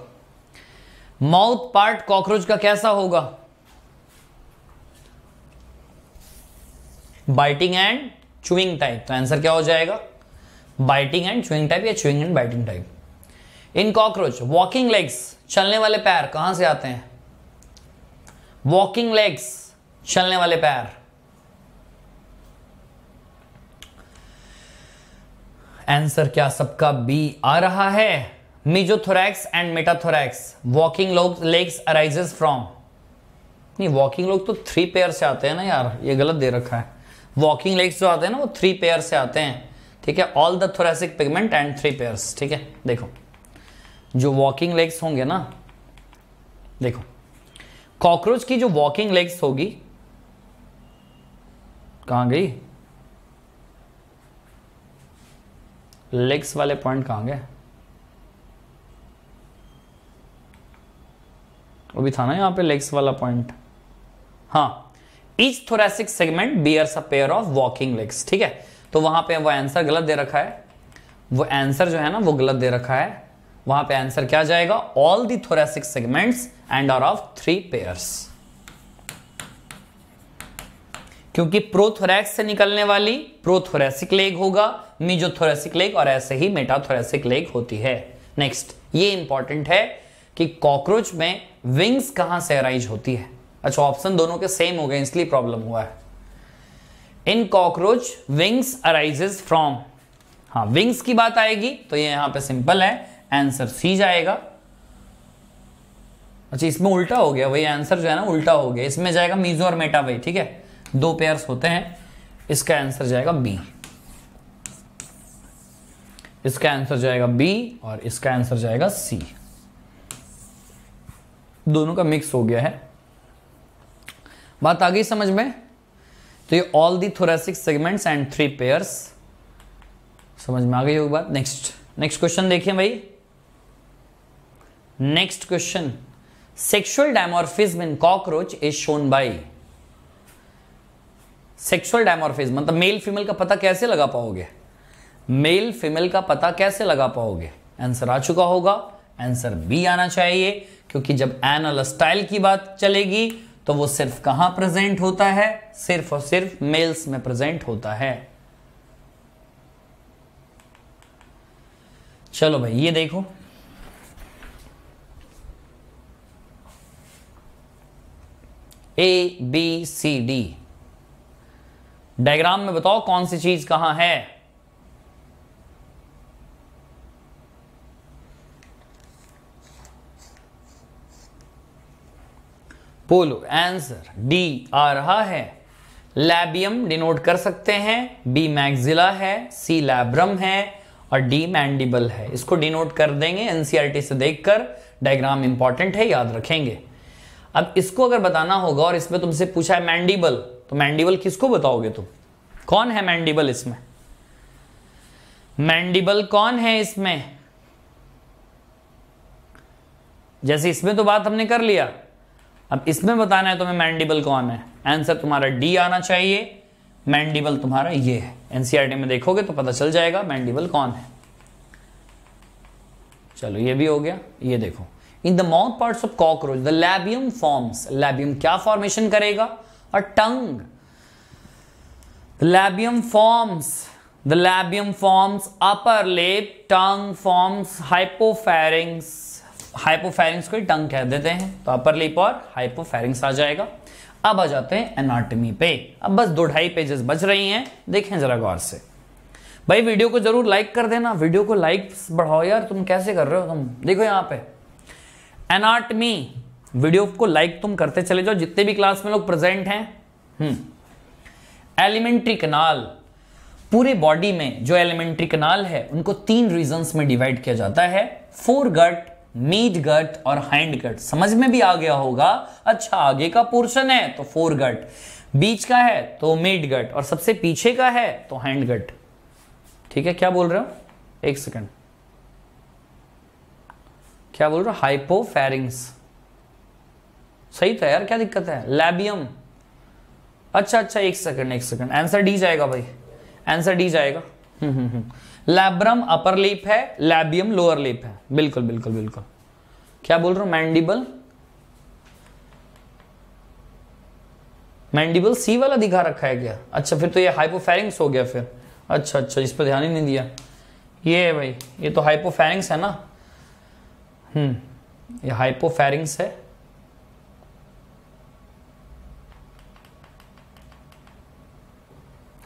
माउथ पार्ट कॉकरोच का कैसा होगा बाइटिंग एंड चुइंग टाइप तो आंसर क्या हो जाएगा बाइटिंग एंड चुइंग टाइप या chewing and biting type in cockroach walking legs चलने वाले पैर कहां से आते हैं वॉकिंग लेग्स चलने वाले पैर आंसर क्या सबका बी आ रहा है मिजोथोरैक्स एंड मेटाथोरैक्स वॉकिंग लोग लेग्स अराइजेस फ्रॉम नहीं वॉकिंग लोग तो थ्री पेयर से आते हैं ना यार ये गलत दे रखा है वॉकिंग लेग्स जो आते हैं ना वो थ्री पेयर से आते हैं ठीक है all the thoracic pigment and three pairs ठीक है देखो जो वॉकिंग लेग्स होंगे ना देखो कॉकरोच की जो वॉकिंग लेग्स होगी कहाँ गई लेग्स वाले पॉइंट कहाँ गए वो भी था ना यहाँ पे लेग्स वाला पॉइंट हाँ each thoracic segment bears a pair of walking legs ठीक है तो वहां पे वो आंसर गलत दे रखा है वो आंसर जो है ना वो गलत दे रखा है वहां पे आंसर क्या जाएगा all the thoracic segments and are of three pairs क्योंकि प्रोथोरैक्स से निकलने वाली प्रोथोरेसिक लेग होगा मीजोथोरेसिक लेग और ऐसे ही मेटाथोरेसिक लेग होती है नेक्स्ट ये इंपॉर्टेंट है कि कॉकरोच में विंग्स कहां से अराइज होती है अच्छा ऑप्शन दोनों के सेम हो गए इसलिए प्रॉब्लम हुआ है in cockroach wings arises from हाँ विंग्स की बात आएगी तो ये यहां पे सिंपल है आंसर सी जाएगा अच्छा इसमें उल्टा हो गया वही आंसर जो है ना उल्टा हो गया इसमें जाएगा मीजो और मेटा वही ठीक है दो पेयर्स होते हैं इसका आंसर जाएगा बी इसका आंसर जाएगा बी और इसका आंसर जाएगा सी दोनों का मिक्स हो गया है बात आ गई समझ में तो ये all the thoracic segments and three pairs समझ में आ गई होगी बात नेक्स्ट नेक्स्ट क्वेश्चन देखिए भाई next question sexual dimorphism in cockroach is shown by sexual dimorphism मतलब मेल फीमेल का पता कैसे लगा पाओगे मेल फीमेल का पता कैसे लगा पाओगे आंसर आ चुका होगा आंसर बी आना चाहिए क्योंकि जब एनल स्टाइल की बात चलेगी तो वो सिर्फ कहां प्रेजेंट होता है सिर्फ और सिर्फ मेल्स में प्रेजेंट होता है चलो भाई ये देखो A B C D diagram में बताओ कौन सी चीज कहां है पोलो आंसर डी आ रहा है लैबियम डिनोट कर सकते हैं बी मैग्जिला है सी लैब्रम है और डी मैंडिबल है इसको डिनोट कर देंगे एनसीआरटी से देखकर डायग्राम इंपॉर्टेंट है याद रखेंगे अब इसको अगर बताना होगा और इसमें तुमसे पूछा है मैंडिबल तो मैंडिबल किसको बताओगे तुम कौन है मैंडिबल इसमें मैंडिबल कौन है इसमें जैसे इसमें तो बात हमने कर लिया अब इसमें बताना है तुम्हें मैंडिबल कौन है आंसर तुम्हारा डी आना चाहिए मैंडिबल तुम्हारा ये है एनसीआरटी e में देखोगे तो पता चल जाएगा मैंडिबल कौन है चलो ये भी हो गया ये देखो in the mouth parts of cockroach the labium forms labium क्या फॉर्मेशन करेगा a tongue. The labium forms the labium forms upper lip, tongue forms hypopharynx. Hypopharynx को टंग कह देते हैं तो अपर लिप और हाइपोफेरिंग्स आ जाएगा अब आ जाते हैं एनाटमी पे अब बस दो ढाई पेजेस बच रही हैं देखें जरा गौर से भाई वीडियो को जरूर लाइक कर देना वीडियो को लाइक बढ़ाओ यार तुम कैसे कर रहे हो तुम देखो यहां पे एनाटमी वीडियो को लाइक तुम करते चले जाओ जितने भी क्लास में लोग प्रेजेंट हैं एलिमेंट्री हम्म। कनाल पूरे बॉडी में जो एलिमेंट्री कनाल है उनको तीन रीजंस में डिवाइड किया जाता है फोर गट मीड गट और हैंड गट समझ में भी आ गया होगा अच्छा आगे का पोर्शन है तो फोर गट बीच का है तो मीड गट और सबसे पीछे का है तो हैंड गट ठीक है क्या बोल रहे हो एक सेकंड क्या बोल रहे हो हाइपोफेरिंग्स सही था यार क्या दिक्कत है लैबियम अच्छा अच्छा एक सेकंड एक सेकंड आंसर डी जाएगा भाई आंसर डी जाएगा लैब्रम अपर लिप है लैबियम लोअर लिप है बिल्कुल बिल्कुल बिल्कुल क्या बोल रहा हूं मैंडिबल मैंडिबल सी वाला दिखा रखा है क्या अच्छा फिर तो ये हाइपोफेरिंग्स हो गया फिर अच्छा अच्छा इस पर ध्यान ही नहीं दिया ये है भाई ये तो हाइपोफेरिंग्स है ना हम्म ये हाइपोफेरिंग्स है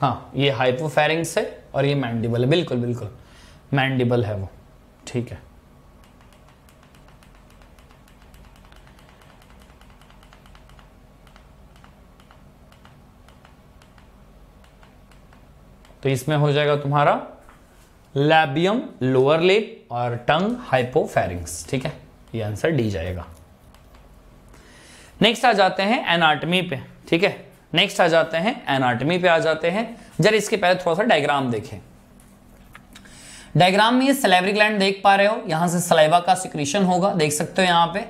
हाँ ये हाइपोफेरिंग्स है और ये मैंडिबल है बिल्कुल बिल्कुल मैंडिबल है वो ठीक है तो इसमें हो जाएगा तुम्हारा लैबियम लोअर लिप और टंग हाइपोफेरिंग्स ठीक है ये आंसर डी जाएगा नेक्स्ट आ जाते हैं एनाटमी पे ठीक है नेक्स्ट आ जाते हैं एनाटमी पे आ जाते हैं जरा इसके पहले थोड़ा सा डायग्राम देखें डायग्राम में ये सलेवरी ग्लैंड देख पा रहे हो यहां से सलाइवा का सिक्रेशन होगा देख सकते हो यहां पे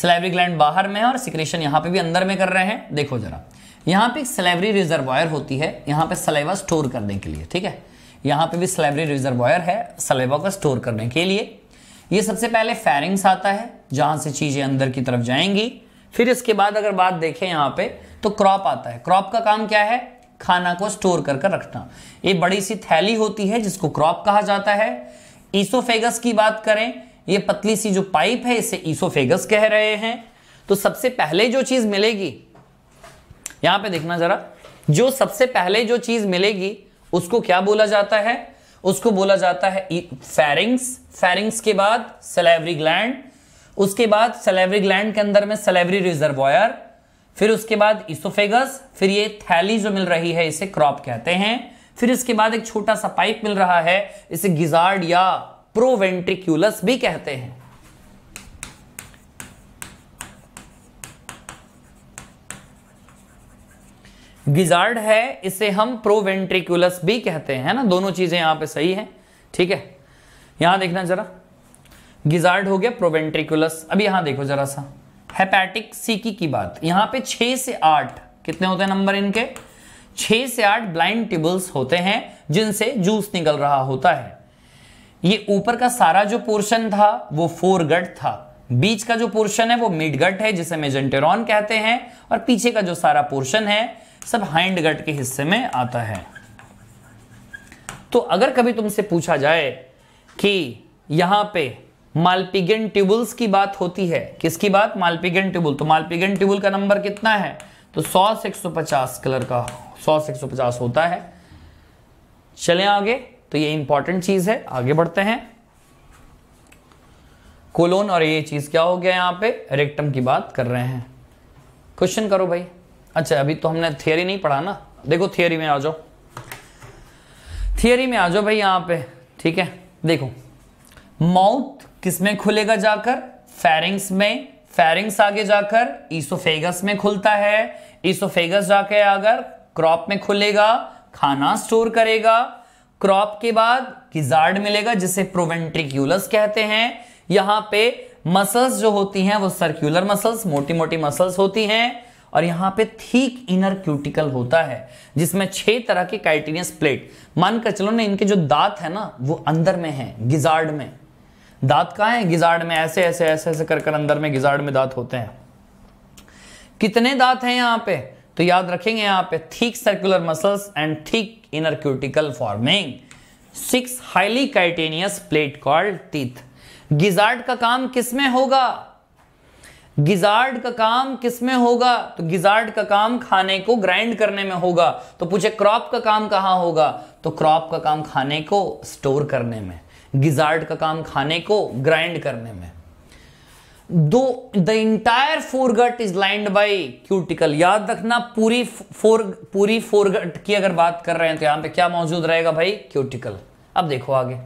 सलेवरी ग्लैंड बाहर में है और सिक्रेशन यहां पे भी अंदर में कर रहे हैं देखो जरा यहां पे सलेवरी रिजर्वायर होती है यहां पे सलेवा स्टोर करने के लिए ठीक है यहां पे भी सलेवरी रिजर्वायर है सलेवा को स्टोर करने के लिए ये सबसे पहले फेरिंग्स आता है जहां से चीज़ें अंदर की तरफ जाएंगी फिर इसके बाद अगर बात देखें यहां पर तो क्रॉप आता है क्रॉप का काम क्या है खाना को स्टोर कर कर रखना ये बड़ी सी थैली होती है जिसको क्रॉप कहा जाता है ईसोफेगस की बात करें ये पतली सी जो पाइप है इसे ईसोफेगस कह रहे हैं तो सबसे पहले जो चीज मिलेगी यहां पे देखना जरा जो सबसे पहले जो चीज मिलेगी उसको क्या बोला जाता है उसको बोला जाता है फेरिंग्स फेरिंग्स के बाद सेलेवरी ग्लैंड उसके बाद सेलेवरी ग्लैंड के अंदर में सेलेवरी रिजर्वॉयर फिर उसके बाद इसोफेगस फिर ये थैली जो मिल रही है इसे क्रॉप कहते हैं फिर इसके बाद एक छोटा सा पाइप मिल रहा है इसे गिजार्ड या प्रोवेंट्रिक्यूलस भी कहते हैं गिजार्ड है इसे हम प्रोवेंट्रिकुलस भी कहते हैं ना दोनों चीजें यहां पे सही है ठीक है यहां देखना जरा गिजार्ड हो गया प्रोवेंट्रिकुलस अब यहां देखो जरा सा हैपैटिक सीकी की बात यहाँ पे छह से आठ कितने होते हैं नंबर इनके छह से आठ ब्लाइंड टिबल्स होते हैं जिनसे जूस निकल रहा होता है ये ऊपर का सारा जो पोर्शन था वो फोर गट था बीच का जो पोर्शन है वो मिड गट है जिसे मेजेंटेरॉन कहते हैं और पीछे का जो सारा पोर्शन है सब हाइंड गट के हिस्से में आता है तो अगर कभी तुमसे पूछा जाए कि यहां पे मालपिगन ट्यूबुल्स की बात होती है किसकी बात मालपिगन ट्यूबुल तो मालपिगन ट्यूबुल का नंबर कितना है तो 100 से 150 कलर का 100 से 150 होता है चलें आगे तो ये इंपॉर्टेंट चीज है आगे बढ़ते हैं कोलोन और ये चीज क्या हो गया यहाँ पे रेक्टम की बात कर रहे हैं क्वेश्चन करो भाई अच्छा अभी तो हमने थियोरी नहीं पढ़ा ना देखो थियोरी में आ जाओ थियोरी में आ जाओ भाई यहां पे ठीक है देखो माउथ किसमें खुलेगा जाकर फेरिंग्स में फेरिंग्स आगे जाकर ईसोफेगस में खुलता है ईसोफेगस जाके अगर क्रॉप में खुलेगा खाना स्टोर करेगा क्रॉप के बाद गिजार्ड मिलेगा जिसे प्रोवेंट्रिक्यूलस कहते हैं यहाँ पे मसल्स जो होती हैं वो सर्क्यूलर मसल्स मोटी मोटी मसल्स होती हैं और यहाँ पे थीक इनर क्यूटिकल होता है जिसमें छह तरह के काइटिनियस प्लेट मानकर चलो ना इनके जो दांत है ना वो अंदर में है गिजार्ड में दांत कहाँ हैं गिजार्ड में ऐसे ऐसे ऐसे ऐसे कर कर अंदर में गिजार्ड में दांत होते हैं कितने दांत हैं यहाँ पे तो याद रखेंगे यहाँ पे thick circular muscles and thick inner cuticle forming six highly chitinous plate called teeth gizzard का काम किसमें होगा गिजार्ड का काम किसमें होगा तो गिजार्ड का काम खाने को ग्राइंड करने में होगा तो पूछे क्रॉप का काम कहां होगा तो क्रॉप का काम खाने को स्टोर करने में गिजार्ड का काम खाने को ग्राइंड करने में दो the entire foregut is lined by cuticle याद रखना पूरी फोर पूरी फोरगट की अगर बात कर रहे हैं तो यहां पे क्या मौजूद रहेगा भाई क्यूटिकल अब देखो आगे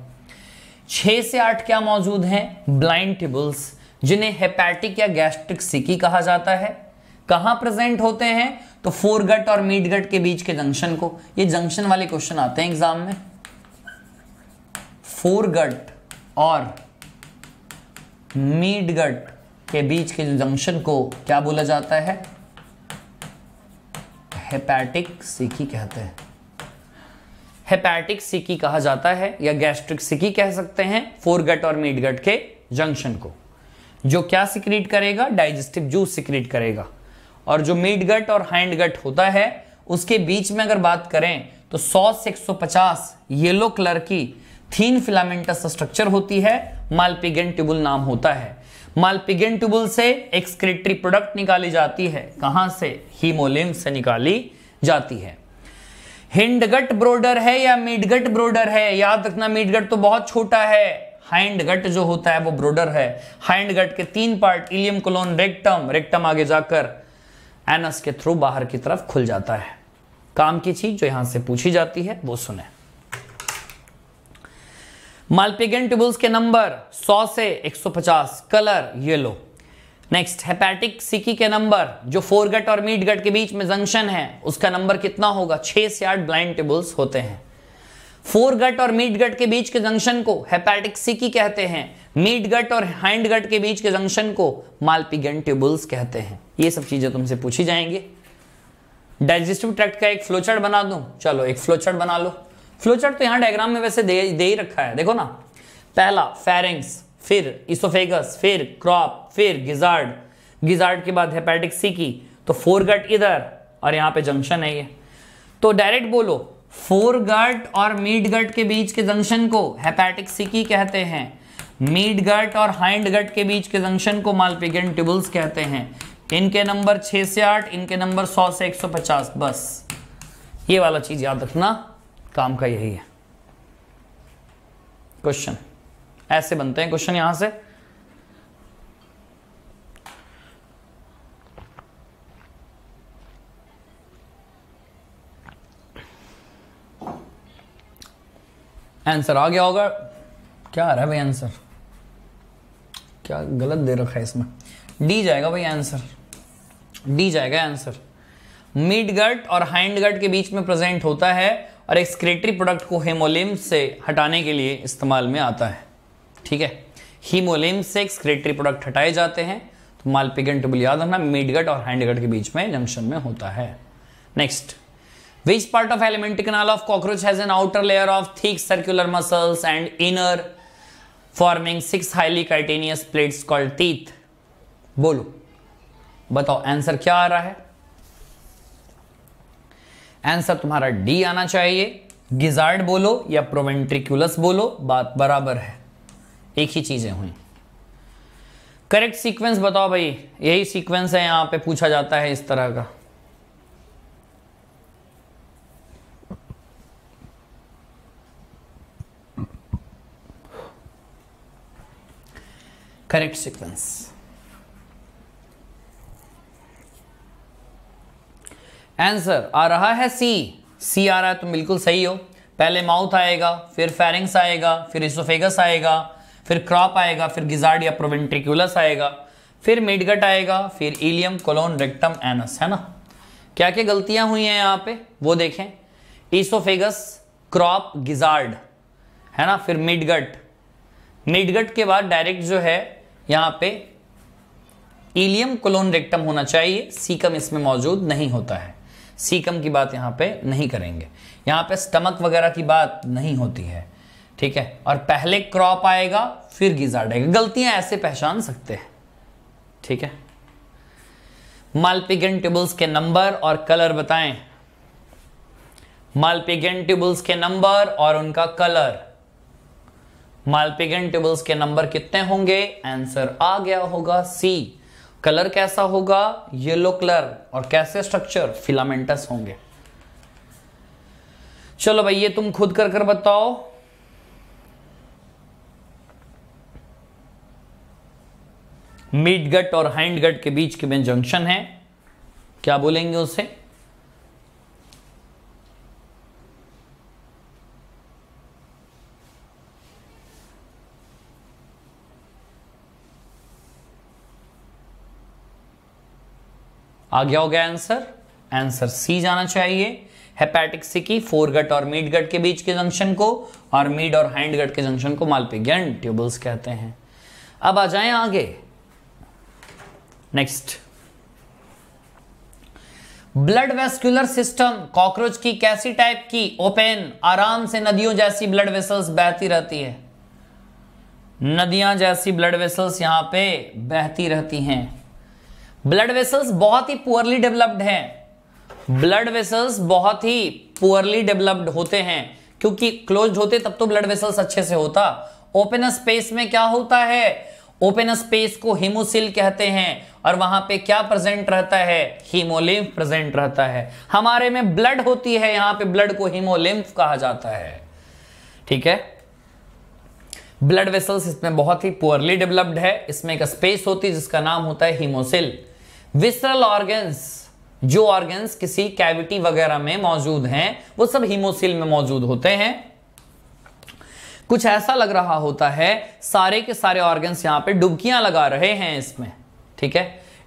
छह से आठ क्या मौजूद हैं ब्लाइंड टिबल्स जिन्हें हेपैटिक या गैस्ट्रिक सिकी कहा जाता है कहां प्रेजेंट होते हैं तो फोरगट और मीटगट के बीच के जंक्शन को ये जंक्शन वाले क्वेश्चन आते हैं एग्जाम में फोरगट और मीडगट के बीच के जंक्शन को क्या बोला जाता है हेपैटिक सिकी कहते हैं हेपैटिक सिकी कहा जाता है या गैस्ट्रिक सिकी कह सकते हैं फोरगट और मीडगट के जंक्शन को जो क्या सिक्रीट करेगा डाइजेस्टिव जूस सिक्रीट करेगा और जो मीडगट और हैंडगट होता है उसके बीच में अगर बात करें तो 100 से 150 येलो कलर की थीन फिलामेंटस स्ट्रक्चर होती है मालपिगेन ट्यूबुल नाम होता है मालपिगेन ट्यूबुल से एक्सक्रेटरी प्रोडक्ट निकाली जाती है कहां से हीमोलिम से निकाली जाती है हिंडगट ब्रोडर है या मिडगट ब्रोडर है याद रखना मिडगट तो बहुत छोटा है हाइंडगट जो होता है वो ब्रोडर है हाइंडगट के तीन part ileum colon rectum rectum आगे जाकर एनस के थ्रू बाहर की तरफ खुल जाता है काम की चीज जो यहां से पूछी जाती है वो सुने मालपिगन ट्यूबुल्स के नंबर 100 से 150 कलर येलो नेक्स्ट हेपेटिक सिकी के नंबर जो फोरगट और मीट गट के बीच में जंक्शन है उसका नंबर कितना होगा छह से आठ ब्लाइंड ट्यूबुल्स होते हैं फोरगट और मीट गट के बीच के जंक्शन को हेपेटिक सिकी कहते हैं मीट गट और हैंड गट के बीच के जंक्शन को मालपिगन ट्यूबुल्स कहते हैं ये सब चीजें तुमसे पूछी जाएंगी डाइजेस्टिव ट्रैक्ट का एक फ्लोचर्ट बना दूं चलो एक फ्लोचर्ट बना लो फ्लोचार्ट तो यहाँ डायग्राम में वैसे दे, दे ही रखा है देखो ना पहला फेरेंग्स फिर इसोफेगस फिर क्रॉप फिर गिजार्ड गिजार्ड के बाद हेपेटिक सी की तो फोर गट इधर और यहाँ पे जंक्शन है ये तो डायरेक्ट बोलो फोर गट और मीड गट के बीच के जंक्शन को हेपेटिक सी की कहते हैं मीड गट और हाइंड गट के बीच के जंक्शन को मालपिगन ट्यूबल्स कहते हैं इनके नंबर 6 से 8 इनके नंबर 100 से 150 बस ये वाला चीज याद रखना काम का यही है क्वेश्चन ऐसे बनते हैं क्वेश्चन यहां से आंसर आ गया होगा क्या आ रहा है भाई आंसर क्या गलत दे रखा है इसमें डी जाएगा भाई आंसर डी जाएगा आंसर मिड गट और हाइंड गट के बीच में प्रेजेंट होता है और एक्सक्रेटरी प्रोडक्ट को हेमोलिम से हटाने के लिए इस्तेमाल में आता है ठीक है हीमोलिम से एक्सक्रेटरी प्रोडक्ट हटाए जाते हैं तो मालपिगन टबुल याद रखना मिडगट और हैंडगट के बीच में जंक्शन में होता है next which part of alimentary canal of cockroach has an outer layer of thick circular muscles and inner forming six highly chitinous plates called teeth बोलो बताओ आंसर क्या आ रहा है आंसर तुम्हारा डी आना चाहिए गिजार्ड बोलो या प्रोवेंट्रिकुलस बोलो बात बराबर है एक ही चीज़ें हुई करेक्ट सीक्वेंस बताओ भाई यही सीक्वेंस है यहां पे पूछा जाता है इस तरह का करेक्ट सीक्वेंस आंसर आ रहा है सी सी आ रहा है तो बिल्कुल सही हो पहले माउथ आएगा फिर फेरिंग्स आएगा फिर इसोफेगस आएगा फिर क्रॉप आएगा फिर गिजार्ड या प्रोवेंट्रिकुलस आएगा फिर मिडगट आएगा फिर इलियम कोलोन रेक्टम एनस है ना क्या क्या गलतियां हुई हैं यहाँ पे वो देखें इसोफेगस क्रॉप गिजार्ड है ना फिर मिडगट मिडगट के बाद डायरेक्ट जो है यहाँ पे इलियम कोलोन रेक्टम होना चाहिए सीकम इसमें मौजूद नहीं होता है सीकम की बात यहाँ पे नहीं करेंगे यहाँ पे स्टमक वगैरह की बात नहीं होती है ठीक है और पहले क्रॉप आएगा फिर गिजा डेगा गलतियां ऐसे पहचान सकते हैं ठीक है मालपिगन ट्यूबल्स के नंबर और कलर बताएं मालपिगन ट्यूबल्स के नंबर और उनका कलर मालपिगन ट्यूबल्स के नंबर कितने होंगे आंसर आ गया होगा सी कलर कैसा होगा येलो कलर और कैसे स्ट्रक्चर फिलामेंटस होंगे चलो भाई ये तुम खुद कर कर बताओ मीट गट और हैंड गट के बीच के में जंक्शन है क्या बोलेंगे उसे आ गया होगा आंसर आंसर सी जाना चाहिए हेपेटिक सी की फोरगट और मीट गट के बीच के जंक्शन को और मीड और हाइंड गट के जंक्शन को मालपिगियन ट्यूबल्स कहते हैं अब आ जाए आगे next blood vascular system cockroach की कैसी टाइप की ओपन आराम से नदियों जैसी ब्लड वेसल्स बहती रहती है नदियां जैसी ब्लड वेसल्स यहां पे बहती रहती हैं ब्लड वेसल्स बहुत ही पुअरली डेवलप्ड हैं ब्लड वेसल्स बहुत ही पुअरली डेवलप्ड होते हैं क्योंकि क्लोज होते तब तो ब्लड वेसल्स अच्छे से होता ओपन स्पेस में क्या होता है ओपन स्पेस को हिमोसिल कहते हैं और वहां पे क्या प्रेजेंट रहता है हीमोलिम्फ प्रेजेंट रहता है हमारे में ब्लड होती है यहां पे ब्लड को हीमोलिम्फ कहा जाता है ठीक है ब्लड वेसल्स इसमें बहुत ही पुअरली डेवलप्ड है इसमें एक स्पेस होती है जिसका नाम होता है हीमोसिल विसरल ऑर्गन्स जो ऑर्गन्स किसी कैविटी वगैरह में मौजूद हैं वो सब हीमोसिल में मौजूद होते हैं कुछ ऐसा लग रहा होता है सारे के सारे ऑर्गन्स यहाँ पे डुबकियां लगा रहे हैं इसमें ठीक है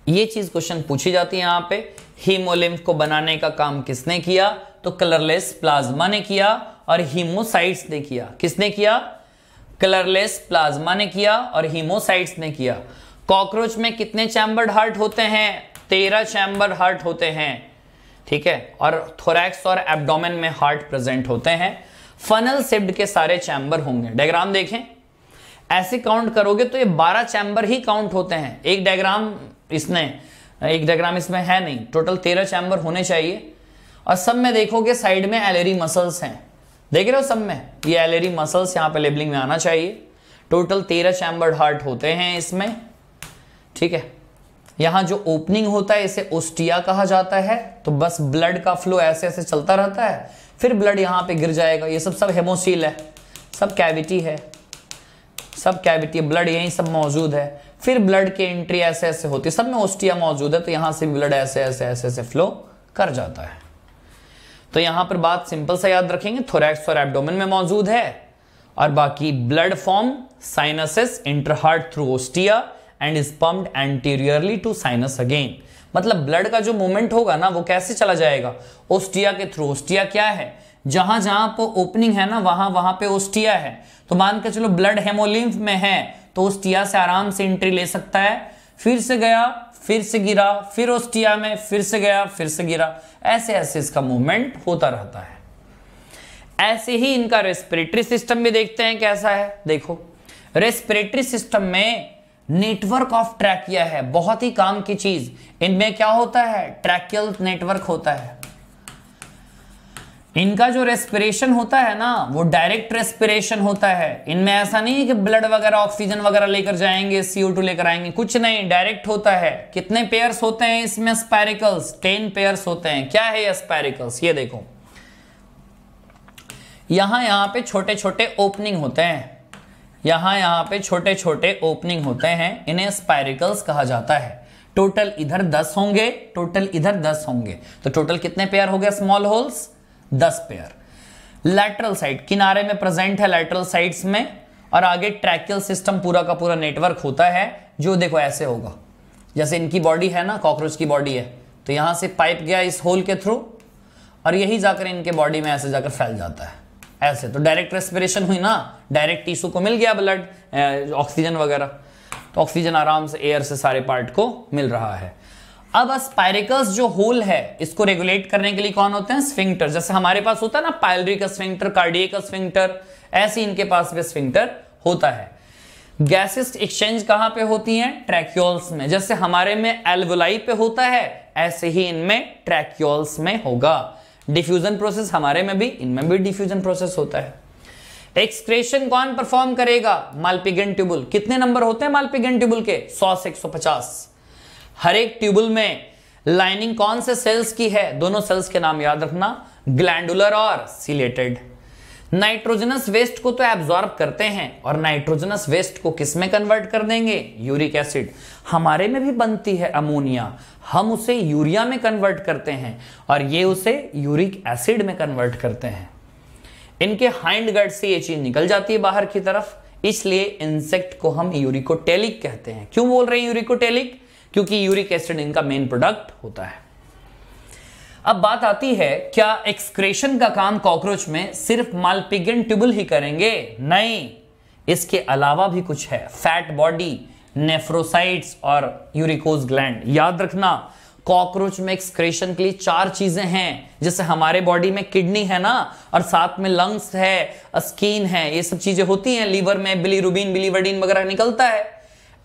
ये चीज क्वेश्चन पूछी जाती है यहां पे हीमोलिम्फ को बनाने का काम किसने किया तो कलरलेस प्लाज्मा ने किया और हीमोसाइट्स ने किया किसने किया कलरलेस प्लाज्मा ने किया और हीमोसाइट्स ने किया कॉकरोच में कितने चैम्बर्ड हार्ट होते हैं तेरह चैम्बर हार्ट होते हैं ठीक है और थोरैक्स और एब्डोमेन में हार्ट प्रेजेंट होते हैं फनल सिप्ड के सारे चैम्बर होंगे डायग्राम देखें ऐसे काउंट करोगे तो ये बारह चैम्बर ही काउंट होते हैं एक डायग्राम इसने एक डायग्राम इसमें है नहीं टोटल तेरह चैम्बर होने चाहिए और सब में देखोगे साइड में एलेरी मसल्स हैं देख रहे हो सब में ये एलेरी मसल्स यहाँ पे लेबलिंग में आना चाहिए टोटल तेरह चैम्बर्ड हार्ट होते हैं इसमें ठीक है यहां जो ओपनिंग होता है इसे ओस्टिया कहा जाता है तो बस ब्लड का फ्लो ऐसे ऐसे चलता रहता है फिर ब्लड यहां पे गिर जाएगा ये सब सब हेमोसील है सब कैविटी है सब कैविटी ब्लड यहीं सब मौजूद है फिर ब्लड की एंट्री ऐसे ऐसे होती है सब में ओस्टिया मौजूद है तो यहां से ब्लड ऐसे ऐसे ऐसे ऐसे फ्लो कर जाता है तो यहां पर बात सिंपल से याद रखेंगे थोरैक्स और एब्डोमेन में मौजूद है और बाकी blood from sinuses enter heart through ostia and is pumped anteriorly to sinus again मतलब ब्लड का जो मूवमेंट होगा ना वो कैसे चला जाएगा ओस्टिया के थ्रू ओस्टिया क्या है जहां जहां पर ओपनिंग है ना वहां वहां पे ओस्टिया है तो मान के चलो ब्लड हेमोलिम्फ में है तो ओस्टिया से आराम से एंट्री ले सकता है फिर से गया फिर से गिरा फिर ओस्टिया में फिर से गया फिर से गिरा ऐसे ऐसे इसका मूवमेंट होता रहता है ऐसे ही इनका रेस्पिरेटरी सिस्टम भी देखते हैं कैसा है देखो रेस्पिरेटरी सिस्टम में नेटवर्क ऑफ ट्रैकिया है बहुत ही काम की चीज इनमें क्या होता है ट्रैकियल नेटवर्क होता है इनका जो रेस्पिरेशन होता है ना वो डायरेक्ट रेस्पिरेशन होता है इनमें ऐसा नहीं है कि ब्लड वगैरह ऑक्सीजन वगैरह लेकर जाएंगे सीओ टू लेकर आएंगे कुछ नहीं डायरेक्ट होता है कितने पेयर्स होते हैं इसमें स्पैरिकल्स टेन पेयर्स होते हैं क्या है ये स्पैरिकल्स ये देखो यहां यहां पे छोटे छोटे ओपनिंग होते हैं यहाँ यहाँ पे छोटे छोटे ओपनिंग होते हैं इन्हें स्पायरिकल्स कहा जाता है टोटल इधर दस होंगे टोटल इधर दस होंगे तो टोटल कितने पेयर हो गए स्मॉल होल्स दस पेयर लैटरल साइड किनारे में प्रेजेंट है लैटरल साइड्स में और आगे ट्रैकल सिस्टम पूरा का पूरा नेटवर्क होता है जो देखो ऐसे होगा जैसे इनकी बॉडी है ना कॉकरोच की बॉडी है तो यहां से पाइप गया इस होल के थ्रू और यही जाकर इनके बॉडी में ऐसे जाकर फैल जाता है ऐसे तो डायरेक्ट रेस्पिरेशन हुई ना डायरेक्ट टिश्यू को मिल गया ब्लड ऑक्सीजन वगैरह तो ऑक्सीजन आराम से एयर से सारे पार्ट को मिल रहा है अब स्पायरिकस जो होल है इसको रेगुलेट करने के लिए कौन होते हैं स्फिंक्टर जैसे हमारे पास होता है ना पायलरी का स्फिंक्टर कार्डियक का स्फिंक्टर ऐसे इनके पास भी स्फिंक्टर होता है गैसेस एक्सचेंज कहां पे होती हैं ट्रैक्योल्स में जैसे हमारे में एल्वोलाई पे होता है ऐसे ही इनमें ट्रैक्योल्स में होगा डिफ्यूजन प्रोसेस हमारे में भी इनमें भी डिफ्यूजन प्रोसेस होता है एक्सक्रेशन कौन परफॉर्म करेगा मालपिगन ट्यूबुल कितने नंबर होते हैं मालपिगन ट्यूबुल के 100 से 150 हर एक ट्यूबुल में लाइनिंग कौन से सेल्स की है दोनों सेल्स के नाम याद रखना ग्लैंडुलर और सिलेटेड नाइट्रोजनस वेस्ट को तो एब्जॉर्ब करते हैं और नाइट्रोजनस वेस्ट को किस में कन्वर्ट कर देंगे यूरिक एसिड हमारे में भी बनती है अमोनिया हम उसे यूरिया में कन्वर्ट करते हैं और ये उसे यूरिक एसिड में कन्वर्ट करते हैं इनके हाइंड गर्ड से ये चीज निकल जाती है बाहर की तरफ इसलिए इंसेक्ट को हम यूरिकोटेलिक कहते हैं क्यों बोल रहे हैं यूरिकोटेलिक क्योंकि यूरिक एसिड इनका मेन प्रोडक्ट होता है अब बात आती है क्या एक्सक्रेशन का काम कॉकरोच में सिर्फ मालपिगन ट्यूबल ही करेंगे नहीं इसके अलावा भी कुछ है फैट बॉडी नेफ्रोसाइट्स और यूरिकोज ग्लैंड याद रखना कॉकरोच में एक्सक्रेशन के लिए चार चीजें हैं जैसे हमारे बॉडी में किडनी है ना और साथ में लंग्स है स्किन है ये सब चीजें होती हैं लीवर में बिली बिलीरुबिन बिलीवर्डिन वगैरह निकलता है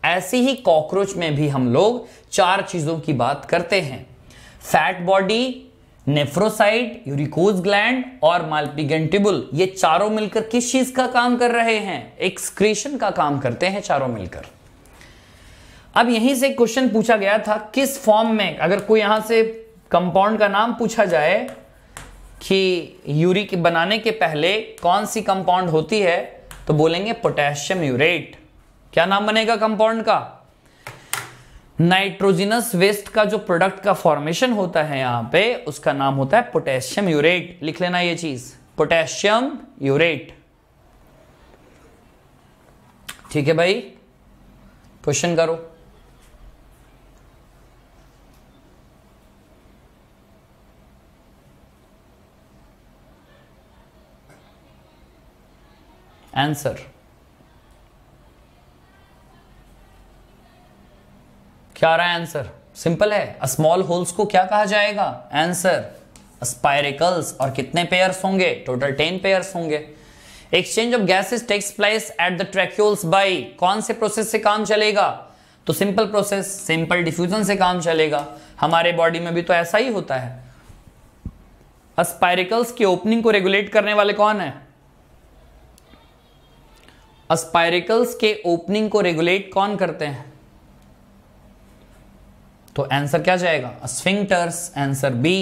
ऐसे ही कॉकरोच में भी हम लोग चार चीजों की बात करते हैं fat body nephrocyte urecose gland और मालपिगेंटिबुल ये चारों मिलकर किस चीज का काम कर रहे हैं एक्सक्रेशन का काम करते हैं चारों मिलकर अब यहीं से क्वेश्चन पूछा गया था किस फॉर्म में अगर कोई यहां से कंपाउंड का नाम पूछा जाए कि यूरिक बनाने के पहले कौन सी कंपाउंड होती है तो बोलेंगे पोटेशियम यूरेट क्या नाम बनेगा कंपाउंड का नाइट्रोजिनस वेस्ट का जो प्रोडक्ट का फॉर्मेशन होता है यहां पे उसका नाम होता है पोटेशियम यूरेट लिख लेना ये चीज पोटेशियम यूरेट ठीक है भाई क्वेश्चन करो आंसर क्या आ रहा है आंसर सिंपल है स्मॉल होल्स को क्या कहा जाएगा आंसर स्पायरिकल्स और कितने पेयर्स होंगे टोटल टेन पेयर्स होंगे exchange of gases takes place at the tracheoles by कौन से प्रोसेस से काम चलेगा तो सिंपल प्रोसेस सिंपल डिफ्यूजन से काम चलेगा हमारे बॉडी में भी तो ऐसा ही होता है स्पायरिकल्स की ओपनिंग को रेगुलेट करने वाले कौन है स्पाइरिकल्स के ओपनिंग को रेगुलेट कौन करते हैं तो आंसर क्या जाएगा sphincters answer B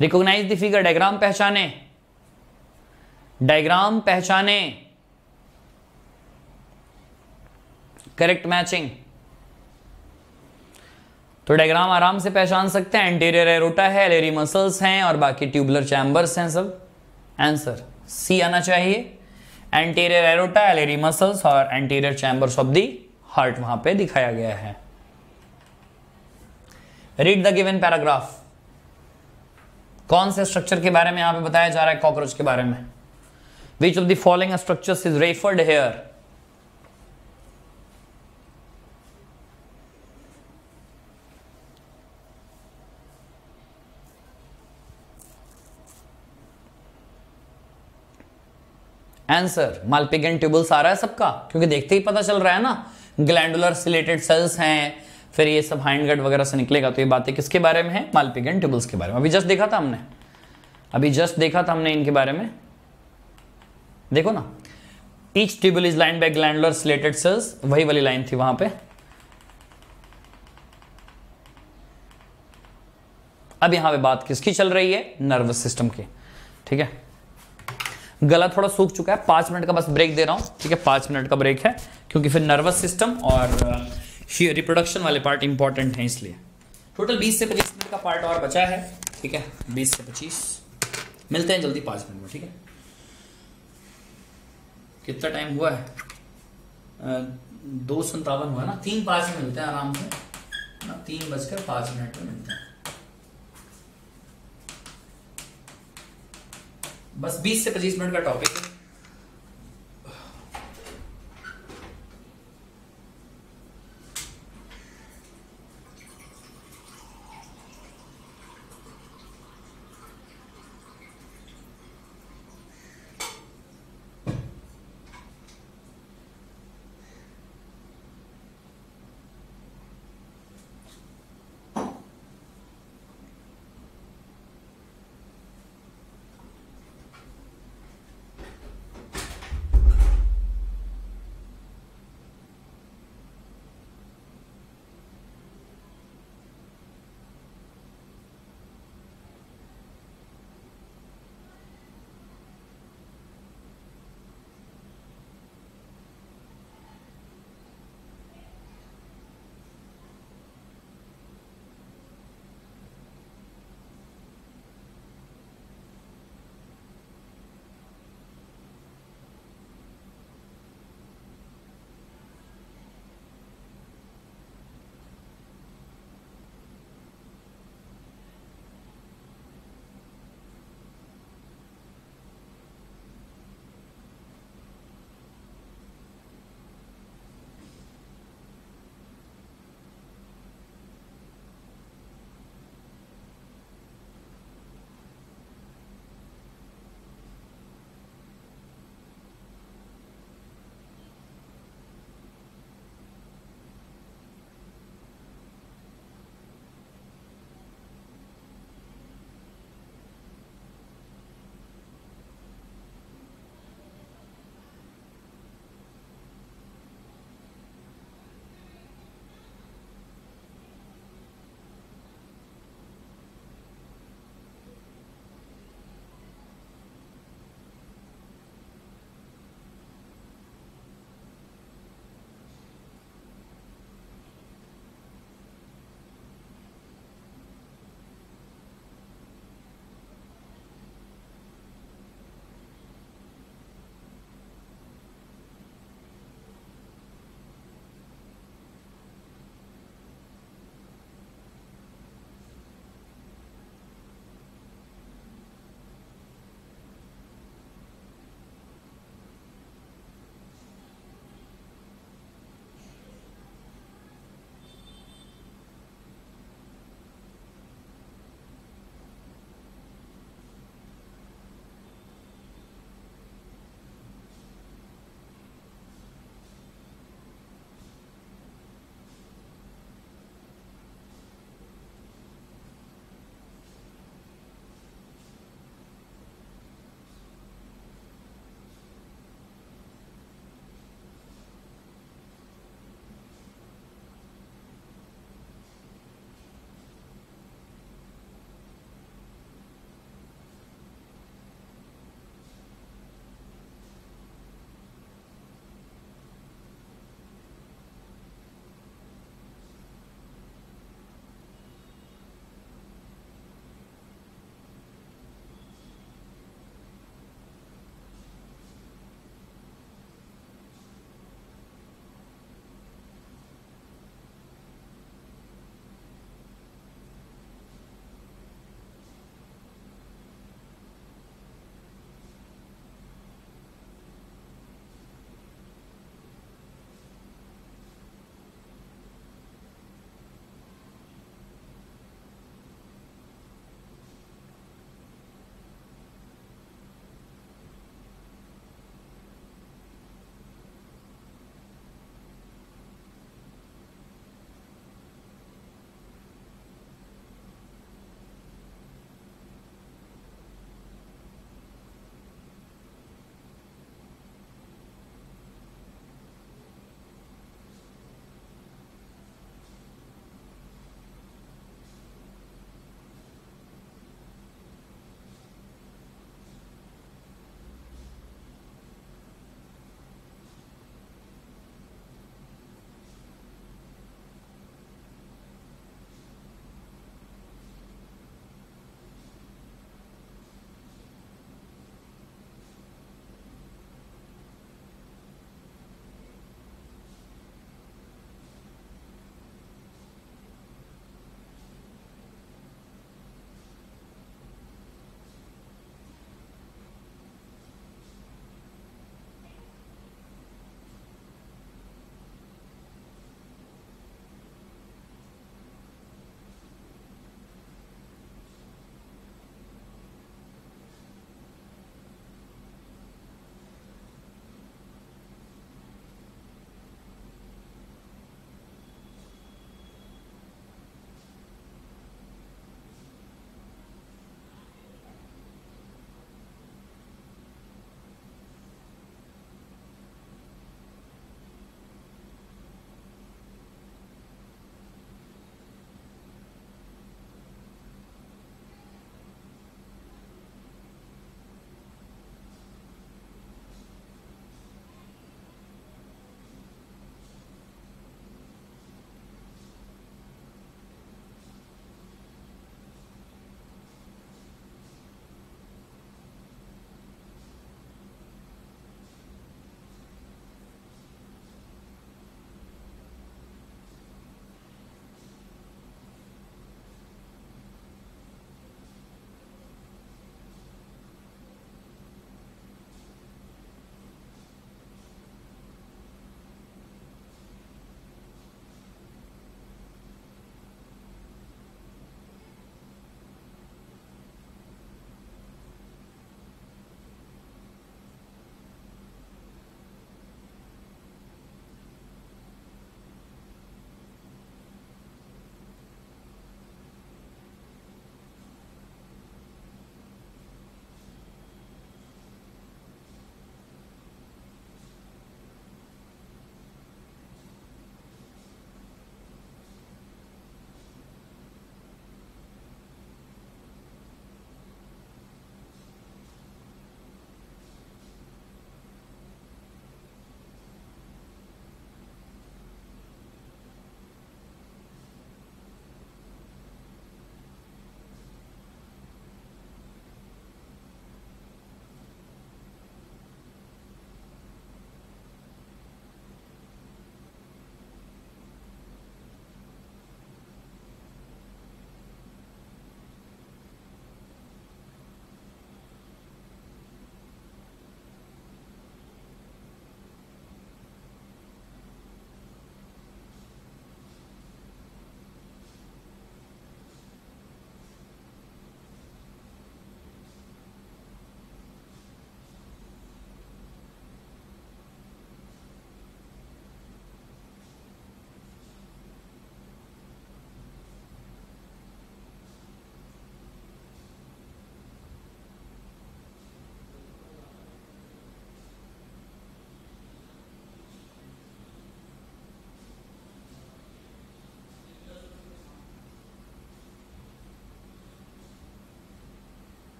recognise the figure diagram पहचाने डायग्राम पहचाने करेक्ट मैचिंग तो डायग्राम आराम से पहचान सकते हैं एंटीरियर एरोटा है एलेरी मसल्स हैं और बाकी ट्यूबुलर चैंबर्स हैं सब आंसर सी आना चाहिए एंटीरियर एरोटा एलेरी मसल्स और anterior chambers of the heart वहां पे दिखाया गया है रीड द गिवन पैराग्राफ कौन से स्ट्रक्चर के बारे में यहां पे बताया जा रहा है कॉकरोच के बारे में which of the following structures is referred here answer Malpighian tubules आ रहा है सबका क्योंकि देखते ही पता चल रहा है ना ग्लैंडुलर सिलेटेड सेल्स हैं फिर ये सब हाइंडगट वगैरह से निकलेगा तो ये बातें किसके बारे में है मालपिगन ट्यूबल्स के बारे में अभी जस्ट देखा था हमने अभी जस्ट देखा था हमने इनके बारे में देखो ना each tubule is line by glandular ciliated cells वही वाली लाइन थी वहां पे अब यहां पे बात किसकी चल रही है नर्वस सिस्टम की ठीक है गला थोड़ा सूख चुका है पांच मिनट का बस ब्रेक दे रहा हूँ ठीक है पांच मिनट का ब्रेक है क्योंकि फिर नर्वस सिस्टम और रिप्रोडक्शन uh, वाले पार्ट इंपॉर्टेंट हैं इसलिए टोटल बीस से पच्चीस मिनट का पार्ट और बचा है ठीक है बीस से पच्चीस मिलते हैं जल्दी पांच मिनट में ठीक है कितना टाइम हुआ है uh, दो संतावन हुआ ना तीन पाँच में मिलते हैं आराम से ना तीन बजकर पांच मिनट में मिलते हैं बस 20 से 25 मिनट का टॉपिक है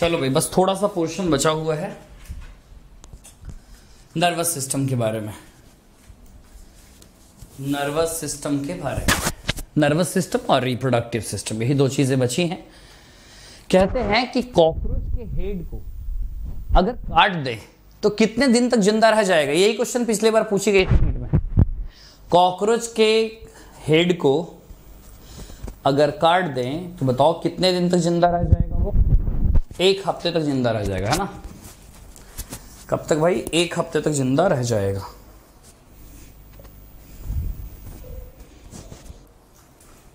चलो भाई बस थोड़ा सा पोर्शन बचा हुआ है नर्वस सिस्टम के बारे में नर्वस सिस्टम के बारे में नर्वस सिस्टम और रिप्रोडक्टिव सिस्टम यही दो चीजें बची हैं कहते हैं कि कॉकरोच के हेड को अगर काट दे तो कितने दिन तक जिंदा रह जाएगा यही क्वेश्चन पिछले बार पूछी गई थी में कॉकरोच के हेड को अगर काट दें तो बताओ कितने दिन तक जिंदा रह जाएगा एक हफ्ते तक जिंदा रह जाएगा है ना कब तक भाई एक हफ्ते तक जिंदा रह जाएगा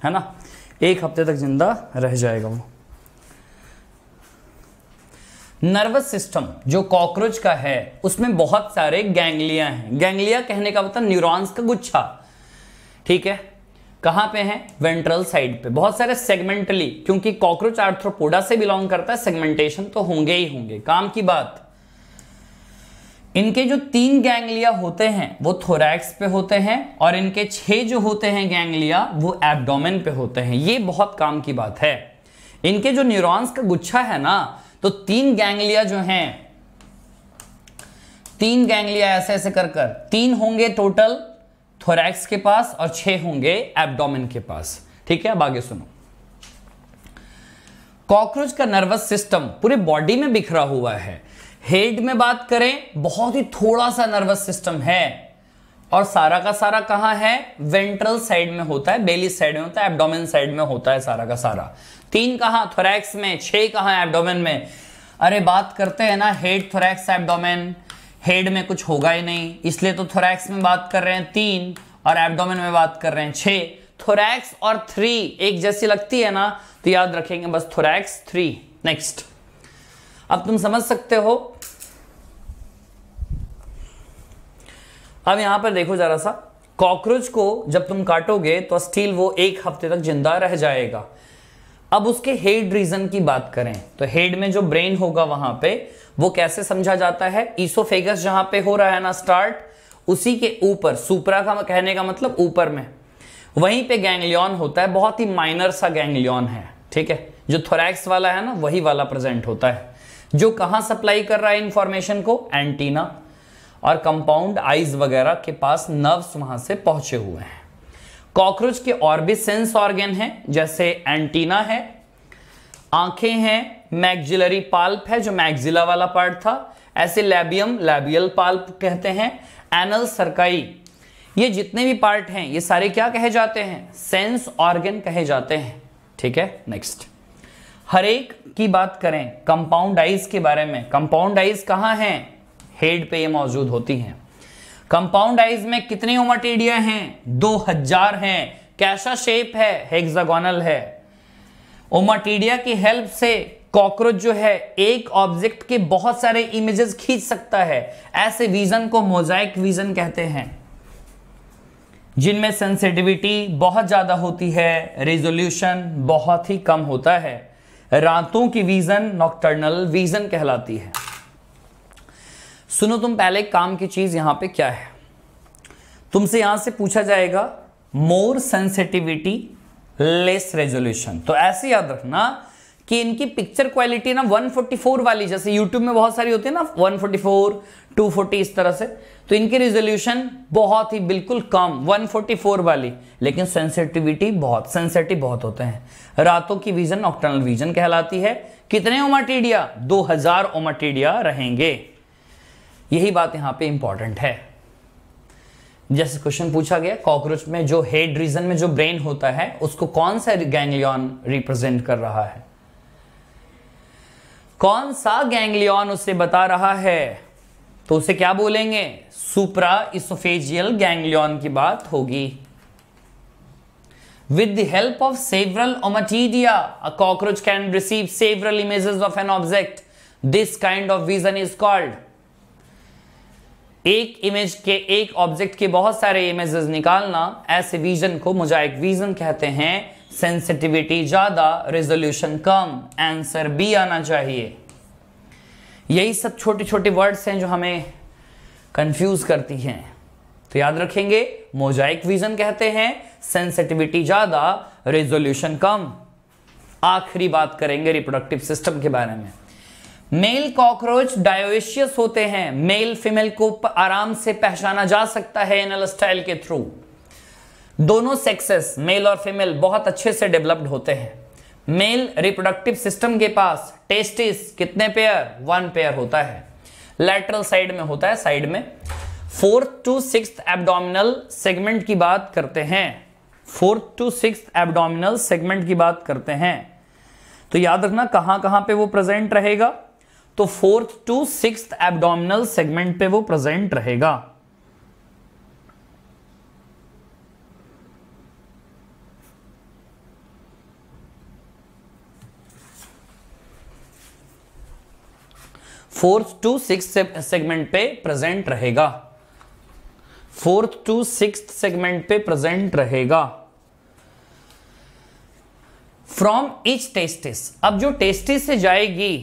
है ना एक हफ्ते तक जिंदा रह जाएगा वो नर्वस सिस्टम जो कॉकरोच का है उसमें बहुत सारे गैंगलिया हैं गैंगलिया कहने का मतलब न्यूरॉन्स का गुच्छा ठीक है कहां पे है वेंट्रल साइड पे बहुत सारे सेगमेंटली क्योंकि कॉकरोच आर्थ्रोपोडा से बिलोंग करता है सेगमेंटेशन तो होंगे ही होंगे काम की बात इनके जो तीन गैंगलिया होते हैं वो थोरैक्स पे होते हैं और इनके छह जो होते हैं गैंगलिया वो एब्डोमेन पे होते हैं ये बहुत काम की बात है इनके जो न्यूरॉन्स का गुच्छा है ना तो तीन गैंगलिया जो हैं तीन गैंगलिया ऐसे ऐसे कर कर तीन होंगे टोटल थोरैक्स के पास और छह होंगे एब्डोमेन के पास ठीक है अब आगे सुनो कॉकरोच का नर्वस सिस्टम पूरे बॉडी में बिखरा हुआ है हेड में बात करें बहुत ही थोड़ा सा नर्वस सिस्टम है और सारा का सारा कहा है वेंट्रल साइड में होता है बेली साइड में होता है एब्डोमेन साइड में होता है सारा का सारा तीन कहा थोरैक्स में छह कहा एब्डोमेन में अरे बात करते हैं ना हेड थोरैक्स एब्डोमेन हेड में कुछ होगा ही नहीं इसलिए तो थोरैक्स में बात कर रहे हैं तीन और एब्डोमेन में बात कर रहे हैं छः थोरैक्स और थ्री एक जैसी लगती है ना तो याद रखेंगे बस थोरैक्स थ्री नेक्स्ट अब तुम समझ सकते हो अब यहां पर देखो जरा सा कॉकरोच को जब तुम काटोगे तो स्टील वो एक हफ्ते तक जिंदा रह जाएगा अब उसके हेड रीजन की बात करें तो हेड में जो ब्रेन होगा वहां पे वो कैसे समझा जाता है ईसोफेगस जहां पे हो रहा है ना स्टार्ट उसी के ऊपर सुपरा का कहने का मतलब ऊपर में वहीं पे गैंगलियन होता है बहुत ही माइनर सा गैंगलियन है ठीक है जो थोरैक्स वाला है ना वही वाला प्रेजेंट होता है जो कहाँ सप्लाई कर रहा है इंफॉर्मेशन को एंटीना और कंपाउंड आइज वगैरह के पास नर्व्स वहां से पहुंचे हुए हैं कॉकरोच के और भी सेंस ऑर्गेन हैं जैसे एंटीना है आंखें हैं मैग्जिलरी पाल्प है जो मैग्जिला वाला पार्ट था ऐसे लैबियम लैबियल पाल्प कहते हैं एनल सरकाई ये जितने भी पार्ट हैं ये सारे क्या कहे जाते हैं सेंस ऑर्गेन कहे जाते हैं ठीक है नेक्स्ट हरेक की बात करें कंपाउंड आइज के बारे में कंपाउंड आइज कहाँ हैं हेड पे ये मौजूद होती हैं कंपाउंड आइज में कितनी ओमाटीडिया हैं दो हजार हैं कैसा शेप है हेक्सागोनल है ओमाटीडिया की हेल्प से कॉकरोच जो है एक ऑब्जेक्ट के बहुत सारे इमेजेस खींच सकता है ऐसे विजन को मोजाइक विजन कहते हैं जिनमें सेंसिटिविटी बहुत ज़्यादा होती है रेजोल्यूशन बहुत ही कम होता है रातों की विज़न नॉक्टर्नल विज़न कहलाती है सुनो तुम पहले काम की चीज यहां पे क्या है तुमसे यहां से पूछा जाएगा मोर सेंसिटिविटी लेस रेजोल्यूशन तो ऐसे याद रखना कि इनकी पिक्चर क्वालिटी ना 144 वाली जैसे यूट्यूब में बहुत सारी होती है ना 144, 240 इस तरह से तो इनकी रेजोल्यूशन बहुत ही बिल्कुल कम 144 वाली लेकिन सेंसिटिविटी बहुत सेंसिटिव बहुत होते हैं रातों की विजन ऑक्टर्नल विजन कहलाती है कितने ओमाटीडिया 2000 ओमाटीडिया रहेंगे यही बात यहां पे इंपॉर्टेंट है जैसे क्वेश्चन पूछा गया कॉकरोच में जो हेड रीजन में जो ब्रेन होता है उसको कौन सा गैंगलियन रिप्रेजेंट कर रहा है कौन सा गैंगलियन उसे बता रहा है तो उसे क्या बोलेंगे सुप्रा इसोफेजियल गैंगलियन की बात होगी with the help of several ommatidia a cockroach can receive several images of an object this kind of vision is called एक इमेज के एक ऑब्जेक्ट के बहुत सारे इमेजेस निकालना ऐसे विजन को मोजाइक विजन कहते हैं सेंसिटिविटी ज़्यादा रेजोल्यूशन कम आंसर बी आना चाहिए यही सब छोटे छोटे वर्ड्स हैं जो हमें कंफ्यूज करती हैं तो याद रखेंगे मोजाइक विजन कहते हैं सेंसिटिविटी ज़्यादा रेजोल्यूशन कम आखिरी बात करेंगे रिप्रोडक्टिव सिस्टम के बारे में मेल कॉकरोच डायोशियस होते हैं मेल फीमेल को आराम से पहचाना जा सकता है एनल स्टाइल के थ्रू दोनों सेक्सेस मेल और फीमेल बहुत अच्छे से डेवलप्ड होते हैं मेल रिप्रोडक्टिव सिस्टम के पास टेस्टिस कितने पेयर वन पेयर होता है लेटरल साइड में होता है साइड में fourth to six abdominal segment की बात करते हैं fourth to six abdominal segment की बात करते हैं तो याद रखना कहां कहां पे वो प्रेजेंट रहेगा तो fourth to six abdominal segment पे वो प्रेजेंट रहेगा फोर्थ टू सिक्स सेगमेंट पे प्रेजेंट रहेगा फोर्थ टू सिक्स सेगमेंट पे प्रेजेंट रहेगा फ्रॉम इच टेस्टिस अब जो टेस्टिस से जाएगी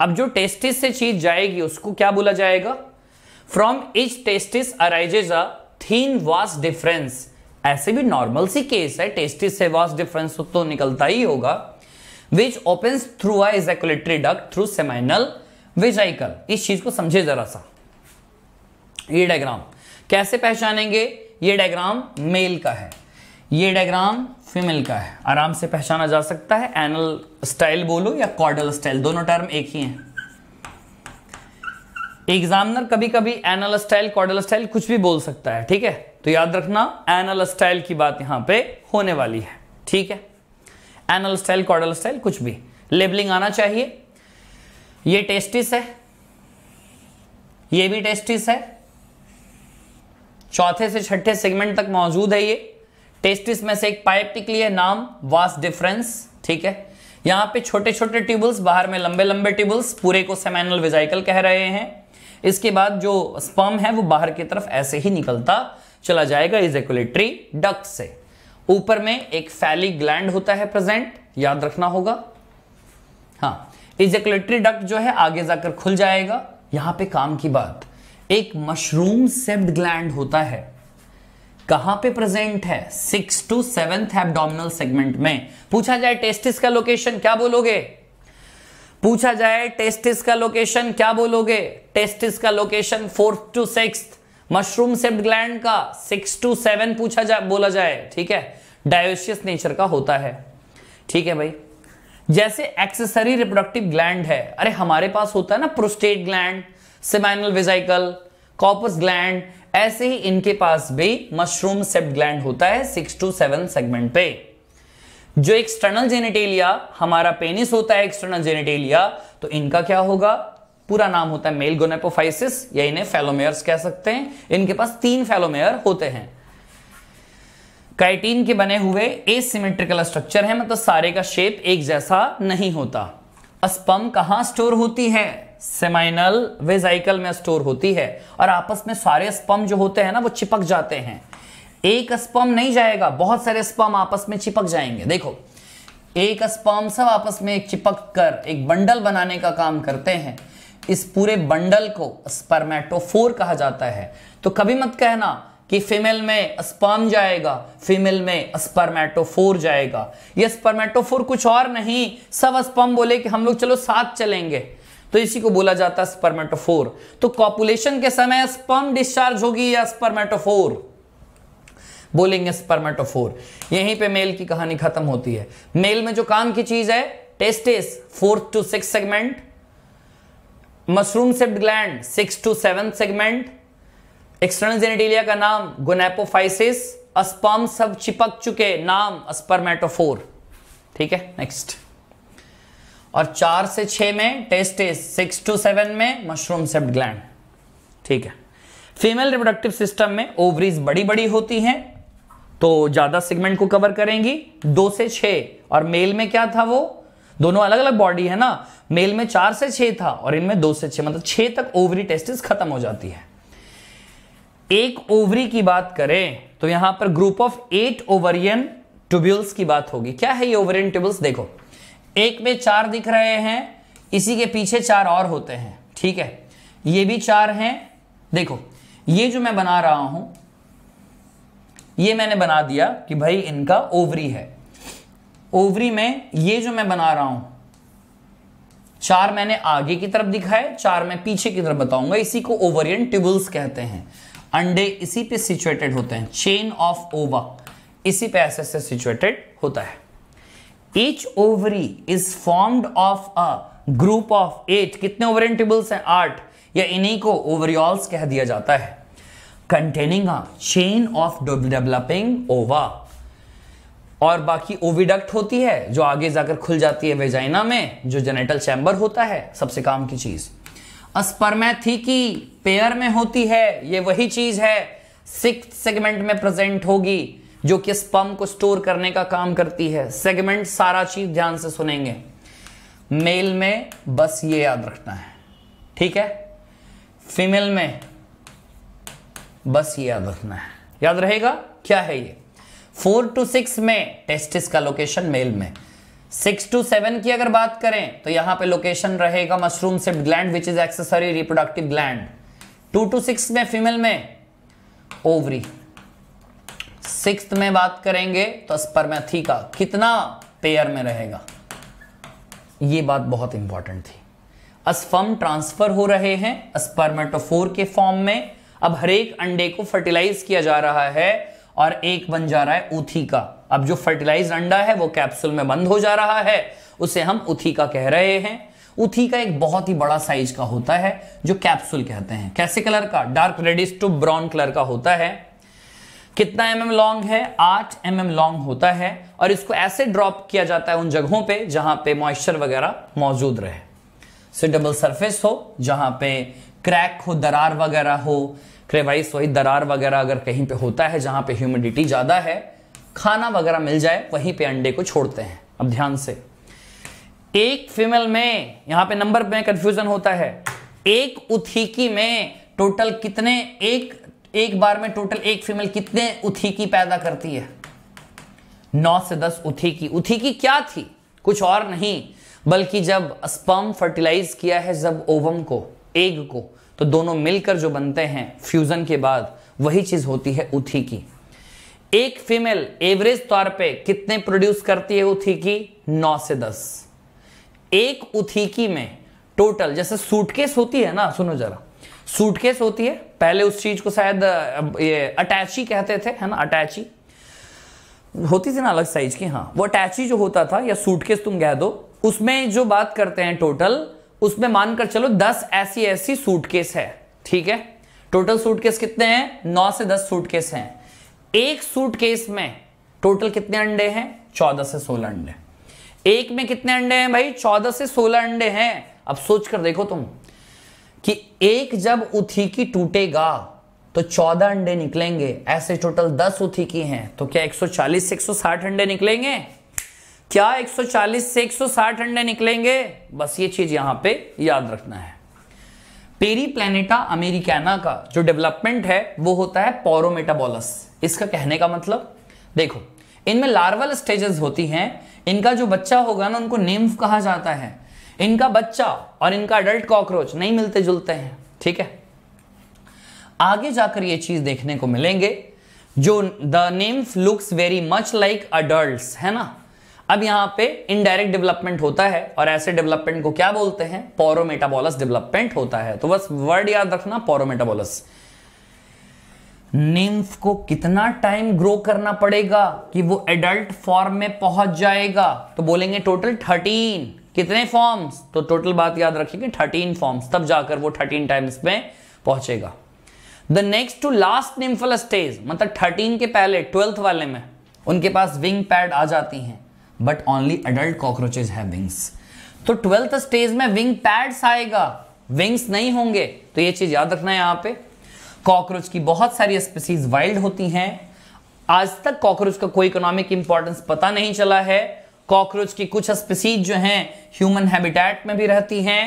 अब जो टेस्टिस से चीज जाएगी उसको क्या बोला जाएगा from each testis arises a thin vas deferens ऐसे भी नॉर्मल सी केस है टेस्टिस से वॉस डिफरेंस तो निकलता ही होगा which open through a duct through seminal vesicle इस चीज को समझे जरा सा ये डायग्राम कैसे पहचानेंगे ये डायग्राम मेल का है ये डायग्राम फीमेल का है आराम से पहचाना जा सकता है एनल स्टाइल बोलो या कॉर्डल स्टाइल दोनों टर्म एक ही हैं एग्जामिनर कभी कभी एनल स्टाइल कॉर्डल स्टाइल कुछ भी बोल सकता है ठीक है तो याद रखना एनल स्टाइल की बात यहां पे होने वाली है ठीक है एनल स्टाइल कॉर्डल स्टाइल कुछ भी लेबलिंग आना चाहिए ये टेस्टिस है ये भी टेस्टिस है चौथे से छठे सेगमेंट तक मौजूद है ये टेस्टिस में से एक पाइप निकली है नाम वास डिफरेंस ठीक है यहां पे छोटे छोटे ट्यूबल्स बाहर में लंबे लंबे ट्यूबल्स पूरे को सेमेनल विजाइकल कह रहे हैं इसके बाद जो स्पर्म है वो बाहर की तरफ ऐसे ही निकलता चला जाएगा इज एक्टरी डक्ट से ऊपर में एक फैली ग्लैंड होता है प्रेजेंट याद रखना होगा हाँ एक्टरी डक्ट जो है आगे जाकर खुल जाएगा यहां पे काम की बात एक मशरूम सेप्ड ग्लैंड होता है कहां पे प्रेजेंट है six to seventh abdominal segment में पूछा जाए टेस्टिस का लोकेशन क्या बोलोगे पूछा जाए टेस्टिस का लोकेशन क्या बोलोगे टेस्टिस का location fourth to six mushroom shaped gland का सिक्स टू सेवन पूछा जाए बोला जाए ठीक है डायोशियस नेचर का होता है ठीक है भाई जैसे एक्सेसरी रिप्रोडक्टिव ग्लैंड है अरे हमारे पास होता है ना prostate gland seminal vesicle cowper's gland ऐसे ही इनके पास भी मशरूम सेप्ट ग्लैंड होता है सिक्स टू सेवन सेगमेंट पे जो एक्सटर्नल जेनेटेलिया हमारा पेनिस होता है एक्सटर्नल जेनेटेलिया तो इनका क्या होगा पूरा नाम होता है मेल गोनेपोफाइसिस या इन्हें फेलोमेयर्स कह सकते हैं इनके पास तीन फेलोमेयर होते हैं काइटीन के बने हुए एसिमेट्रिकल स्ट्रक्चर है मतलब सारे का शेप एक जैसा नहीं होता स्पम कहां स्टोर होती है सेमाइनल वेजाइकल में स्टोर होती है और आपस में सारे स्पम जो होते हैं ना वो चिपक जाते हैं एक स्पम नहीं जाएगा बहुत सारे स्पम आपस में चिपक जाएंगे देखो एक स्पम सब आपस में एक चिपक कर एक बंडल बनाने का काम करते हैं इस पूरे बंडल को स्पर्मेटोफोर कहा जाता है तो कभी मत कहना कि फीमेल में स्पर्म जाएगा फीमेल में स्पर्मेटोफोर जाएगा यह स्पर्मेटोफोर कुछ और नहीं सब स्पम बोले कि हम लोग चलो साथ चलेंगे तो इसी को बोला जाता है स्पर्मेटोफोर तो कॉपुलेशन के समय स्पर्म डिस्चार्ज होगी या स्पर्मेटोफोर बोलेंगे स्पर्मेटोफोर यहीं पे मेल की कहानी खत्म होती है मेल में जो काम की चीज है testis fourth to six segment mushroom shaped gland six to seven segment external genitalia का नाम गोनेपोफाइसिस अस्पम सब चिपक चुके नाम अस्पर्मेटोफोर ठीक है नेक्स्ट और चार से छह में टेस्टिस सिक्स टू सेवन में मशरूम सेप्ट ग्लैंड ठीक है फीमेल रिप्रोडक्टिव सिस्टम में ओवरीज बड़ी बड़ी होती हैं तो ज़्यादा सेगमेंट को कवर करेंगी दो से छ और मेल में क्या था वो दोनों अलग अलग बॉडी है ना मेल में चार से छह था और इनमें दो से छ मतलब छ तक ओवरी टेस्टिस खत्म हो जाती है एक ओवरी की बात करें तो यहां पर group of eight ovarian tubules की बात होगी क्या है ये ओवरियन ट्यूब्यूल्स देखो एक में चार दिख रहे हैं इसी के पीछे चार और होते हैं ठीक है ये भी चार हैं देखो ये जो मैं बना रहा हूं ये मैंने बना दिया कि भाई इनका ओवरी है ओवरी में ये जो मैं बना रहा हूं चार मैंने आगे की तरफ दिखाए चार मैं पीछे की तरफ बताऊंगा इसी को ओवरियन ट्यूबल्स कहते हैं अंडे इसी पे सिचुएटेड होते हैं चेन ऑफ ओवा इसी पे ऐसे सिचुएटेड होता है each ovary is formed of a group of eight कितने ovarian tubules हैं आठ या इन्हीं को ओवरियॉल्स कह दिया जाता है containing a chain of developing ova और बाकी ओविडक्ट होती है जो आगे जाकर खुल जाती है वेजाइना में जो जेनेटल चैम्बर होता है सबसे काम की चीज अस्पर्मैथिकी पेयर में होती है ये वही चीज है सिक्स सेगमेंट में प्रेजेंट होगी जो कि स्पम को स्टोर करने का काम करती है सेगमेंट सारा चीज ध्यान से सुनेंगे मेल में बस ये याद रखना है ठीक है फीमेल में बस ये याद रखना है याद रहेगा क्या है ये फोर टू सिक्स में टेस्टिस का लोकेशन मेल में सिक्स टू सेवन की अगर बात करें तो यहां पे लोकेशन रहेगा mushroom shaped gland which is accessory reproductive gland two to six में फीमेल में ओवरी सिक्स में बात करेंगे तो का कितना पेयर में रहेगा ये बात बहुत इंपॉर्टेंट थी अस्फम ट्रांसफर हो रहे हैं स्पर्मेटोफोर के फॉर्म में अब हरेक अंडे को फर्टिलाइज किया जा रहा है और एक बन जा रहा है उथी का अब जो फर्टिलाइज अंडा है वो कैप्सूल में बंद हो जा रहा है उसे हम उथी का कह रहे हैं उथी का एक बहुत ही बड़ा साइज का होता है जो कैप्सूल कहते हैं कैसे कलर का dark reddish to brown colour का होता है कितना एम एम लॉन्ग है आठ एम एम लॉन्ग होता है और इसको ऐसे ड्रॉप किया जाता है उन जगहों पे जहां पे मॉइस्चर वगैरह मौजूद रहे सुटेबल सरफेस हो जहां पे क्रैक हो दरार वगैरह हो क्रेवाइस वही दरार वगैरह अगर कहीं पे होता है जहां पे ह्यूमिडिटी ज़्यादा है खाना वगैरह मिल जाए वहीं पे अंडे को छोड़ते हैं अब ध्यान से एक फीमेल में यहां पे नंबर में कंफ्यूजन होता है एक उथीकी में टोटल कितने एक एक बार में टोटल एक फीमेल कितने उथीकी पैदा करती है नौ से दस उथी उथी की क्या थी कुछ और नहीं बल्कि जब स्पम फर्टिलाइज किया है जब ओवम को एग को तो दोनों मिलकर जो बनते हैं फ्यूजन के बाद वही चीज होती है उथी की एक फीमेल एवरेज तौर पे कितने प्रोड्यूस करती है उथी की नौ से दस एक उथीकी में टोटल जैसे सूटकेस होती है ना सुनो जरा सूटकेस होती है पहले उस चीज को शायद ये अटैची कहते थे है ना अटैची होती थी ना अलग साइज की हाँ वो अटैची जो होता था या सूटकेस तुम कह दो उसमें जो बात करते हैं टोटल उसमें मानकर चलो दस ऐसी ऐसी सूटकेस है ठीक है टोटल सूटकेस कितने हैं नौ से दस सूटकेस हैं एक सूटकेस में टोटल कितने अंडे हैं चौदह से सोलह अंडे एक में कितने अंडे हैं भाई चौदह से सोलह अंडे हैं अब सोच कर देखो तुम कि एक जब उथी की टूटेगा तो चौदह अंडे निकलेंगे ऐसे टोटल दस उथी की हैं तो क्या 140 से 160 अंडे निकलेंगे क्या 140 से 160 अंडे निकलेंगे बस ये चीज यहां पे याद रखना है पेरी प्लेनेटा अमेरिकाना का जो डेवलपमेंट है वो होता है पोरोमेटाबोलस इसका कहने का मतलब देखो इनमें लार्वल स्टेजेस होती हैं इनका जो बच्चा होगा ना उनको नेम्फ कहा जाता है इनका बच्चा और इनका अडल्ट कॉकरोच नहीं मिलते जुलते हैं ठीक है आगे जाकर ये चीज देखने को मिलेंगे जो the nymphs looks very much like adult है ना अब यहां पे इनडायरेक्ट डेवलपमेंट होता है और ऐसे डेवलपमेंट को क्या बोलते हैं पोरोमेटाबोलस डेवलपमेंट होता है तो बस वर्ड याद रखना पोरोमेटाबोलस निम्फ को कितना टाइम ग्रो करना पड़ेगा कि वो एडल्ट फॉर्म में पहुंच जाएगा तो बोलेंगे टोटल थर्टीन कितने फॉर्म्स तो टोटल बात याद रखेंगे थर्टीन फॉर्म्स तब जाकर वो थर्टीन टाइम्स में पहुंचेगा the next to last nymphal stage मतलब थर्टीन के पहले ट्वेल्थ वाले में उनके पास विंग पैड आ जाती हैं बट ओनली एडल्ट कॉकरोचेज है विंग्स तो ट्वेल्थ स्टेज में विंग पैड्स आएगा विंग्स नहीं होंगे तो ये चीज याद रखना है यहां पे कॉकरोच की बहुत सारी स्पीसीज वाइल्ड होती हैं आज तक कॉकरोच का कोई इकोनॉमिक इंपॉर्टेंस पता नहीं चला है कॉकरोच की कुछ स्पीसीज जो हैं ह्यूमन हैबिटेट में भी रहती हैं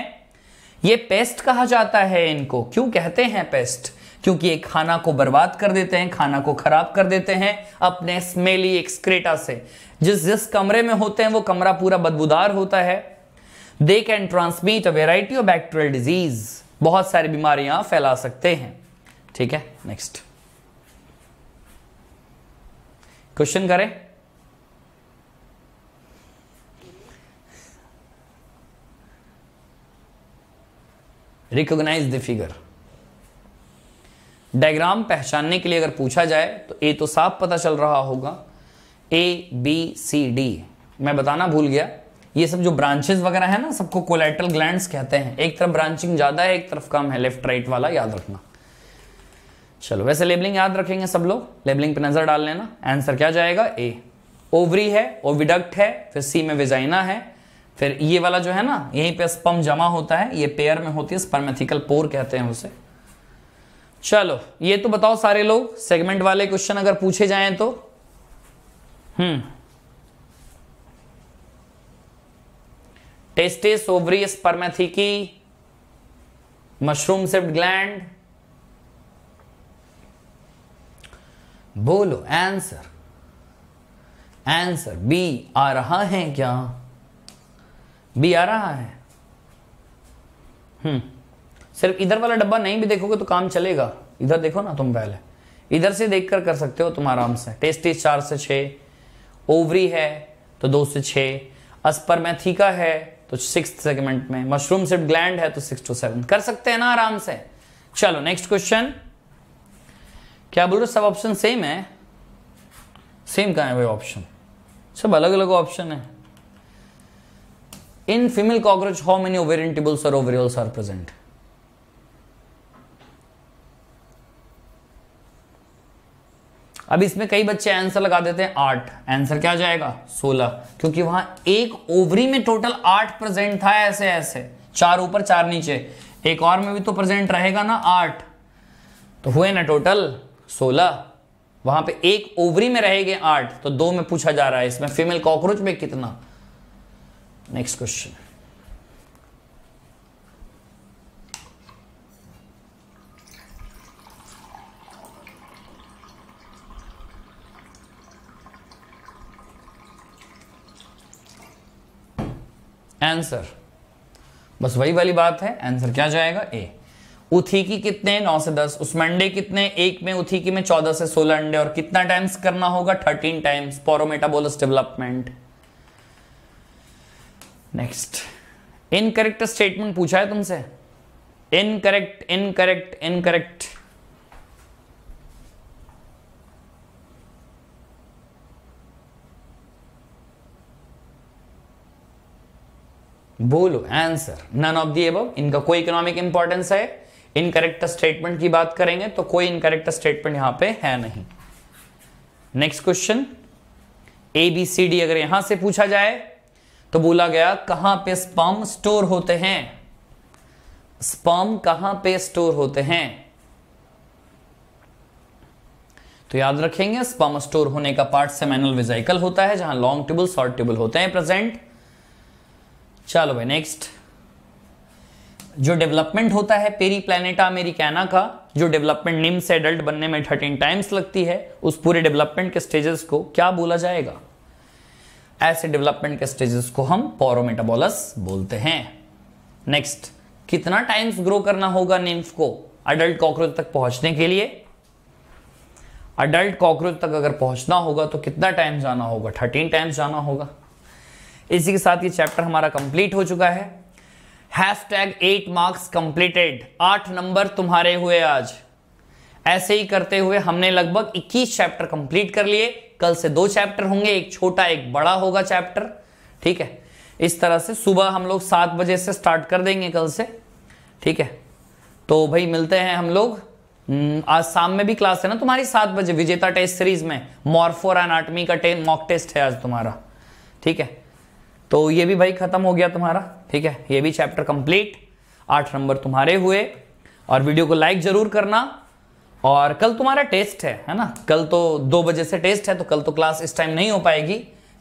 ये पेस्ट कहा जाता है इनको क्यों कहते हैं पेस्ट क्योंकि ये खाना को बर्बाद कर देते हैं खाना को खराब कर देते हैं अपने स्मेली एक्सक्रेटा से जिस जिस कमरे में होते हैं वो कमरा पूरा बदबूदार होता है they can transmit a variety of bacterial disease बहुत सारी बीमारियां फैला सकते हैं ठीक है नेक्स्ट क्वेश्चन करें रिकोगनाइज द फिगर डायग्राम पहचानने के लिए अगर पूछा जाए तो ए तो साफ पता चल रहा होगा ए बी सी डी मैं बताना भूल गया ये सब जो ब्रांचेस वगैरह है ना सबको कोलेट्रल ग्लैंड कहते हैं एक तरफ ब्रांचिंग ज़्यादा है एक तरफ कम है लेफ्ट राइट वाला याद रखना चलो वैसे लेबलिंग याद रखेंगे सब लोग लेबलिंग पे नज़र डाल लेना आंसर क्या जाएगा ए ओवरी है ओविडक्ट है फिर सी में विजाइना है फिर ये वाला जो है ना यहीं पे स्पम जमा होता है ये पेयर में होती है स्पर्मेथिकल पोर कहते हैं उसे चलो ये तो बताओ सारे लोग सेगमेंट वाले क्वेश्चन अगर पूछे जाएं तो hmm testis ovary spermatheca mushroom shaped gland बोलो आंसर आंसर बी आ रहा है क्या भी आ रहा है हम्म सिर्फ इधर वाला डब्बा नहीं भी देखोगे तो काम चलेगा इधर देखो ना तुम पहले इधर से देख कर कर सकते हो तुम आराम से टेस्टिस चार से छः ओवरी है तो दो से छः मैथिका है तो सिक्स सेगमेंट में मशरूम सिर्फ ग्लैंड है तो सिक्स टू सेवन कर सकते हैं ना आराम से चलो नेक्स्ट क्वेश्चन क्या बोल रहे सब ऑप्शन सेम है सेम कहाँ है भाई ऑप्शन सब अलग अलग ऑप्शन है in female cockroach how many ovarian tubules or ovules are present अब इसमें कई बच्चे आंसर लगा देते हैं आठ आंसर क्या जाएगा सोलह क्योंकि वहां एक ओवरी में टोटल आठ प्रेजेंट था ऐसे ऐसे चार ऊपर चार नीचे एक और में भी तो प्रेजेंट रहेगा ना आठ तो हुए ना टोटल सोलह वहां पे एक ओवरी में रहेगा आठ तो दो में पूछा जा रहा है इसमें फीमेल कॉकरोच में कितना नेक्स्ट क्वेश्चन आंसर बस वही वाली बात है आंसर क्या जाएगा ए उथी की कितने नौ से दस उसमें अंडे कितने एक में की में चौदह से सोलह अंडे और कितना टाइम्स करना होगा thirteen times paurometabolous development next incorrect statement पूछा है तुमसे इनकरेक्ट इनकरेक्ट इनकरेक्ट बोलो answer none of the above इनका कोई इकोनॉमिक इंपॉर्टेंस है इनकरेक्ट स्टेटमेंट की बात करेंगे तो कोई इनकरेक्ट स्टेटमेंट यहां पे है नहीं next question A B C D अगर यहां से पूछा जाए तो बोला गया कहां पे स्पम स्टोर होते हैं स्पम कहां पे स्टोर होते हैं तो याद रखेंगे स्पम स्टोर होने का पार्ट सेमेनल विजाइकल होता है जहां लॉन्ग ट्यूबल शॉर्ट ट्यूबल होते हैं प्रेजेंट चलो भाई नेक्स्ट जो डेवलपमेंट होता है पेरी प्लेनेटा अमेरिकाना का जो डेवलपमेंट निम्स एडल्ट बनने में थर्टीन टाइम्स लगती है उस पूरे डेवलपमेंट के स्टेजेस को क्या बोला जाएगा ऐसे डेवलपमेंट के स्टेजेस को हम पोरोमेटाबोलस बोलते हैं नेक्स्ट कितना टाइम्स ग्रो करना होगा निम्फ को अडल्ट कॉकरोच तक पहुंचने के लिए अडल्ट कॉकरोच तक अगर पहुंचना होगा तो कितना टाइम्स जाना होगा थर्टीन टाइम्स जाना होगा इसी के साथ ये चैप्टर हमारा कंप्लीट हो चुका है hashtag at marks completed आठ नंबर तुम्हारे हुए आज ऐसे ही करते हुए हमने लगभग 21 चैप्टर कंप्लीट कर लिए कल से दो चैप्टर होंगे एक छोटा एक बड़ा होगा चैप्टर ठीक है इस तरह से सुबह हम लोग सात बजे से स्टार्ट कर देंगे कल से ठीक है तो भाई मिलते हैं हम लोग हम्म, आज शाम में भी क्लास है ना तुम्हारी सात बजे विजेता टेस्ट सीरीज में मॉर्फोर एनाटमी का टे, मॉक टेस्ट है आज तुम्हारा ठीक है तो ये भी भाई खत्म हो गया तुम्हारा ठीक है ये भी चैप्टर कंप्लीट आठ नंबर तुम्हारे हुए और वीडियो को लाइक जरूर करना और कल तुम्हारा टेस्ट है है ना कल तो दो बजे से टेस्ट है तो कल तो क्लास इस टाइम नहीं हो पाएगी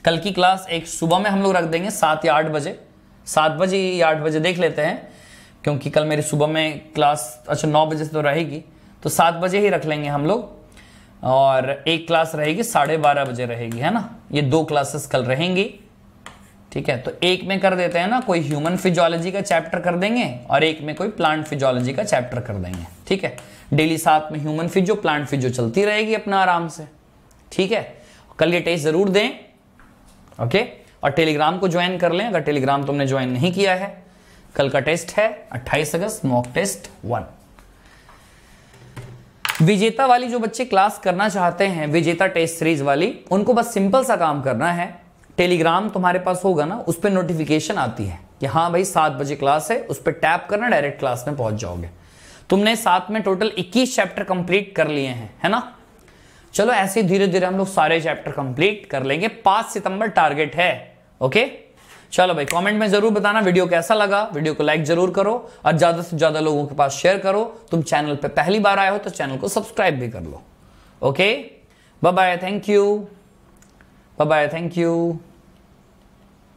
कल की क्लास एक सुबह में हम लोग रख देंगे सात या आठ बजे सात बजे या आठ बजे देख लेते हैं क्योंकि कल मेरी सुबह में क्लास अच्छा नौ बजे से तो रहेगी तो सात बजे ही रख लेंगे हम लोग और एक क्लास रहेगी साढ़े बारह बजे रहेगी है ना ये दो क्लासेस कल रहेंगी ठीक है तो एक में कर देते हैं ना कोई ह्यूमन फिजियोलॉजी का चैप्टर कर देंगे और एक में कोई प्लांट फिजियोलॉजी का चैप्टर कर देंगे ठीक है डेली साथ में ह्यूमन फिजो प्लांट फिजो चलती रहेगी अपना आराम से ठीक है कल ये टेस्ट जरूर दें ओके और टेलीग्राम को ज्वाइन कर लें अगर टेलीग्राम तुमने ज्वाइन नहीं किया है कल का टेस्ट है 28 अगस्त मॉक टेस्ट वन विजेता वाली जो बच्चे क्लास करना चाहते हैं विजेता टेस्ट सीरीज वाली उनको बस सिंपल सा काम करना है टेलीग्राम तुम्हारे पास होगा ना उस पर नोटिफिकेशन आती है कि हाँ भाई सात बजे क्लास है उस पर टैप करना डायरेक्ट क्लास में पहुंच जाओगे तुमने साथ में टोटल 21 चैप्टर कंप्लीट कर लिए हैं है ना चलो ऐसे धीरे धीरे हम लोग सारे चैप्टर कंप्लीट कर लेंगे पांच सितंबर टारगेट है ओके चलो भाई कमेंट में जरूर बताना वीडियो कैसा लगा वीडियो को लाइक जरूर करो और ज्यादा से ज्यादा लोगों के पास शेयर करो तुम चैनल पर पहली बार आए हो तो चैनल को सब्सक्राइब भी कर लो okay bye bye thank you bye bye thank you